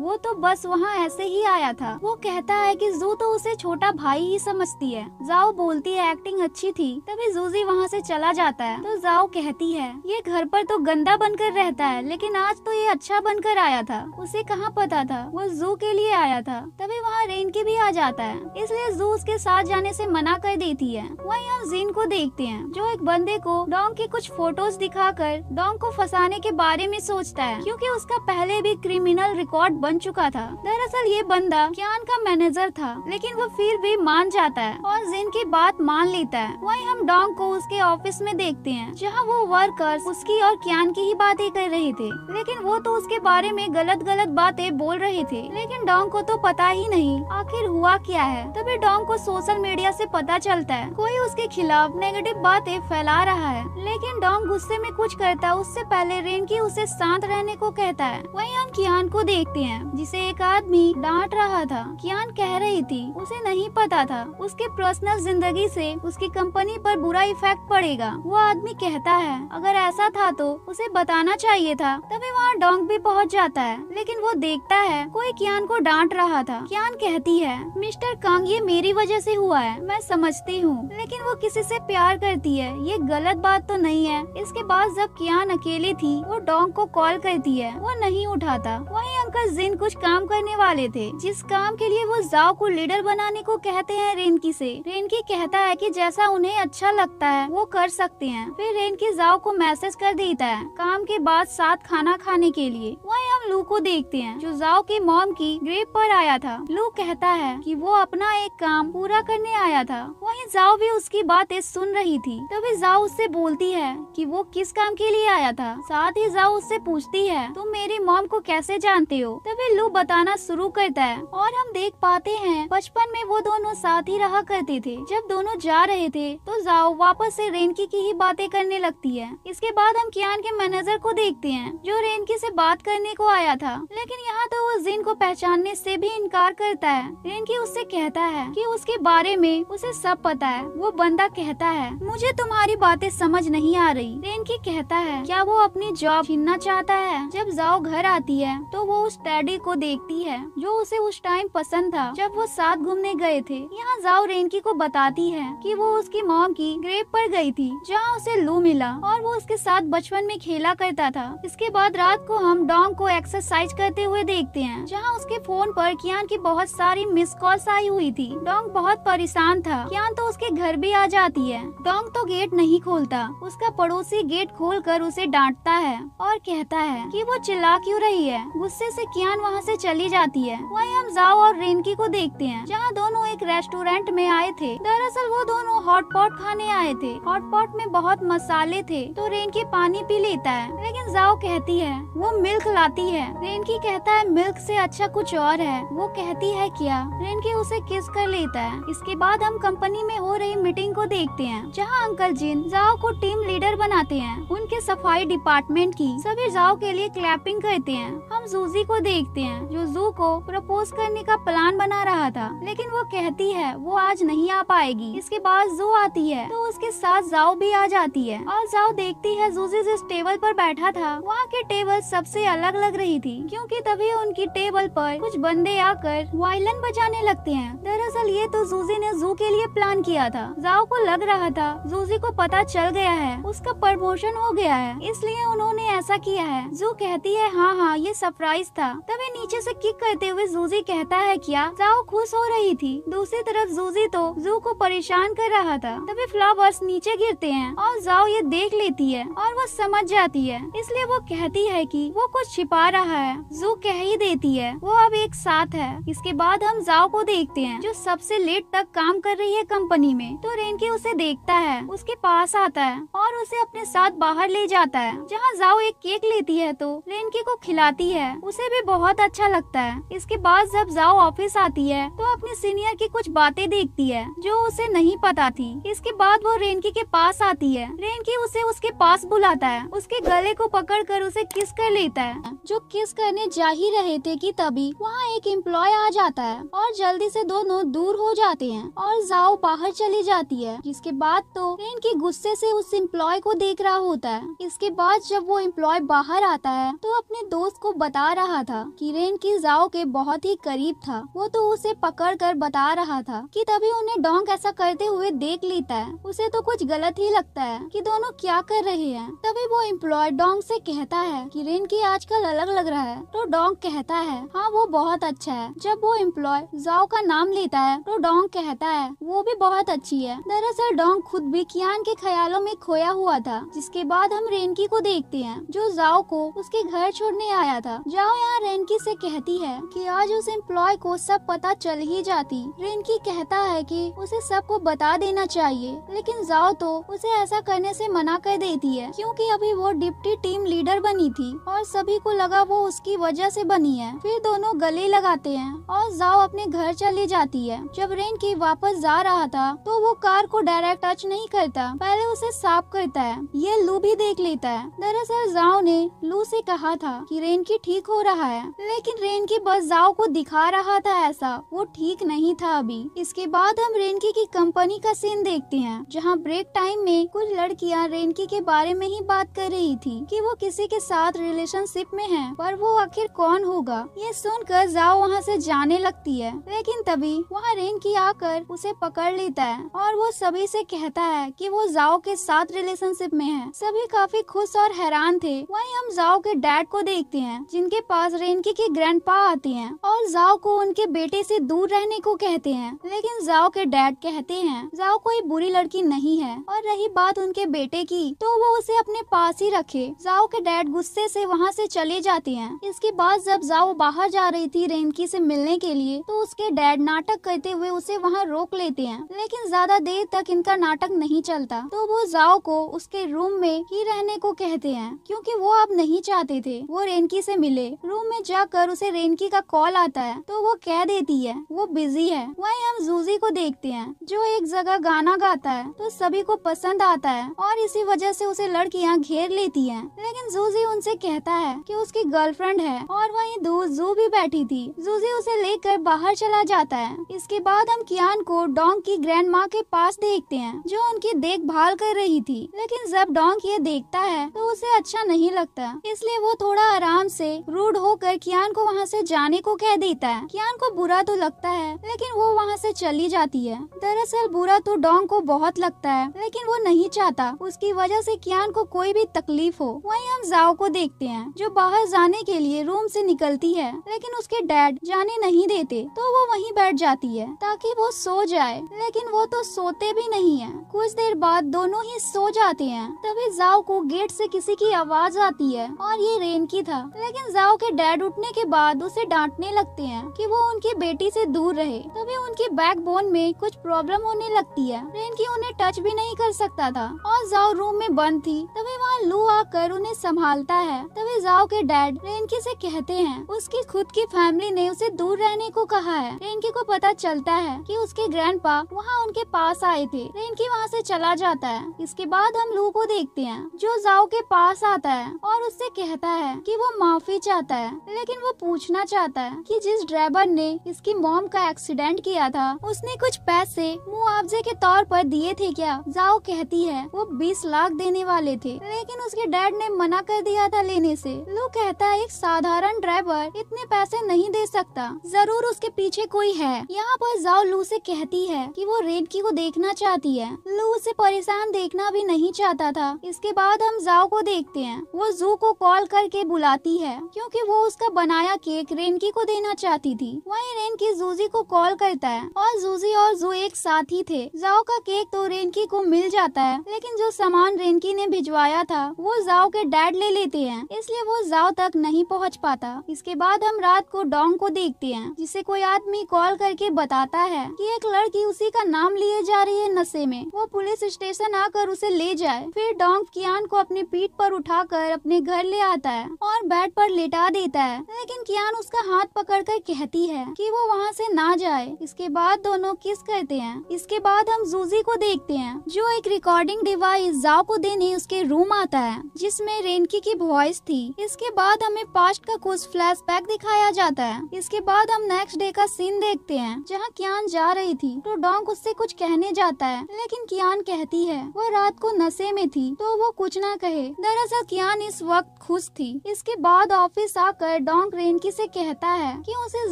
वो तो बस वहाँ ऐसे ही आया था वो कहता है कि जू तो उसे छोटा भाई ही समझती है जाओ बोलती है एक्टिंग अच्छी थी तभी जूजी वहाँ से चला जाता है तो जाओ कहती है ये घर पर तो गंदा बनकर रहता है लेकिन आज तो ये अच्छा बनकर आया था उसे कहाँ पता था वो जू के लिए आया था तभी वहाँ रेन की भी आ जाती जाता है इसलिए जू उसके साथ जाने से मना कर देती है वहीं हम जीन को देखते हैं जो एक बंदे को डोंग की कुछ फोटोज दिखाकर डोंग को फंसाने के बारे में सोचता है क्योंकि उसका पहले भी क्रिमिनल रिकॉर्ड बन चुका था दरअसल ये बंदा क्यान का मैनेजर था लेकिन वो फिर भी मान जाता है और जिन की बात मान लेता है वही हम डोंग को उसके ऑफिस में देखते हैं जहाँ वो वर्कर्स उसकी और क्यान की ही बातें कर रहे थे लेकिन वो तो उसके बारे में गलत गलत बातें बोल रहे थे लेकिन डोंग को तो पता ही नहीं आखिर हुआ किया है तभी डोंग को सोशल मीडिया से पता चलता है कोई उसके खिलाफ नेगेटिव बातें फैला रहा है लेकिन डोंग गुस्से में कुछ करता है उससे पहले रेनकी उसे शांत रहने को कहता है वहीं हम कियान को देखते हैं जिसे एक आदमी डांट रहा था कियान कह रही थी उसे नहीं पता था उसके पर्सनल जिंदगी से उसकी कंपनी पर बुरा इफेक्ट पड़ेगा वो आदमी कहता है अगर ऐसा था तो उसे बताना चाहिए था तभी वहाँ डोंग भी पहुँच जाता है लेकिन वो देखता है कोई कियान को डांट रहा था कियान कहती है मिस्टर कांग ये मेरी वजह से हुआ है मैं समझती हूँ लेकिन वो किसी से प्यार करती है ये गलत बात तो नहीं है इसके बाद जब कियान अकेली थी वो डोंग को कॉल करती है वो नहीं उठाता वहीं अंकल जिन कुछ काम करने वाले थे जिस काम के लिए वो जाओ को लीडर बनाने को कहते हैं रेनकी से रेनकी कहता है कि जैसा उन्हें अच्छा लगता है वो कर सकते हैं फिर रेनकी जाओ को मैसेज कर देता है काम के बाद साथ खाना खाने के लिए वही हम लू को देखते हैं जो जाओ के मॉम की ग्रेप पर आया था लू कहता है कि वो अपना एक काम पूरा करने आया था वहीं जाओ भी उसकी बातें सुन रही थी तभी जाओ उससे बोलती है कि वो किस काम के लिए आया था साथ ही जाओ उससे पूछती है तुम मेरी मॉम को कैसे जानते हो तभी लू बताना शुरू करता है और हम देख पाते हैं बचपन में वो दोनों साथ ही रहा करते थे जब दोनों जा रहे थे तो जाओ वापस से रेनकी की ही बातें करने लगती है इसके बाद हम कियान के मैनेजर को देखते हैं जो रेनकी से बात करने को आया था लेकिन यहाँ तो वो जिन को पहचानने से भी इनकार करता है रेनकी उस उससे कहता है कि उसके बारे में उसे सब पता है वो बंदा कहता है मुझे तुम्हारी बातें समझ नहीं आ रही रेनकी कहता है क्या वो अपनी जॉब छीनना चाहता है जब जाओ घर आती है तो वो उस टैडी को देखती है जो उसे उस टाइम पसंद था जब वो साथ घूमने गए थे यहाँ जाओ रेनकी को बताती है कि वो उसकी मॉम की ग्रेप पर गई थी जहाँ उसे लू मिला और वो उसके साथ बचपन में खेला करता था इसके बाद रात को हम डोंग को एक्सरसाइज करते हुए देखते हैं जहाँ उसके फोन पर कियान की बहुत सारी मिस कॉल वापस आई हुई थी डोंग बहुत परेशान था क्यान तो उसके घर भी आ जाती है डोंग तो गेट नहीं खोलता उसका पड़ोसी गेट खोल कर उसे डांटता है और कहता है कि वो चिल्ला क्यों रही है गुस्से से कियान वहाँ से चली जाती है वहीं हम जाओ और रेनकी को देखते हैं जहाँ दोनों एक रेस्टोरेंट में आए थे दरअसल वो दोनों हॉट पॉट खाने आए थे हॉट पॉट में बहुत मसाले थे तो रेनकी पानी पी लेता है लेकिन जाओ कहती है वो मिल्क लाती है रेनकी कहता है मिल्क से अच्छा कुछ और है वो कहती है क्या रेनकी के उसे किस कर लेता है इसके बाद हम कंपनी में हो रही मीटिंग को देखते हैं जहाँ अंकल जिन जाओ को टीम लीडर बनाते हैं उनके सफाई डिपार्टमेंट की सभी जाओ के लिए क्लैपिंग करते हैं हम जूजी को देखते हैं जो जू को प्रपोज करने का प्लान बना रहा था लेकिन वो कहती है वो आज नहीं आ पाएगी इसके बाद जू आती है तो उसके साथ जाओ भी आ जाती है और जाओ देखती है जूजी जिस टेबल पर बैठा था वहाँ की टेबल सबसे अलग लग रही थी क्योंकि तभी उनकी टेबल पर कुछ बंदे आकर वायलन बजाने लगे लगती हैं। दरअसल ये तो जूजी ने जू के लिए प्लान किया था जाओ को लग रहा था जूजी को पता चल गया है उसका प्रमोशन हो गया है इसलिए उन्होंने ऐसा किया है जू कहती है हाँ हाँ ये सरप्राइज था तभी नीचे से किक करते हुए जूजी कहता है क्या हाँ, जाओ खुश हो रही थी दूसरी तरफ जूजी तो जू को परेशान कर रहा था तभी फ्लावर्स नीचे गिरते हैं और जाओ ये देख लेती है और वो समझ जाती है इसलिए वो कहती है कि वो कुछ छिपा रहा है जू कह ही देती है वो अब एक साथ है इसके बाद हम जाओ को देखते हैं जो सबसे लेट तक काम कर रही है कंपनी में तो रेनके उसे देखता है उसके पास आता है और उसे अपने साथ बाहर ले जाता है जहाँ जाओ एक केक लेती है तो रेनके को खिलाती है उसे भी बहुत अच्छा लगता है इसके बाद जब जाओ ऑफिस आती है तो अपने सीनियर की कुछ बातें देखती है जो उसे नहीं पता थी इसके बाद वो रेनकी के पास आती है रेनकी उसे उसके पास बुलाता है उसके गले को पकड़ कर उसे किस कर लेता है जो किस करने जा ही रहे थे कि तभी वहाँ एक एम्प्लॉय आ जाता है और जल्द जल्दी से दोनों दूर हो जाते हैं और जाओ बाहर चली जाती है जिसके बाद तो रेन के गुस्से से उस एम्प्लॉय को देख रहा होता है इसके बाद जब वो एम्प्लॉय बाहर आता है तो अपने दोस्त को बता रहा था कि रेन की जाओ के बहुत ही करीब था वो तो उसे पकड़ कर बता रहा था कि तभी उन्हें डोंग ऐसा करते हुए देख लेता है उसे तो कुछ गलत ही लगता है कि दोनों क्या कर रहे हैं तभी वो एम्प्लॉय डोंग से कहता है कि रेन की आजकल अलग लग रहा है तो डोंग कहता है हाँ वो बहुत अच्छा है जब वो एम्प्लॉय जाओ काओ का नाम लेता है तो डोंग कहता है वो भी बहुत अच्छी है दरअसल डोंग खुद भी कियान के ख्यालों में खोया हुआ था जिसके बाद हम रेनकी को देखते हैं जो जाओ को उसके घर छोड़ने आया था जाओ यहाँ रेनकी से कहती है कि आज उस एम्प्लॉय को सब पता चल ही जाती रेनकी कहता है कि उसे सबको बता देना चाहिए लेकिन जाओ तो उसे ऐसा करने से मना कर देती है क्योंकि अभी वो डिप्टी टीम लीडर बनी थी और सभी को लगा वो उसकी वजह से बनी है फिर दोनों गले लगाते हैं और जाओ अपने घर कार चली जाती है जब रेन की वापस जा रहा था तो वो कार को डायरेक्ट टच नहीं करता पहले उसे साफ करता है ये लू भी देख लेता है दरअसल जाओ ने लू से कहा था कि रेन की ठीक हो रहा है लेकिन रेन की बस जाओ को दिखा रहा था ऐसा वो ठीक नहीं था अभी इसके बाद हम रेनकी की कंपनी का सीन देखते हैं जहाँ ब्रेक टाइम में कुछ लड़कियाँ रेनकी के बारे में ही बात कर रही थी कि वो किसी के साथ रिलेशनशिप में है पर वो आखिर कौन होगा ये सुनकर जाओ वहाँ से जाने लगती है लेकिन तभी वहाँ की आकर उसे पकड़ लेता है और वो सभी से कहता है कि वो जाओ के साथ रिलेशनशिप में है सभी काफी खुश और हैरान थे वहीं हम जाओ के डैड को देखते हैं जिनके पास रेनकी के पा आते हैं और जाओ को उनके बेटे से दूर रहने को कहते हैं लेकिन जाओ के डैड कहते हैं जाओ कोई बुरी लड़की नहीं है और रही बात उनके बेटे की तो वो उसे अपने पास ही रखे जाओ के डैड गुस्से से वहाँ से चले जाते हैं इसके बाद जब जाओ बाहर जा रही थी रेनकी से मिलने के लिए तो उसके डैड नाटक करते हुए उसे वहाँ रोक लेते हैं लेकिन ज्यादा देर तक इनका नाटक नहीं चलता तो वो जाओ को उसके रूम में ही रहने को कहते हैं क्योंकि वो अब नहीं चाहते थे वो रेनकी से मिले रूम में जाकर उसे रेनकी का कॉल आता है तो वो कह देती है वो बिजी है वही हम जूजी को देखते हैं जो एक जगह गाना गाता है तो सभी को पसंद आता है और इसी वजह से उसे लड़कियाँ घेर लेती है लेकिन जूजी उनसे कहता है कि उसकी गर्लफ्रेंड है और वही दूर जू भी बैठी थी जूजी उसे लेकर बाहर चला चला जाता है इसके बाद हम कियान को डोंग की ग्रैंड माँ के पास देखते हैं जो उनकी देखभाल कर रही थी लेकिन जब डोंग ये देखता है तो उसे अच्छा नहीं लगता इसलिए वो थोड़ा आराम से रूड होकर कियान को वहाँ से जाने को कह देता है कियान को बुरा तो लगता है लेकिन वो वहाँ से चली जाती है दरअसल बुरा तो डोंग को बहुत लगता है लेकिन वो नहीं चाहता उसकी वजह से कियान को कोई भी तकलीफ हो वहीं हम जाओ को देखते हैं जो बाहर जाने के लिए रूम से निकलती है लेकिन उसके डैड जाने नहीं देते तो वो वहीं बैठ जाती है ताकि वो सो जाए लेकिन वो तो सोते भी नहीं है कुछ देर बाद दोनों ही सो जाते हैं तभी जाओ को गेट से किसी की आवाज आती है और ये रेन की था लेकिन जाओ के डैड उठने के बाद उसे डांटने लगते हैं कि वो उनकी बेटी से दूर रहे तभी उनकी बैक बोन में कुछ प्रॉब्लम होने लगती है रेन की उन्हें टच भी नहीं कर सकता था और जाओ रूम में बंद थी तभी वहाँ लू आकर उन्हें संभालता है तभी जाओ के डैड रेनकी से कहते हैं उसकी खुद की फैमिली ने उसे दूर रहने को कहा है है को पता चलता है कि उसके ग्रैंड पा वहाँ उनके पास आए थे रिंकी वहाँ से चला जाता है इसके बाद हम लू को देखते हैं जो जाओ के पास आता है और उससे कहता है कि वो माफी चाहता है लेकिन वो पूछना चाहता है कि जिस ड्राइवर ने इसकी मॉम का एक्सीडेंट किया था उसने कुछ पैसे मुआवजे के तौर पर दिए थे क्या जाओ कहती है वो बीस लाख देने वाले थे लेकिन उसके डैड ने मना कर दिया था लेने से लू कहता है एक साधारण ड्राइवर इतने पैसे नहीं दे सकता जरूर उसके पीछे पीछे कोई है यहाँ पर जाओ लू से कहती है कि वो रेडकी को देखना चाहती है लू उसे परेशान देखना भी नहीं चाहता था इसके बाद हम जाओ को देखते हैं वो जू को कॉल करके बुलाती है क्योंकि वो उसका बनाया केक रेनकी को देना चाहती थी वहीं रेनकी जूजी को कॉल करता है और जूजी और जू एक साथ ही थे जाओ का केक तो रेनकी को मिल जाता है लेकिन जो सामान रेनकी ने भिजवाया था वो जाओ के डैड ले लेते हैं इसलिए वो जाओ तक नहीं पहुँच पाता इसके बाद हम रात को डोंग को देखते हैं जिसे कोई आदमी आदमी कॉल करके बताता है कि एक लड़की उसी का नाम लिए जा रही है नशे में वो पुलिस स्टेशन आकर उसे ले जाए फिर डोंग कियान को अपने पीठ पर उठाकर अपने घर ले आता है और बेड पर लेटा देता है लेकिन कियान उसका हाथ पकड़कर कहती है कि वो वहाँ से ना जाए इसके बाद दोनों किस करते हैं इसके बाद हम जूजी को देखते हैं जो एक रिकॉर्डिंग डिवाइस जाओ को देने उसके रूम आता है जिसमे रेनकी की वॉइस थी इसके बाद हमें पास्ट का कुछ फ्लैश दिखाया जाता है इसके बाद हम नेक्स्ट डे का सीन देखते हैं जहाँ कियान जा रही थी तो डोंग उससे कुछ कहने जाता है लेकिन कियान कहती है वो रात को नशे में थी तो वो कुछ ना कहे दरअसल कियान इस वक्त खुश थी इसके बाद ऑफिस आकर डोंग रेनकी से कहता है कि उसे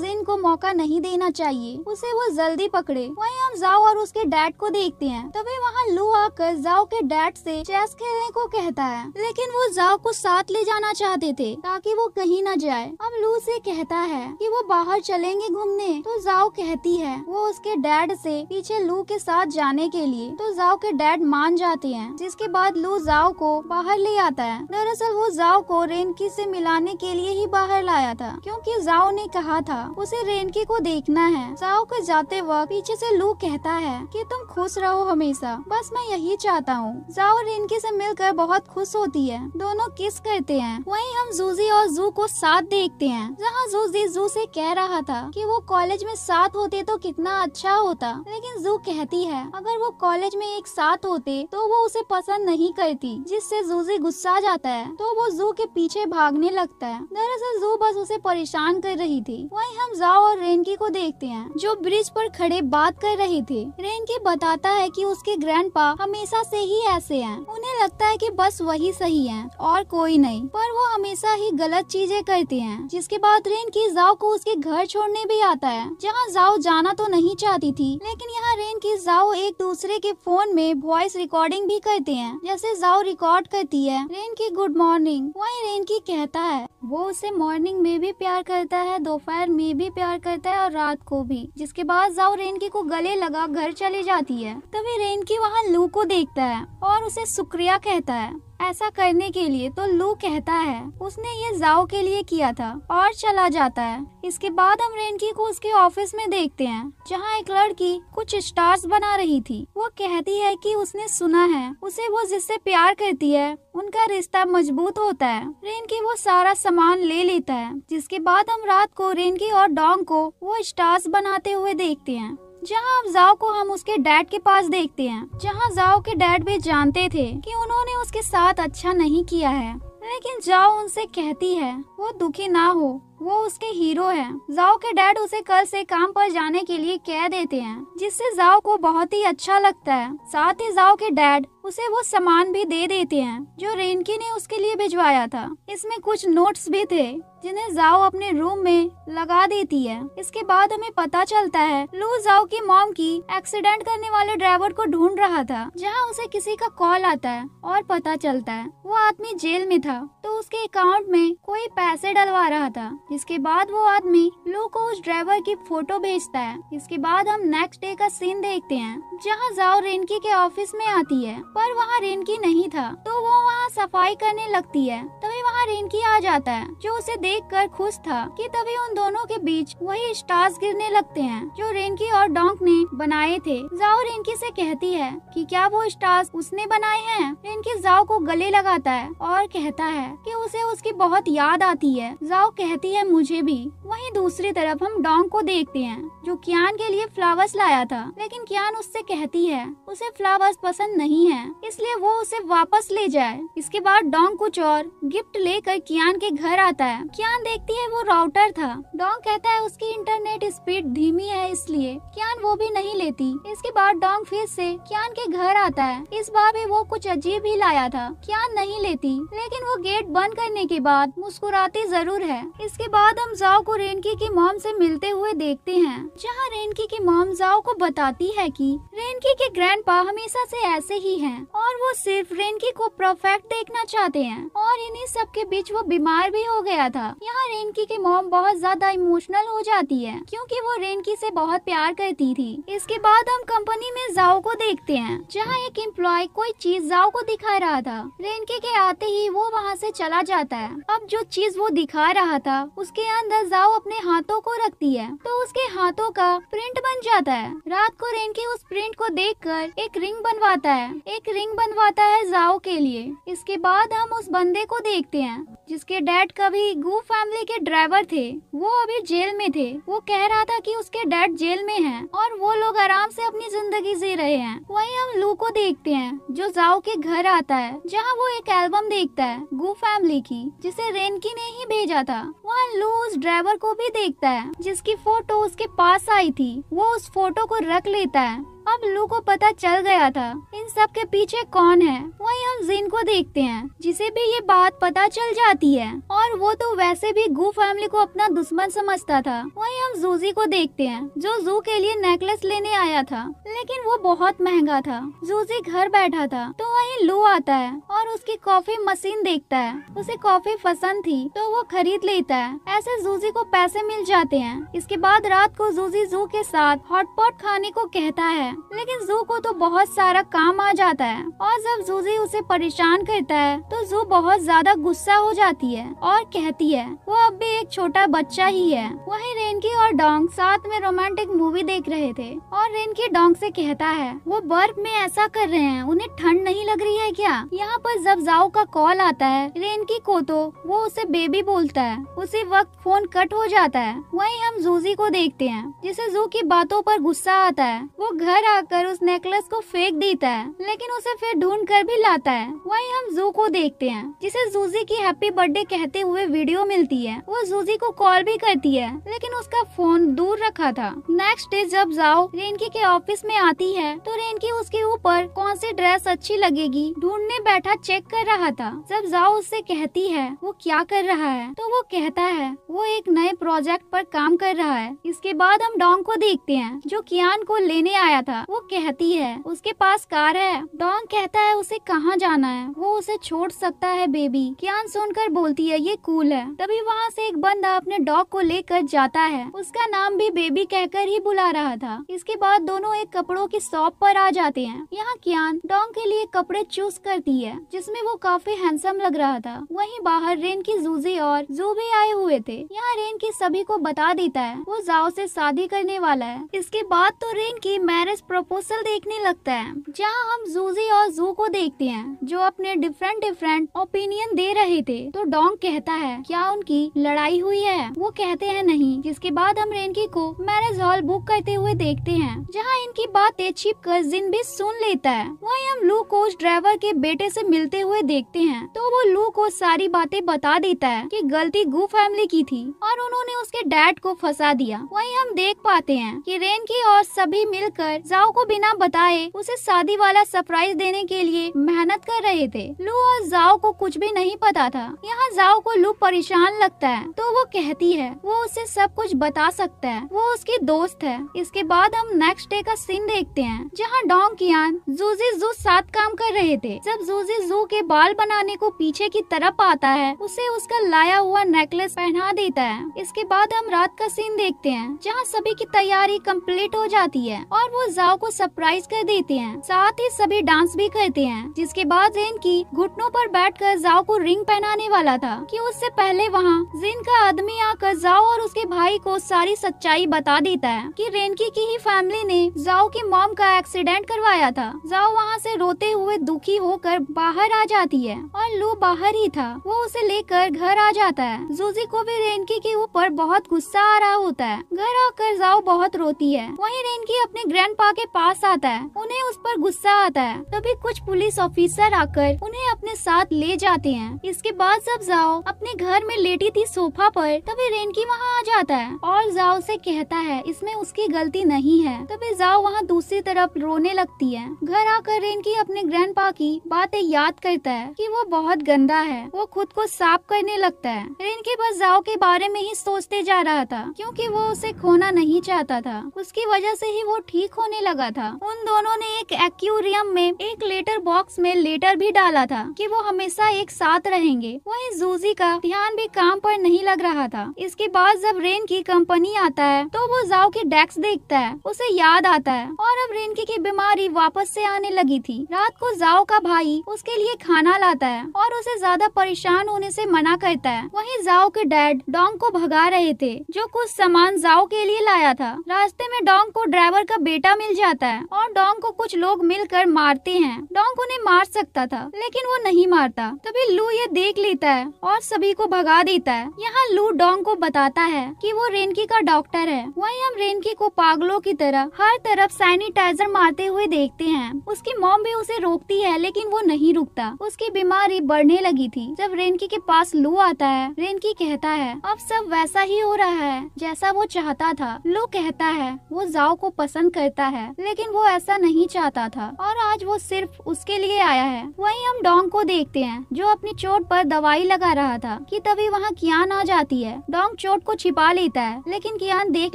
जिन को मौका नहीं देना चाहिए उसे वो जल्दी पकड़े वही हम जाओ और उसके डैड को देखते हैं तभी वहाँ लू आकर जाओ के डैड से चेस खेलने को कहता है लेकिन वो जाओ को साथ ले जाना चाहते थे ताकि वो कहीं न जाए अब लू से कहता है कि वो बाहर चलेंगे घूमने तो जाओ कहती है वो उसके डैड से पीछे लू के साथ जाने के लिए तो जाओ के डैड मान जाते हैं जिसके बाद लू जाओ को बाहर ले आता है दरअसल वो जाओ को रेनकी से मिलाने के लिए ही बाहर लाया था क्योंकि जाओ ने कहा था उसे रेनकी को देखना है जाओ को जाते वक्त पीछे से लू कहता है कि तुम खुश रहो हमेशा बस मैं यही चाहता हूँ जाओ रेनकी से मिलकर बहुत खुश होती है दोनों किस करते हैं वही हम जूजी और जू को साथ देखते हैं जहाँ जूजी जू से कह रहा था कि वो कॉलेज कॉलेज में साथ होते तो कितना अच्छा होता लेकिन जू कहती है अगर वो कॉलेज में एक साथ होते तो वो उसे पसंद नहीं करती जिससे जूजी गुस्सा जाता है तो वो जू के पीछे भागने लगता है दरअसल जू बस उसे परेशान कर रही थी वही हम जाओ और रेनकी को देखते हैं जो ब्रिज पर खड़े बात कर रहे थे रेनकी बताता है कि उसके ग्रैंडपा हमेशा से ही ऐसे हैं उन्हें लगता है कि बस वही सही है और कोई नहीं पर वो हमेशा ही गलत चीजें करते हैं जिसके बाद रेनकी जाओ को उसके घर छोड़ने भी आता है है जहाँ जाओ जाना तो नहीं चाहती थी लेकिन यहाँ रेन की जाओ एक दूसरे के फोन में वॉइस रिकॉर्डिंग भी करते हैं जैसे जाओ रिकॉर्ड करती है रेन की गुड मॉर्निंग वही रेन की कहता है वो उसे मॉर्निंग में भी प्यार करता है दोपहर में भी प्यार करता है और रात को भी जिसके बाद जाओ रेनकी को गले लगा घर चली जाती है तभी रेनकी वहाँ लू को देखता है और उसे शुक्रिया कहता है ऐसा करने के लिए तो लू कहता है उसने ये जाओ के लिए किया था और चला जाता है इसके बाद हम रेनकी को उसके ऑफिस में देखते हैं जहाँ एक लड़की कुछ स्टार्स बना रही थी वो कहती है कि उसने सुना है उसे वो जिससे प्यार करती है उनका रिश्ता मजबूत होता है रेनकी वो सारा सामान ले लेता है जिसके बाद हम रात को रेनकी और डोंग को वो स्टार्स बनाते हुए देखते हैं जहाँ अब जाओ को हम उसके डैड के पास देखते हैं जहाँ जाओ के डैड भी जानते थे कि उन्होंने उसके साथ अच्छा नहीं किया है लेकिन जाओ उनसे कहती है वो दुखी ना हो वो उसके हीरो है जाओ के डैड उसे कल से काम पर जाने के लिए कह देते हैं जिससे जाओ को बहुत ही अच्छा लगता है साथ ही जाओ के डैड उसे वो सामान भी दे देते हैं जो रेनकी ने उसके लिए भिजवाया था इसमें कुछ नोट्स भी थे जिन्हें जाओ अपने रूम में लगा देती है इसके बाद हमें पता चलता है लू जाओ की मॉम की एक्सीडेंट करने वाले ड्राइवर को ढूंढ रहा था जहां उसे किसी का कॉल आता है और पता चलता है वो आदमी जेल में था तो उसके अकाउंट में कोई पैसे डलवा रहा था इसके बाद वो आदमी लू को उस ड्राइवर की फोटो भेजता है इसके बाद हम नेक्स्ट डे का सीन देखते हैं जहाँ जाओ रेनकी के ऑफिस में आती है पर वहाँ रेनकी नहीं था तो वो वहाँ सफाई करने लगती है तभी वहाँ रेनकी आ जाता है जो उसे देख कर खुश था की तभी उन दोनों के बीच वही स्टार्स गिरने लगते है जो रेनकी और डोंक ने बनाए थे जाओ रेनकी ऐसी कहती है की क्या वो स्टार्स उसने बनाए हैं रेनकी जाओ को गले लगाता है और कहता है की उसे उसकी बहुत याद आती है जाओ कहती है है मुझे भी वहीं दूसरी तरफ हम डोंग को देखते हैं जो कियान के लिए फ्लावर्स लाया था लेकिन कियान उससे कहती है उसे फ्लावर्स पसंद नहीं है इसलिए वो उसे वापस ले जाए इसके बाद डोंग कुछ और गिफ्ट लेकर कियान के घर आता है कियान देखती है वो राउटर था डोंग कहता है उसकी इंटरनेट स्पीड धीमी है इसलिए कियान वो भी नहीं लेती इसके बाद डोंग फिर से कियान के घर आता है इस बार भी वो कुछ अजीब ही लाया था कियान नहीं लेती लेकिन वो गेट बंद करने के बाद मुस्कुराती जरूर है इसके बाद हम जाओ को रेनकी की मॉम से मिलते हुए देखते हैं जहाँ रेनकी की मॉम जाओ को बताती है कि रेनकी के ग्रैंडपा हमेशा से ऐसे ही हैं और वो सिर्फ रेनकी को परफेक्ट देखना चाहते हैं और इन्हीं सब के बीच वो बीमार भी हो गया था यहाँ रेनकी की मॉम बहुत ज्यादा इमोशनल हो जाती है क्योंकि वो रेनकी से बहुत प्यार करती थी इसके बाद हम कंपनी में जाओ को देखते हैं जहाँ एक एम्प्लॉय कोई चीज जाओ को दिखा रहा था रेनकी के आते ही वो वहाँ से चला जाता है अब जो चीज वो दिखा रहा था उसके अंदर जाओ अपने हाथों को रखती है तो उसके हाथों का प्रिंट बन जाता है रात को रेन के उस प्रिंट को देखकर एक रिंग बनवाता है एक रिंग बनवाता है जाओ के लिए इसके बाद हम उस बंदे को देखते हैं जिसके डैड कभी गु फैमिली के ड्राइवर थे वो अभी जेल में थे वो कह रहा था कि उसके डैड जेल में हैं और वो लोग आराम से अपनी जिंदगी जी रहे हैं वहीं हम लू को देखते हैं जो जाओ के घर आता है जहाँ वो एक एल्बम देखता है गु फैमिली की जिसे रेनकी ने ही भेजा था वहाँ मोहन लू उस ड्राइवर को भी देखता है जिसकी फोटो उसके पास आई थी वो उस फोटो को रख लेता है अब लू को पता चल गया था इन सब के पीछे कौन है वहीं हम जीन को देखते हैं जिसे भी ये बात पता चल जाती है और वो तो वैसे भी गू फैमिली को अपना दुश्मन समझता था वहीं हम जूजी को देखते हैं जो जू के लिए नेकलेस लेने आया था लेकिन वो बहुत महंगा था जूजी घर बैठा था तो वही लू आता है और उसकी कॉफी मशीन देखता है उसे कॉफी पसंद थी तो वो खरीद लेता है ऐसे जूजी को पैसे मिल जाते हैं इसके बाद रात को जूजी जू के साथ हॉटपॉट खाने को कहता है है लेकिन जू को तो बहुत सारा काम आ जाता है और जब जूजी उसे परेशान करता है तो जू बहुत ज्यादा गुस्सा हो जाती है और कहती है वो अब भी एक छोटा बच्चा ही है वही रेनकी और डोंग साथ में रोमांटिक मूवी देख रहे थे और रेनकी डोंग से कहता है वो बर्फ में ऐसा कर रहे हैं उन्हें ठंड नहीं लग रही है क्या यहाँ पर जब जाओ का कॉल आता है रेनकी को तो वो उसे बेबी बोलता है उसी वक्त फोन कट हो जाता है वही हम जूजी को देखते हैं जिसे जू की बातों पर गुस्सा आता है वो घर घर आकर उस नेकलेस को फेंक देता है लेकिन उसे फिर ढूंढ कर भी लाता है वहीं हम जू को देखते हैं जिसे जूजी की हैप्पी बर्थडे कहते हुए वीडियो मिलती है वो जूजी को कॉल भी करती है लेकिन उसका फोन दूर रखा था नेक्स्ट डे जब जाओ रेनकी के ऑफिस में आती है तो रेनकी उसके ऊपर कौन सी ड्रेस अच्छी लगेगी ढूंढने बैठा चेक कर रहा था जब जाओ उससे कहती है वो क्या कर रहा है तो वो कहता है वो एक नए प्रोजेक्ट पर काम कर रहा है इसके बाद हम डोंग को देखते हैं जो कियान को लेने आया था था वो कहती है उसके पास कार है डॉन कहता है उसे कहाँ जाना है वो उसे छोड़ सकता है बेबी कियान सुनकर बोलती है ये कूल है तभी वहाँ से एक बंदा अपने डॉग को लेकर जाता है उसका नाम भी बेबी कहकर ही बुला रहा था इसके बाद दोनों एक कपड़ों की शॉप पर आ जाते हैं यहाँ कियान डोंग के लिए कपड़े चूज करती है जिसमे वो काफी हैंडसम लग रहा था वही बाहर रेन की जूजी और जू भी आए हुए थे यहाँ रेन की सभी को बता देता है वो जाओ से शादी करने वाला है इसके बाद तो रेन की मैरिज सीरीज प्रपोजल देखने लगता है जहाँ हम जूजी और जू को देखते हैं जो अपने डिफरेंट डिफरेंट ओपिनियन दे रहे थे तो डोंग कहता है क्या उनकी लड़ाई हुई है वो कहते हैं नहीं जिसके बाद हम रेनकी को मैरिज हॉल बुक करते हुए देखते हैं जहाँ इनकी बातें छिप कर जिन भी सुन लेता है वही हम लू कोच ड्राइवर के बेटे से मिलते हुए देखते हैं तो वो लू को सारी बातें बता देता है कि गलती गु फैमिली की थी और उन्होंने उसके डैड को फंसा दिया वही हम देख पाते हैं कि रेनकी और सभी मिलकर जाओ को बिना बताए उसे शादी वाला सरप्राइज देने के लिए मेहनत कर रहे थे लू और जाओ को कुछ भी नहीं पता था यहाँ जाओ को लू परेशान लगता है तो वो कहती है वो उसे सब कुछ बता सकता है वो उसकी दोस्त है इसके बाद हम नेक्स्ट डे का सीन देखते हैं जहाँ डोंग कियान जूजी जू साथ काम कर रहे थे जब जूजी जू के बाल बनाने को पीछे की तरफ आता है उसे उसका लाया हुआ नेकलेस पहना देता है इसके बाद हम रात का सीन देखते हैं जहाँ सभी की तैयारी कम्प्लीट हो जाती है और वो फिजाओं को सरप्राइज कर देते हैं साथ ही सभी डांस भी करते हैं जिसके बाद जिन की घुटनों पर बैठकर जाओ को रिंग पहनाने वाला था कि उससे पहले वहाँ जिन का आदमी आकर जाओ और उसके भाई को सारी सच्चाई बता देता है कि रेनकी की ही फैमिली ने जाओ की मॉम का एक्सीडेंट करवाया था जाओ वहाँ से रोते हुए दुखी होकर बाहर आ जाती है और लू बाहर ही था वो उसे लेकर घर आ जाता है जूजी को भी रेनकी के ऊपर बहुत गुस्सा आ रहा होता है घर आकर जाओ बहुत रोती है वहीं रेनकी अपने ग्रैंड पापा के पास आता है उन्हें उस पर गुस्सा आता है तभी कुछ पुलिस ऑफिसर आकर उन्हें अपने साथ ले जाते हैं इसके बाद जब जाओ अपने घर में लेटी थी सोफा पर तभी रेनकी वहाँ आ जाता है और जाओ से कहता है इसमें उसकी गलती नहीं है तभी जाओ वहाँ दूसरी तरफ रोने लगती है घर आकर रेनकी अपने ग्रैंड की बातें याद करता है की वो बहुत गंदा है वो खुद को साफ करने लगता है रेनकी बस जाओ के बारे में ही सोचते जा रहा था क्यूँकी वो उसे खोना नहीं चाहता था उसकी वजह से ही वो ठीक होने लगा था उन दोनों ने एक एक्यूरियम में एक लेटर बॉक्स में लेटर भी डाला था कि वो हमेशा एक साथ रहेंगे वहीं जूजी का ध्यान भी काम पर नहीं लग रहा था इसके बाद जब रेन की कंपनी आता है तो वो जाओ की डेस्क देखता है उसे याद आता है और अब रेनकी की बीमारी वापस से आने लगी थी रात को जाओ का भाई उसके लिए खाना लाता है और उसे ज्यादा परेशान होने से मना करता है वहीं जाओ के डैड डोंग को भगा रहे थे जो कुछ सामान जाओ के लिए लाया था रास्ते में डोंग को ड्राइवर का बेटा मिल मिल जाता है और डोंग को कुछ लोग मिलकर मारते हैं डोंग उन्हें मार सकता था लेकिन वो नहीं मारता तभी लू ये देख लेता है और सभी को भगा देता है यहाँ लू डोंग को बताता है कि वो रेनकी का डॉक्टर है वहीं हम रेनकी को पागलों की तरह हर तरफ सैनिटाइजर मारते हुए देखते हैं उसकी मोम भी उसे रोकती है लेकिन वो नहीं रुकता उसकी बीमारी बढ़ने लगी थी जब रेनकी के पास लू आता है रेनकी कहता है अब सब वैसा ही हो रहा है जैसा वो चाहता था लू कहता है वो जाओ को पसंद करता है लेकिन वो ऐसा नहीं चाहता था और आज वो सिर्फ उसके लिए आया है वहीं हम डोंग को देखते हैं जो अपनी चोट पर दवाई लगा रहा था कि तभी वहाँ कियान आ जाती है डोंग चोट को छिपा लेता है लेकिन कियान देख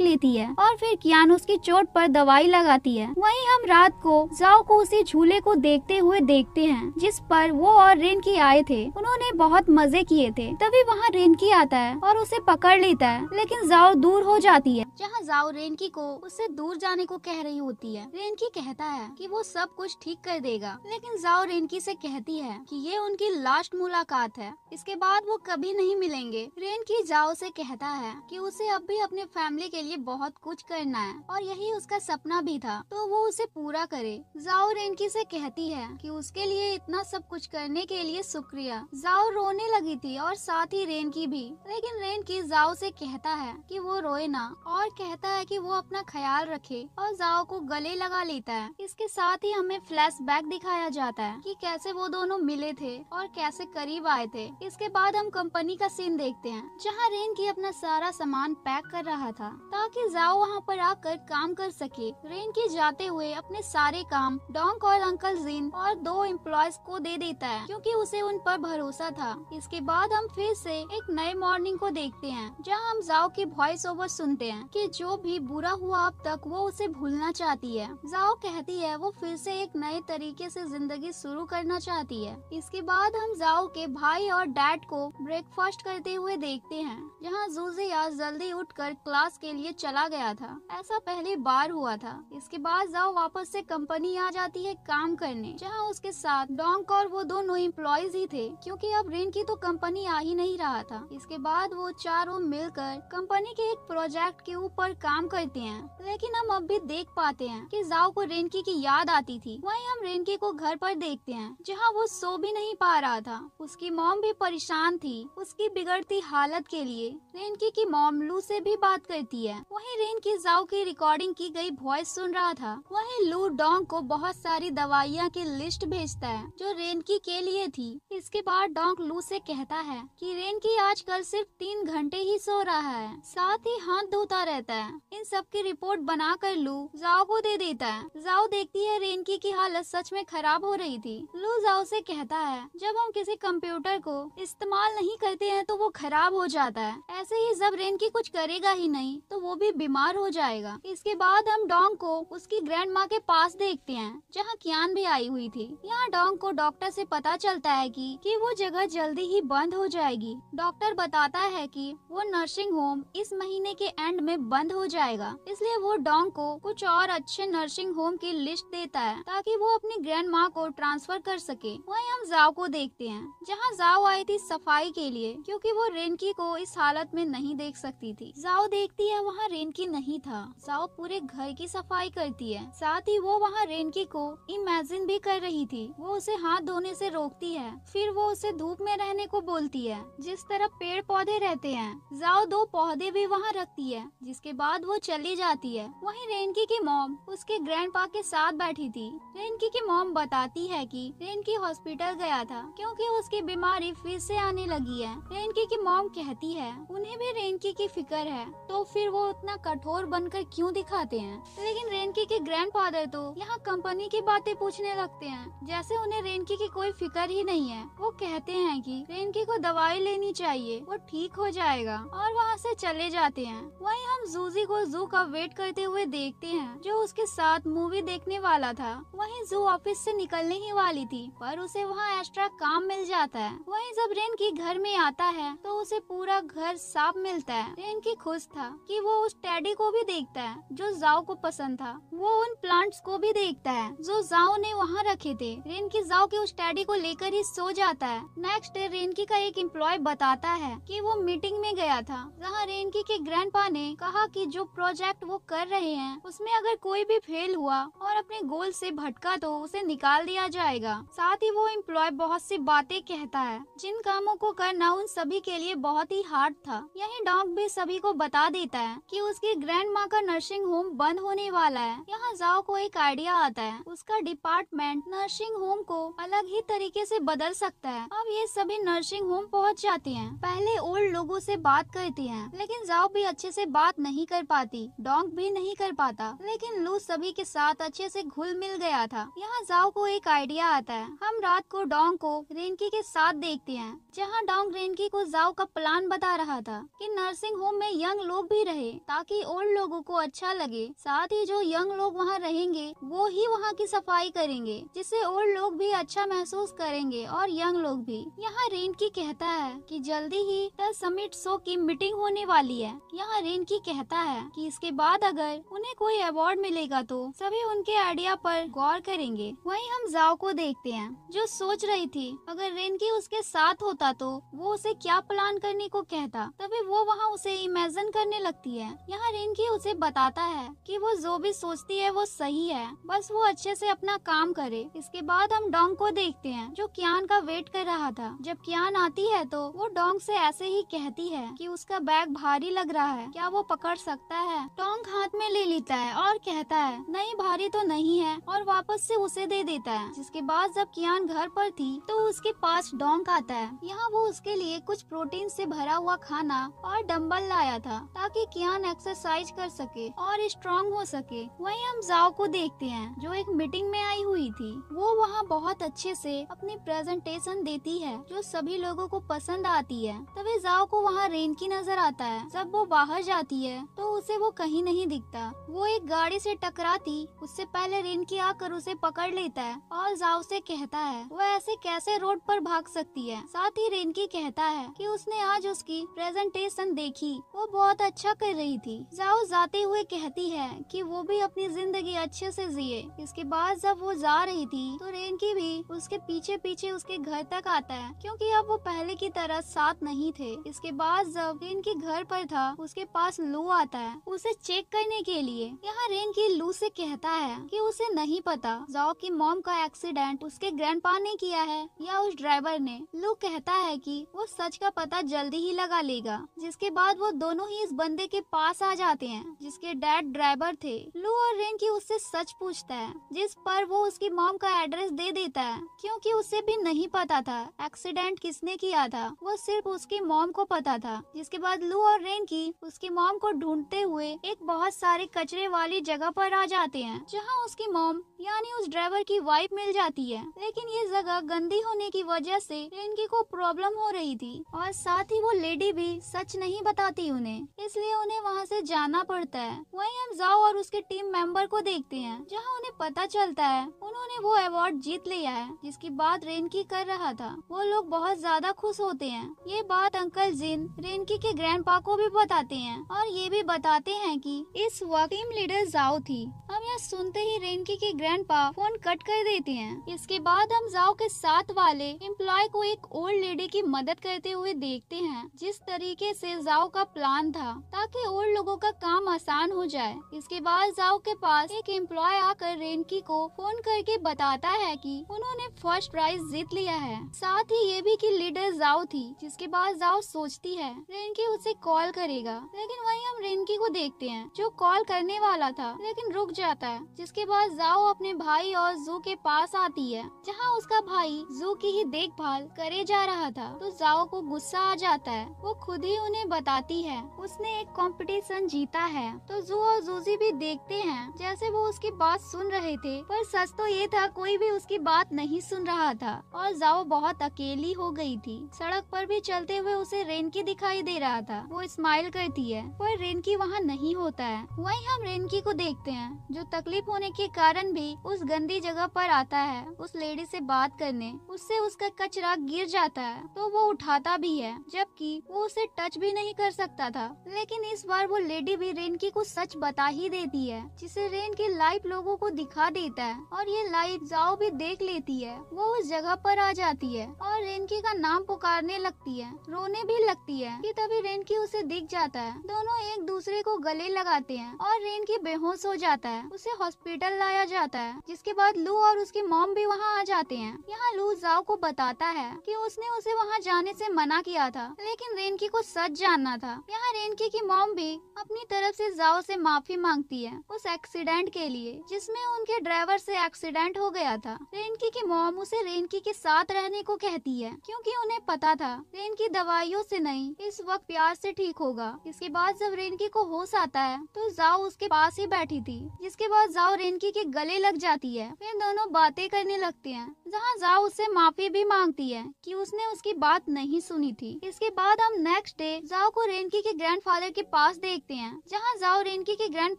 लेती है और फिर कियान उसकी चोट पर दवाई लगाती है वही हम रात को जाओ को उसी झूले को देखते हुए देखते है जिस पर वो और रेनकी आए थे उन्होंने बहुत मजे किए थे तभी वहाँ रेनकी आता है और उसे पकड़ लेता है लेकिन जाओ दूर हो जाती है जहाँ जाओ रेनकी को उससे दूर जाने को कह रही होती है रेनकी कहता है कि वो सब कुछ ठीक कर देगा लेकिन जाओ रेनकी से कहती है कि ये उनकी लास्ट मुलाकात है इसके बाद वो कभी नहीं मिलेंगे रेनकी जाओ से कहता है कि उसे अब भी अपने फैमिली के लिए बहुत कुछ करना है और यही उसका सपना भी था तो वो उसे पूरा करे जाओ रेनकी से कहती है कि उसके लिए इतना सब कुछ करने के लिए शुक्रिया जाओ रोने लगी थी और साथ ही रेनकी भी लेकिन रेनकी जाओ से कहता है कि वो रोए ना और कहता है कि वो अपना ख्याल रखे और जाओ को को गले लगा लेता है इसके साथ ही हमें फ्लैशबैक दिखाया जाता है कि कैसे वो दोनों मिले थे और कैसे करीब आए थे इसके बाद हम कंपनी का सीन देखते हैं जहाँ रेन की अपना सारा सामान पैक कर रहा था ताकि जाओ वहाँ पर आकर काम कर सके रेन की जाते हुए अपने सारे काम डोंग और अंकल जीन और दो एम्प्लॉयज को दे देता है क्योंकि उसे उन पर भरोसा था इसके बाद हम फिर से एक नए मॉर्निंग को देखते हैं जहाँ हम जाओ की वॉइस ओवर सुनते हैं कि जो भी बुरा हुआ अब तक वो उसे भूलना चाहिए चाहती है जाओ कहती है वो फिर से एक नए तरीके से जिंदगी शुरू करना चाहती है इसके बाद हम जाओ के भाई और डैड को ब्रेकफास्ट करते हुए देखते हैं जहाँ जूजिया जल्दी उठकर क्लास के लिए चला गया था ऐसा पहली बार हुआ था इसके बाद जाओ वापस से कंपनी आ जाती है काम करने जहाँ उसके साथ डोंक और वो दोनों इम्प्लॉयज ही थे क्योंकि अब रिन की तो कंपनी आ ही नहीं रहा था इसके बाद वो चारों मिलकर कंपनी के एक प्रोजेक्ट के ऊपर काम करते हैं लेकिन हम अब भी देख पाते कहते हैं कि जाओ को रेनकी की याद आती थी वहीं हम रेनकी को घर पर देखते हैं जहाँ वो सो भी नहीं पा रहा था उसकी मोम भी परेशान थी उसकी बिगड़ती हालत के लिए रेनकी की मोम लू से भी बात करती है वही रेनकी जाओ की रिकॉर्डिंग की गई वॉइस सुन रहा था वही लू डोंग को बहुत सारी दवाइयाँ की लिस्ट भेजता है जो रेनकी के लिए थी इसके बाद डोंग लू से कहता है कि रेनकी आजकल सिर्फ तीन घंटे ही सो रहा है साथ ही हाथ धोता रहता है इन सब की रिपोर्ट बनाकर लू जाओ को दे देता है जाओ देखती है रेनकी की हालत सच में खराब हो रही थी लू जाओ से कहता है जब हम किसी कंप्यूटर को इस्तेमाल नहीं करते हैं तो वो खराब हो जाता है ऐसे ही जब रेनकी कुछ करेगा ही नहीं तो वो भी बीमार हो जाएगा इसके बाद हम डोंग को उसकी ग्रैंड माँ के पास देखते हैं जहाँ कियान भी आई हुई थी यहाँ डोंग को डॉक्टर से पता चलता है की कि वो जगह जल्दी ही बंद हो जाएगी डॉक्टर बताता है की वो नर्सिंग होम इस महीने के एंड में बंद हो जाएगा इसलिए वो डोंग को कुछ और अच्छे नर्सिंग होम की लिस्ट देता है ताकि वो अपनी ग्रैंड माँ को ट्रांसफर कर सके वहीं हम जाओ को देखते हैं जहाँ जाओ आई थी सफाई के लिए क्योंकि वो रेनकी को इस हालत में नहीं देख सकती थी जाओ देखती है वहाँ रेनकी नहीं था जाओ पूरे घर की सफाई करती है साथ ही वो वहाँ रेनकी को इमेजिन भी कर रही थी वो उसे हाथ धोने से रोकती है फिर वो उसे धूप में रहने को बोलती है जिस तरह पेड़ पौधे रहते हैं जाओ दो पौधे भी वहाँ रखती है जिसके बाद वो चली जाती है वहीं रेनकी की मॉम मॉम उसके ग्रैंडपा के साथ बैठी थी रेनकी की मॉम बताती है कि रेनकी हॉस्पिटल गया था क्योंकि उसकी बीमारी फिर से आने लगी है रेनकी की मॉम कहती है उन्हें भी रेनकी की फिक्र है तो फिर वो उतना कठोर बनकर क्यों दिखाते हैं लेकिन रेनकी के ग्रैंड तो यहाँ कंपनी की बातें पूछने लगते है जैसे उन्हें रेनकी की कोई फिक्र ही नहीं है वो कहते हैं की रेनकी को दवाई लेनी चाहिए वो ठीक हो जाएगा और वहाँ ऐसी चले जाते हैं वही हम जूजी को जू का वेट करते हुए देखते हैं जो उसके साथ मूवी देखने वाला था वहीं जू ऑफिस से निकलने ही वाली थी पर उसे वहाँ एक्स्ट्रा काम मिल जाता है वहीं जब रेन की घर में आता है तो उसे पूरा घर साफ मिलता है रेन की खुश था कि वो उस टैडी को भी देखता है जो जाओ को पसंद था वो उन प्लांट्स को भी देखता है जो जाओ ने वहाँ रखे थे रेन की जाओ के उस टैडी को लेकर ही सो जाता है नेक्स्ट डे रेनकी का एक एम्प्लॉय बताता है की वो मीटिंग में गया था जहाँ रेनकी के पा ने कहा की जो प्रोजेक्ट वो कर रहे हैं उसमें अगर अगर कोई भी फेल हुआ और अपने गोल से भटका तो उसे निकाल दिया जाएगा साथ ही वो एम्प्लॉय बहुत सी बातें कहता है जिन कामों को करना उन सभी के लिए बहुत ही हार्ड था यही डॉग भी सभी को बता देता है कि उसकी ग्रैंड माँ का नर्सिंग होम बंद होने वाला है यहाँ जाओ को एक आइडिया आता है उसका डिपार्टमेंट नर्सिंग होम को अलग ही तरीके से बदल सकता है अब ये सभी नर्सिंग होम पहुँच जाती है पहले ओल्ड लोगों से बात करती है लेकिन जाओ भी अच्छे से बात नहीं कर पाती डॉग भी नहीं कर पाता लेकिन लेकिन लू सभी के साथ अच्छे से घुल मिल गया था यहाँ जाओ को एक आइडिया आता है हम रात को डोंग को रेनकी के साथ देखते हैं जहाँ डोंग रेनकी को जाओ का प्लान बता रहा था कि नर्सिंग होम में यंग लोग भी रहे ताकि ओल्ड लोगों को अच्छा लगे साथ ही जो यंग लोग वहाँ रहेंगे वो ही वहाँ की सफाई करेंगे जिससे ओल्ड लोग भी अच्छा महसूस करेंगे और यंग लोग भी यहाँ रेनकी कहता है कि जल्दी ही द समिट शो की मीटिंग होने वाली है यहाँ रेनकी कहता है कि इसके बाद अगर उन्हें कोई अवार्ड रिवॉर्ड मिलेगा तो सभी उनके आइडिया पर गौर करेंगे वहीं हम जाओ को देखते हैं जो सोच रही थी अगर रेनकी उसके साथ होता तो वो उसे क्या प्लान करने को कहता तभी वो वहाँ उसे इमेजिन करने लगती है यहाँ रेनकी उसे बताता है कि वो जो भी सोचती है वो सही है बस वो अच्छे से अपना काम करे इसके बाद हम डोंग को देखते हैं जो कियान का वेट कर रहा था जब कियान आती है तो वो डोंग से ऐसे ही कहती है कि उसका बैग भारी लग रहा है क्या वो पकड़ सकता है डोंग हाथ में ले लेता है और कहता है नहीं भारी तो नहीं है और वापस से उसे दे देता है जिसके बाद जब कियान घर पर थी तो उसके पास डोंग आता है यहाँ वो उसके लिए कुछ प्रोटीन से भरा हुआ खाना और डम्बल लाया था ताकि कियान एक्सरसाइज कर सके और स्ट्रॉन्ग हो सके वही हम जाओ को देखते हैं जो एक मीटिंग में आई हुई थी वो वहाँ बहुत अच्छे से अपनी प्रेजेंटेशन देती है जो सभी लोगों को पसंद आती है तभी जाओ को वहाँ रेन की नजर आता है जब वो बाहर जाती है तो उसे वो कहीं नहीं दिखता वो एक गाड़ी गाड़ी से टकराती उससे पहले रिनकी आकर उसे पकड़ लेता है और जाओ से कहता है वह ऐसे कैसे रोड पर भाग सकती है साथ ही रिनकी कहता है कि उसने आज उसकी प्रेजेंटेशन देखी वो बहुत अच्छा कर रही थी जाओ जाते हुए कहती है कि वो भी अपनी जिंदगी अच्छे से जिए इसके बाद जब वो जा रही थी तो रेनकी भी उसके पीछे पीछे उसके घर तक आता है क्योंकि अब वो पहले की तरह साथ नहीं थे इसके बाद जब रेनकी घर पर था उसके पास लो आता है उसे चेक करने के लिए यहाँ रेन लेकिन ये लू से कहता है कि उसे नहीं पता जाओ की मॉम का एक्सीडेंट उसके ग्रैंडपा ने किया है या उस ड्राइवर ने लू कहता है कि वो सच का पता जल्दी ही लगा लेगा जिसके बाद वो दोनों ही इस बंदे के पास आ जाते हैं जिसके डैड ड्राइवर थे लू और की उससे सच पूछता है जिस पर वो उसकी मॉम का एड्रेस दे देता है क्योंकि उसे भी नहीं पता था एक्सीडेंट किसने किया था वो सिर्फ उसकी मॉम को पता था जिसके बाद लू और रेन की उसकी मॉम को ढूंढते हुए एक बहुत सारे कचरे वाली जगह जगह पर आ जाते हैं जहाँ उसकी मोम यानी उस ड्राइवर की वाइफ मिल जाती है लेकिन ये जगह गंदी होने की वजह से रिंकी को प्रॉब्लम हो रही थी और साथ ही वो लेडी भी सच नहीं बताती उन्हें इसलिए उन्हें वहाँ से जाना पड़ता है वही हम जाओ और उसके टीम मेंबर को देखते हैं जहाँ उन्हें पता चलता है उन्होंने वो अवार्ड जीत लिया है जिसकी बात रेनकी कर रहा था वो लोग बहुत ज्यादा खुश होते हैं ये बात अंकल जिन रेनकी के ग्रैंडपा को भी बताते हैं और ये भी बताते हैं कि इस वक्त टीम लीडर जाओ थी हम यह सुनते ही रेनकी के ग्रैंडपा फोन कट कर देते हैं इसके बाद हम जाओ के साथ वाले एम्प्लॉय को एक ओल्ड लेडी की मदद करते हुए देखते हैं जिस तरीके से जाओ का प्लान था ताकि ओल्ड लोगों का काम आसान हो जाए इसके बाद जाओ के पास एक एम्प्लॉय आकर रेनकी को फोन करके बताता है कि उन्होंने फर्स्ट प्राइज जीत लिया है साथ ही ये भी की लीडर जाओ थी जिसके बाद जाओ सोचती है रेनकी उसे कॉल करेगा लेकिन वही हम रेनकी को देखते हैं जो कॉल करने वाला था था लेकिन रुक जाता है जिसके बाद जाओ अपने भाई और जू के पास आती है जहाँ उसका भाई जू की ही देखभाल करे जा रहा था तो जाओ को गुस्सा आ जाता है वो खुद ही उन्हें बताती है उसने एक कॉम्पिटिशन जीता है तो जू और जूजी भी देखते है जैसे वो उसकी बात सुन रहे थे पर सच तो ये था कोई भी उसकी बात नहीं सुन रहा था और जाओ बहुत अकेली हो गई थी सड़क पर भी चलते हुए उसे रेनकी दिखाई दे रहा था वो स्माइल करती है पर रेनकी वहाँ नहीं होता है वहीं हम रेनकी को देखते हैं जो तकलीफ होने के कारण भी उस गंदी जगह पर आता है उस लेडी से बात करने उससे उसका कचरा गिर जाता है तो वो उठाता भी है जबकि वो उसे टच भी नहीं कर सकता था लेकिन इस बार वो लेडी भी रेन की कुछ सच बता ही देती है जिसे रेन की लाइफ लोगो को दिखा देता है और ये लाइफ जाओ भी देख लेती है वो उस जगह पर आ जाती है और रेनकी का नाम पुकारने लगती है रोने भी लगती है कि तभी रेनकी उसे दिख जाता है दोनों एक दूसरे को गले लगाते हैं और रेनकी बेहोश बेहोश हो जाता है उसे हॉस्पिटल लाया जाता है जिसके बाद लू और उसकी मॉम भी वहाँ आ जाते हैं यहाँ लू जाओ को बताता है कि उसने उसे वहाँ जाने से मना किया था लेकिन रेनकी को सच जानना था यहाँ रेनकी की मॉम भी अपनी तरफ से जाओ से माफी मांगती है उस एक्सीडेंट के लिए जिसमे उनके ड्राइवर से एक्सीडेंट हो गया था रेनकी की मॉम उसे रेनकी के साथ रहने को कहती है क्योंकि उन्हें पता था रेनकी दवाइयों से नहीं इस वक्त प्यार से ठीक होगा इसके बाद जब रेनकी को होश आता है तो जाओ उसके पास ही बैठी थी जिसके बाद जाओ रेनकी के गले लग जाती है फिर दोनों बातें करने लगते हैं जहाँ जाओ उससे माफी भी मांगती है कि उसने उसकी बात नहीं सुनी थी इसके बाद हम नेक्स्ट डे जाओ को रेनकी के ग्रैंडफादर के पास देखते हैं जहाँ जाओ रेनकी के ग्रैंड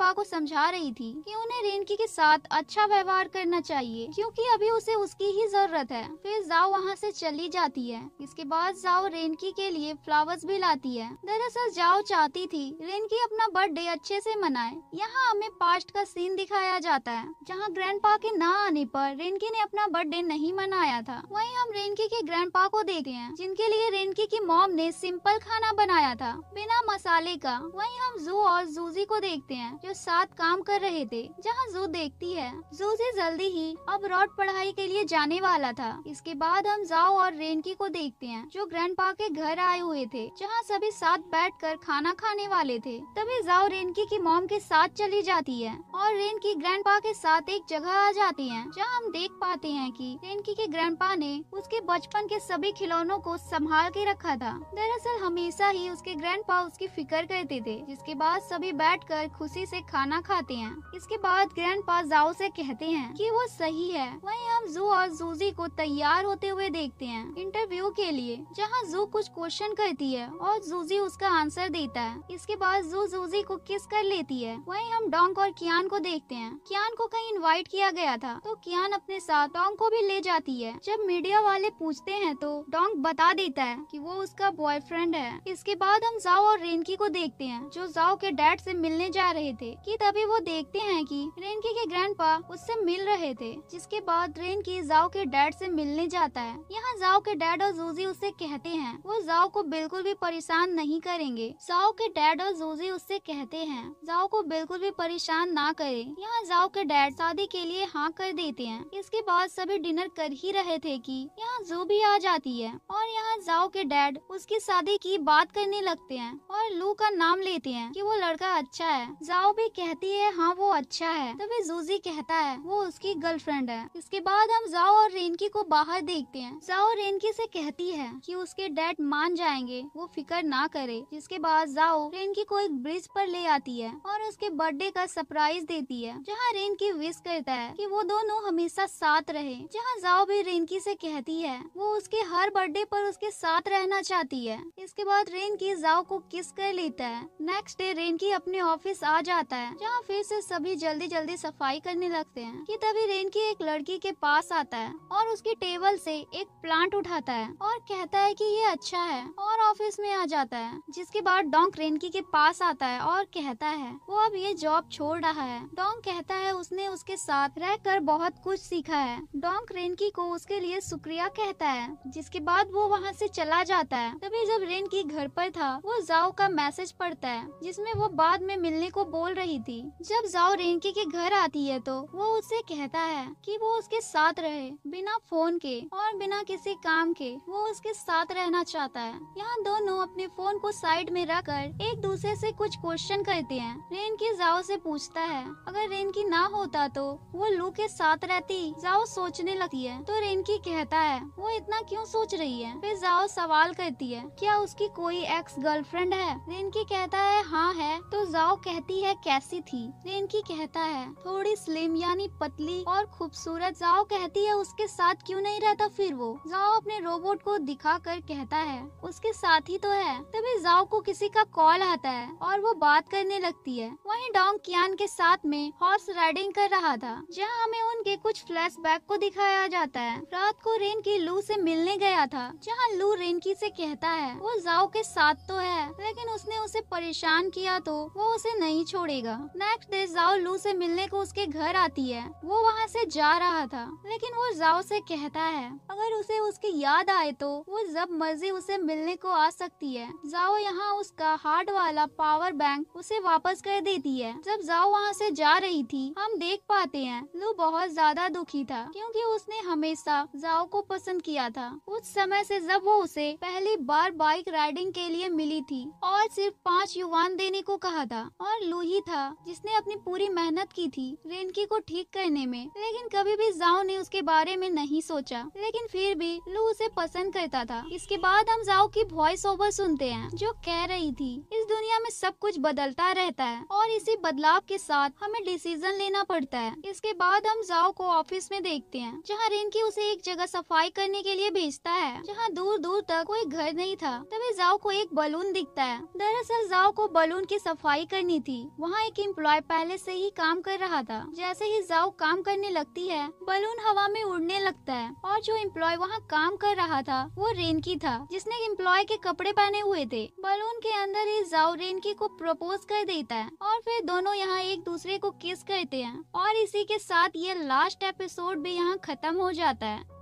को समझा रही थी की उन्हें रेनकी के साथ अच्छा व्यवहार करना चाहिए क्यूँकी अभी उसे उसकी ही जरूरत है फिर जाओ वहाँ ऐसी चली जाती है इसके बाद जाओ रेनकी के लिए फ्लावर्स भी लाती है दरअसल जाओ चाहती थी रेनकी अपना बर्थडे अच्छे से मनाए यहाँ हमें में पास्ट का सीन दिखाया जाता है जहाँ ग्रैंड के ना आने पर रेनकी ने अपना बर्थडे नहीं मनाया था वहीं हम रेनकी के ग्रैंड को देखते हैं जिनके लिए रेनकी की मॉम ने सिंपल खाना बनाया था बिना मसाले का वहीं हम जू और जूजी को देखते हैं जो साथ काम कर रहे थे जहाँ जू देखती है जूजी जल्दी ही अब रॉड पढ़ाई के लिए जाने वाला था इसके बाद हम जाओ और रेनकी को देखते हैं जो ग्रैंड के घर आए हुए थे जहाँ सभी साथ बैठ कर खाना खाने वाले थे तभी जाओ रेनकी की मॉम के साथ चली जा जाती है और रेनकी पा के साथ एक जगह आ जाती है जहाँ हम देख पाते हैं कि रेनकी के ग्रैंडपा ने उसके बचपन के सभी खिलौनों को संभाल के रखा था दरअसल हमेशा ही उसके पा उसकी फिक्र करते थे जिसके बाद सभी कर खुशी से खाना खाते है इसके बाद ग्रैंड पा जाओ से कहते हैं की वो सही है वही हम जू और जूजी को तैयार होते हुए देखते हैं इंटरव्यू के लिए जहाँ जू कुछ क्वेश्चन करती है और जूजी उसका आंसर देता है इसके बाद जू जूजी को किस कर लेती है वहीं हम डॉ टोंग और कियान को देखते हैं कियान को कहीं इनवाइट किया गया था तो कियान अपने साथ टोंग को भी ले जाती है जब मीडिया वाले पूछते हैं तो डोंग बता देता है कि वो उसका बॉयफ्रेंड है इसके बाद हम जाओ और रेनकी को देखते हैं जो जाओ के डैड से मिलने जा रहे थे कि तभी वो देखते हैं कि रेनकी के ग्रैंडपा उससे मिल रहे थे जिसके बाद रेनकी जाओ के डैड से मिलने जाता है यहाँ जाओ के डैड और जूजी उससे कहते हैं वो जाओ को बिल्कुल भी परेशान नहीं करेंगे जाओ के डैड और जूजी उससे कहते हैं जाओ को बिल्कुल भी परेशान परेशान ना करे यहाँ जाओ के डैड शादी के लिए हाँ कर देते हैं इसके बाद सभी डिनर कर ही रहे थे कि यहाँ जू भी आ जाती है और यहाँ जाओ के डैड उसकी शादी की बात करने लगते हैं और लू का नाम लेते हैं कि वो लड़का अच्छा है जाओ भी कहती है हाँ वो अच्छा है तभी जूजी कहता है वो उसकी गर्लफ्रेंड है इसके बाद हम जाओ और रेनकी को बाहर देखते हैं जाओ रेनकी से कहती है कि उसके डैड मान जाएंगे वो फिक्र ना करे जिसके बाद जाओ रेनकी को एक ब्रिज पर ले आती है और उसके बर्थडे का सरप्राइज देती है जहाँ रेन की विश करता है कि वो दोनों हमेशा साथ रहे जहाँ जाओ भी रेनकी से कहती है वो उसके हर बर्थडे पर उसके साथ रहना चाहती है इसके बाद रेनकी जाओ को किस कर लेता है नेक्स्ट डे रेनकी अपने ऑफिस आ जाता है जहाँ फिर से सभी जल्दी जल्दी सफाई करने लगते हैं कि तभी रेनकी एक लड़की के पास आता है और उसकी टेबल से एक प्लांट उठाता है और कहता है कि ये अच्छा है और ऑफिस में आ जाता है जिसके बाद डोंक रेनकी के पास आता है और कहता है वो अब ये जॉब छोड़ रहा है डोंग कहता है उसने उसके साथ रहकर बहुत कुछ सीखा है डोंग रेनकी को उसके लिए शुक्रिया कहता है जिसके बाद वो वहाँ से चला जाता है तभी जब रेनकी घर पर था वो जाओ का मैसेज पढ़ता है जिसमे वो बाद में मिलने को बोल रही थी जब जाओ रेनकी के घर आती है तो वो उससे कहता है कि वो उसके साथ रहे बिना फोन के और बिना किसी काम के वो उसके साथ रहना चाहता है यहाँ दोनों अपने फोन को साइड में रखकर एक दूसरे से कुछ क्वेश्चन करते हैं रेन की जाओ से पूछता है अगर रेनकी ना होता तो वो लू के साथ रहती जाओ सोचने लगती है तो रेनकी कहता है वो इतना क्यों सोच रही है फिर जाओ सवाल करती है क्या उसकी कोई एक्स गर्लफ्रेंड है रेनकी कहता है हाँ है तो जाओ कहती है कैसी थी रेनकी कहता है थोड़ी स्लिम यानी पतली और खूबसूरत जाओ कहती है उसके साथ क्यों नहीं रहता फिर वो जाओ अपने रोबोट को दिखा कर कहता है उसके साथ ही तो है तभी जाओ को किसी का कॉल आता है और वो बात करने लगती है वहीं डोंग कियान के साथ में हॉर्स राइडिंग कर रहा था जहां हमें उनके कुछ फ्लैशबैक को दिखाया जाता है रात को रेन की लू से मिलने गया था जहां लू रेनकी से कहता है वो जाओ के साथ तो है लेकिन उसने उसे परेशान किया तो वो उसे नहीं छोड़ेगा नेक्स्ट डे जाओ लू ऐसी मिलने को उसके घर आती है वो वहाँ ऐसी जा रहा था लेकिन वो जाओ ऐसी कहता है अगर उसे उसकी याद आए तो वो जब मर्जी उसे मिलने को आ सकती है जाओ यहाँ उसका हार्ड वाला पावर बैंक उसे वापस कर देती है जब जब जाओ वहाँ से जा रही थी हम देख पाते हैं लू बहुत ज्यादा दुखी था क्योंकि उसने हमेशा जाओ को पसंद किया था उस समय से जब वो उसे पहली बार बाइक राइडिंग के लिए मिली थी और सिर्फ पाँच युवान देने को कहा था और लू ही था जिसने अपनी पूरी मेहनत की थी रेनकी को ठीक करने में लेकिन कभी भी जाओ ने उसके बारे में नहीं सोचा लेकिन फिर भी लू उसे पसंद करता था इसके बाद हम जाओ की वॉइस ओवर सुनते हैं जो कह रही थी इस दुनिया में सब कुछ बदलता रहता है और इसी बदलाव बदलाव के साथ हमें डिसीजन लेना पड़ता है इसके बाद हम जाओ को ऑफिस में देखते हैं जहाँ रिंकी उसे एक जगह सफाई करने के लिए भेजता है जहाँ दूर दूर तक कोई घर नहीं था तभी जाओ को एक बलून दिखता है दरअसल जाओ को बलून की सफाई करनी थी वहाँ एक एम्प्लॉय पहले से ही काम कर रहा था जैसे ही जाओ काम करने लगती है बलून हवा में उड़ने लगता है और जो एम्प्लॉय वहाँ काम कर रहा था वो रेनकी था जिसने एम्प्लॉय के कपड़े पहने हुए थे बलून के अंदर ही जाओ रेनकी को प्रपोज कर देता है और फिर दोनों यहाँ एक दूसरे को किस करते हैं और इसी के साथ ये लास्ट एपिसोड भी यहाँ खत्म हो जाता है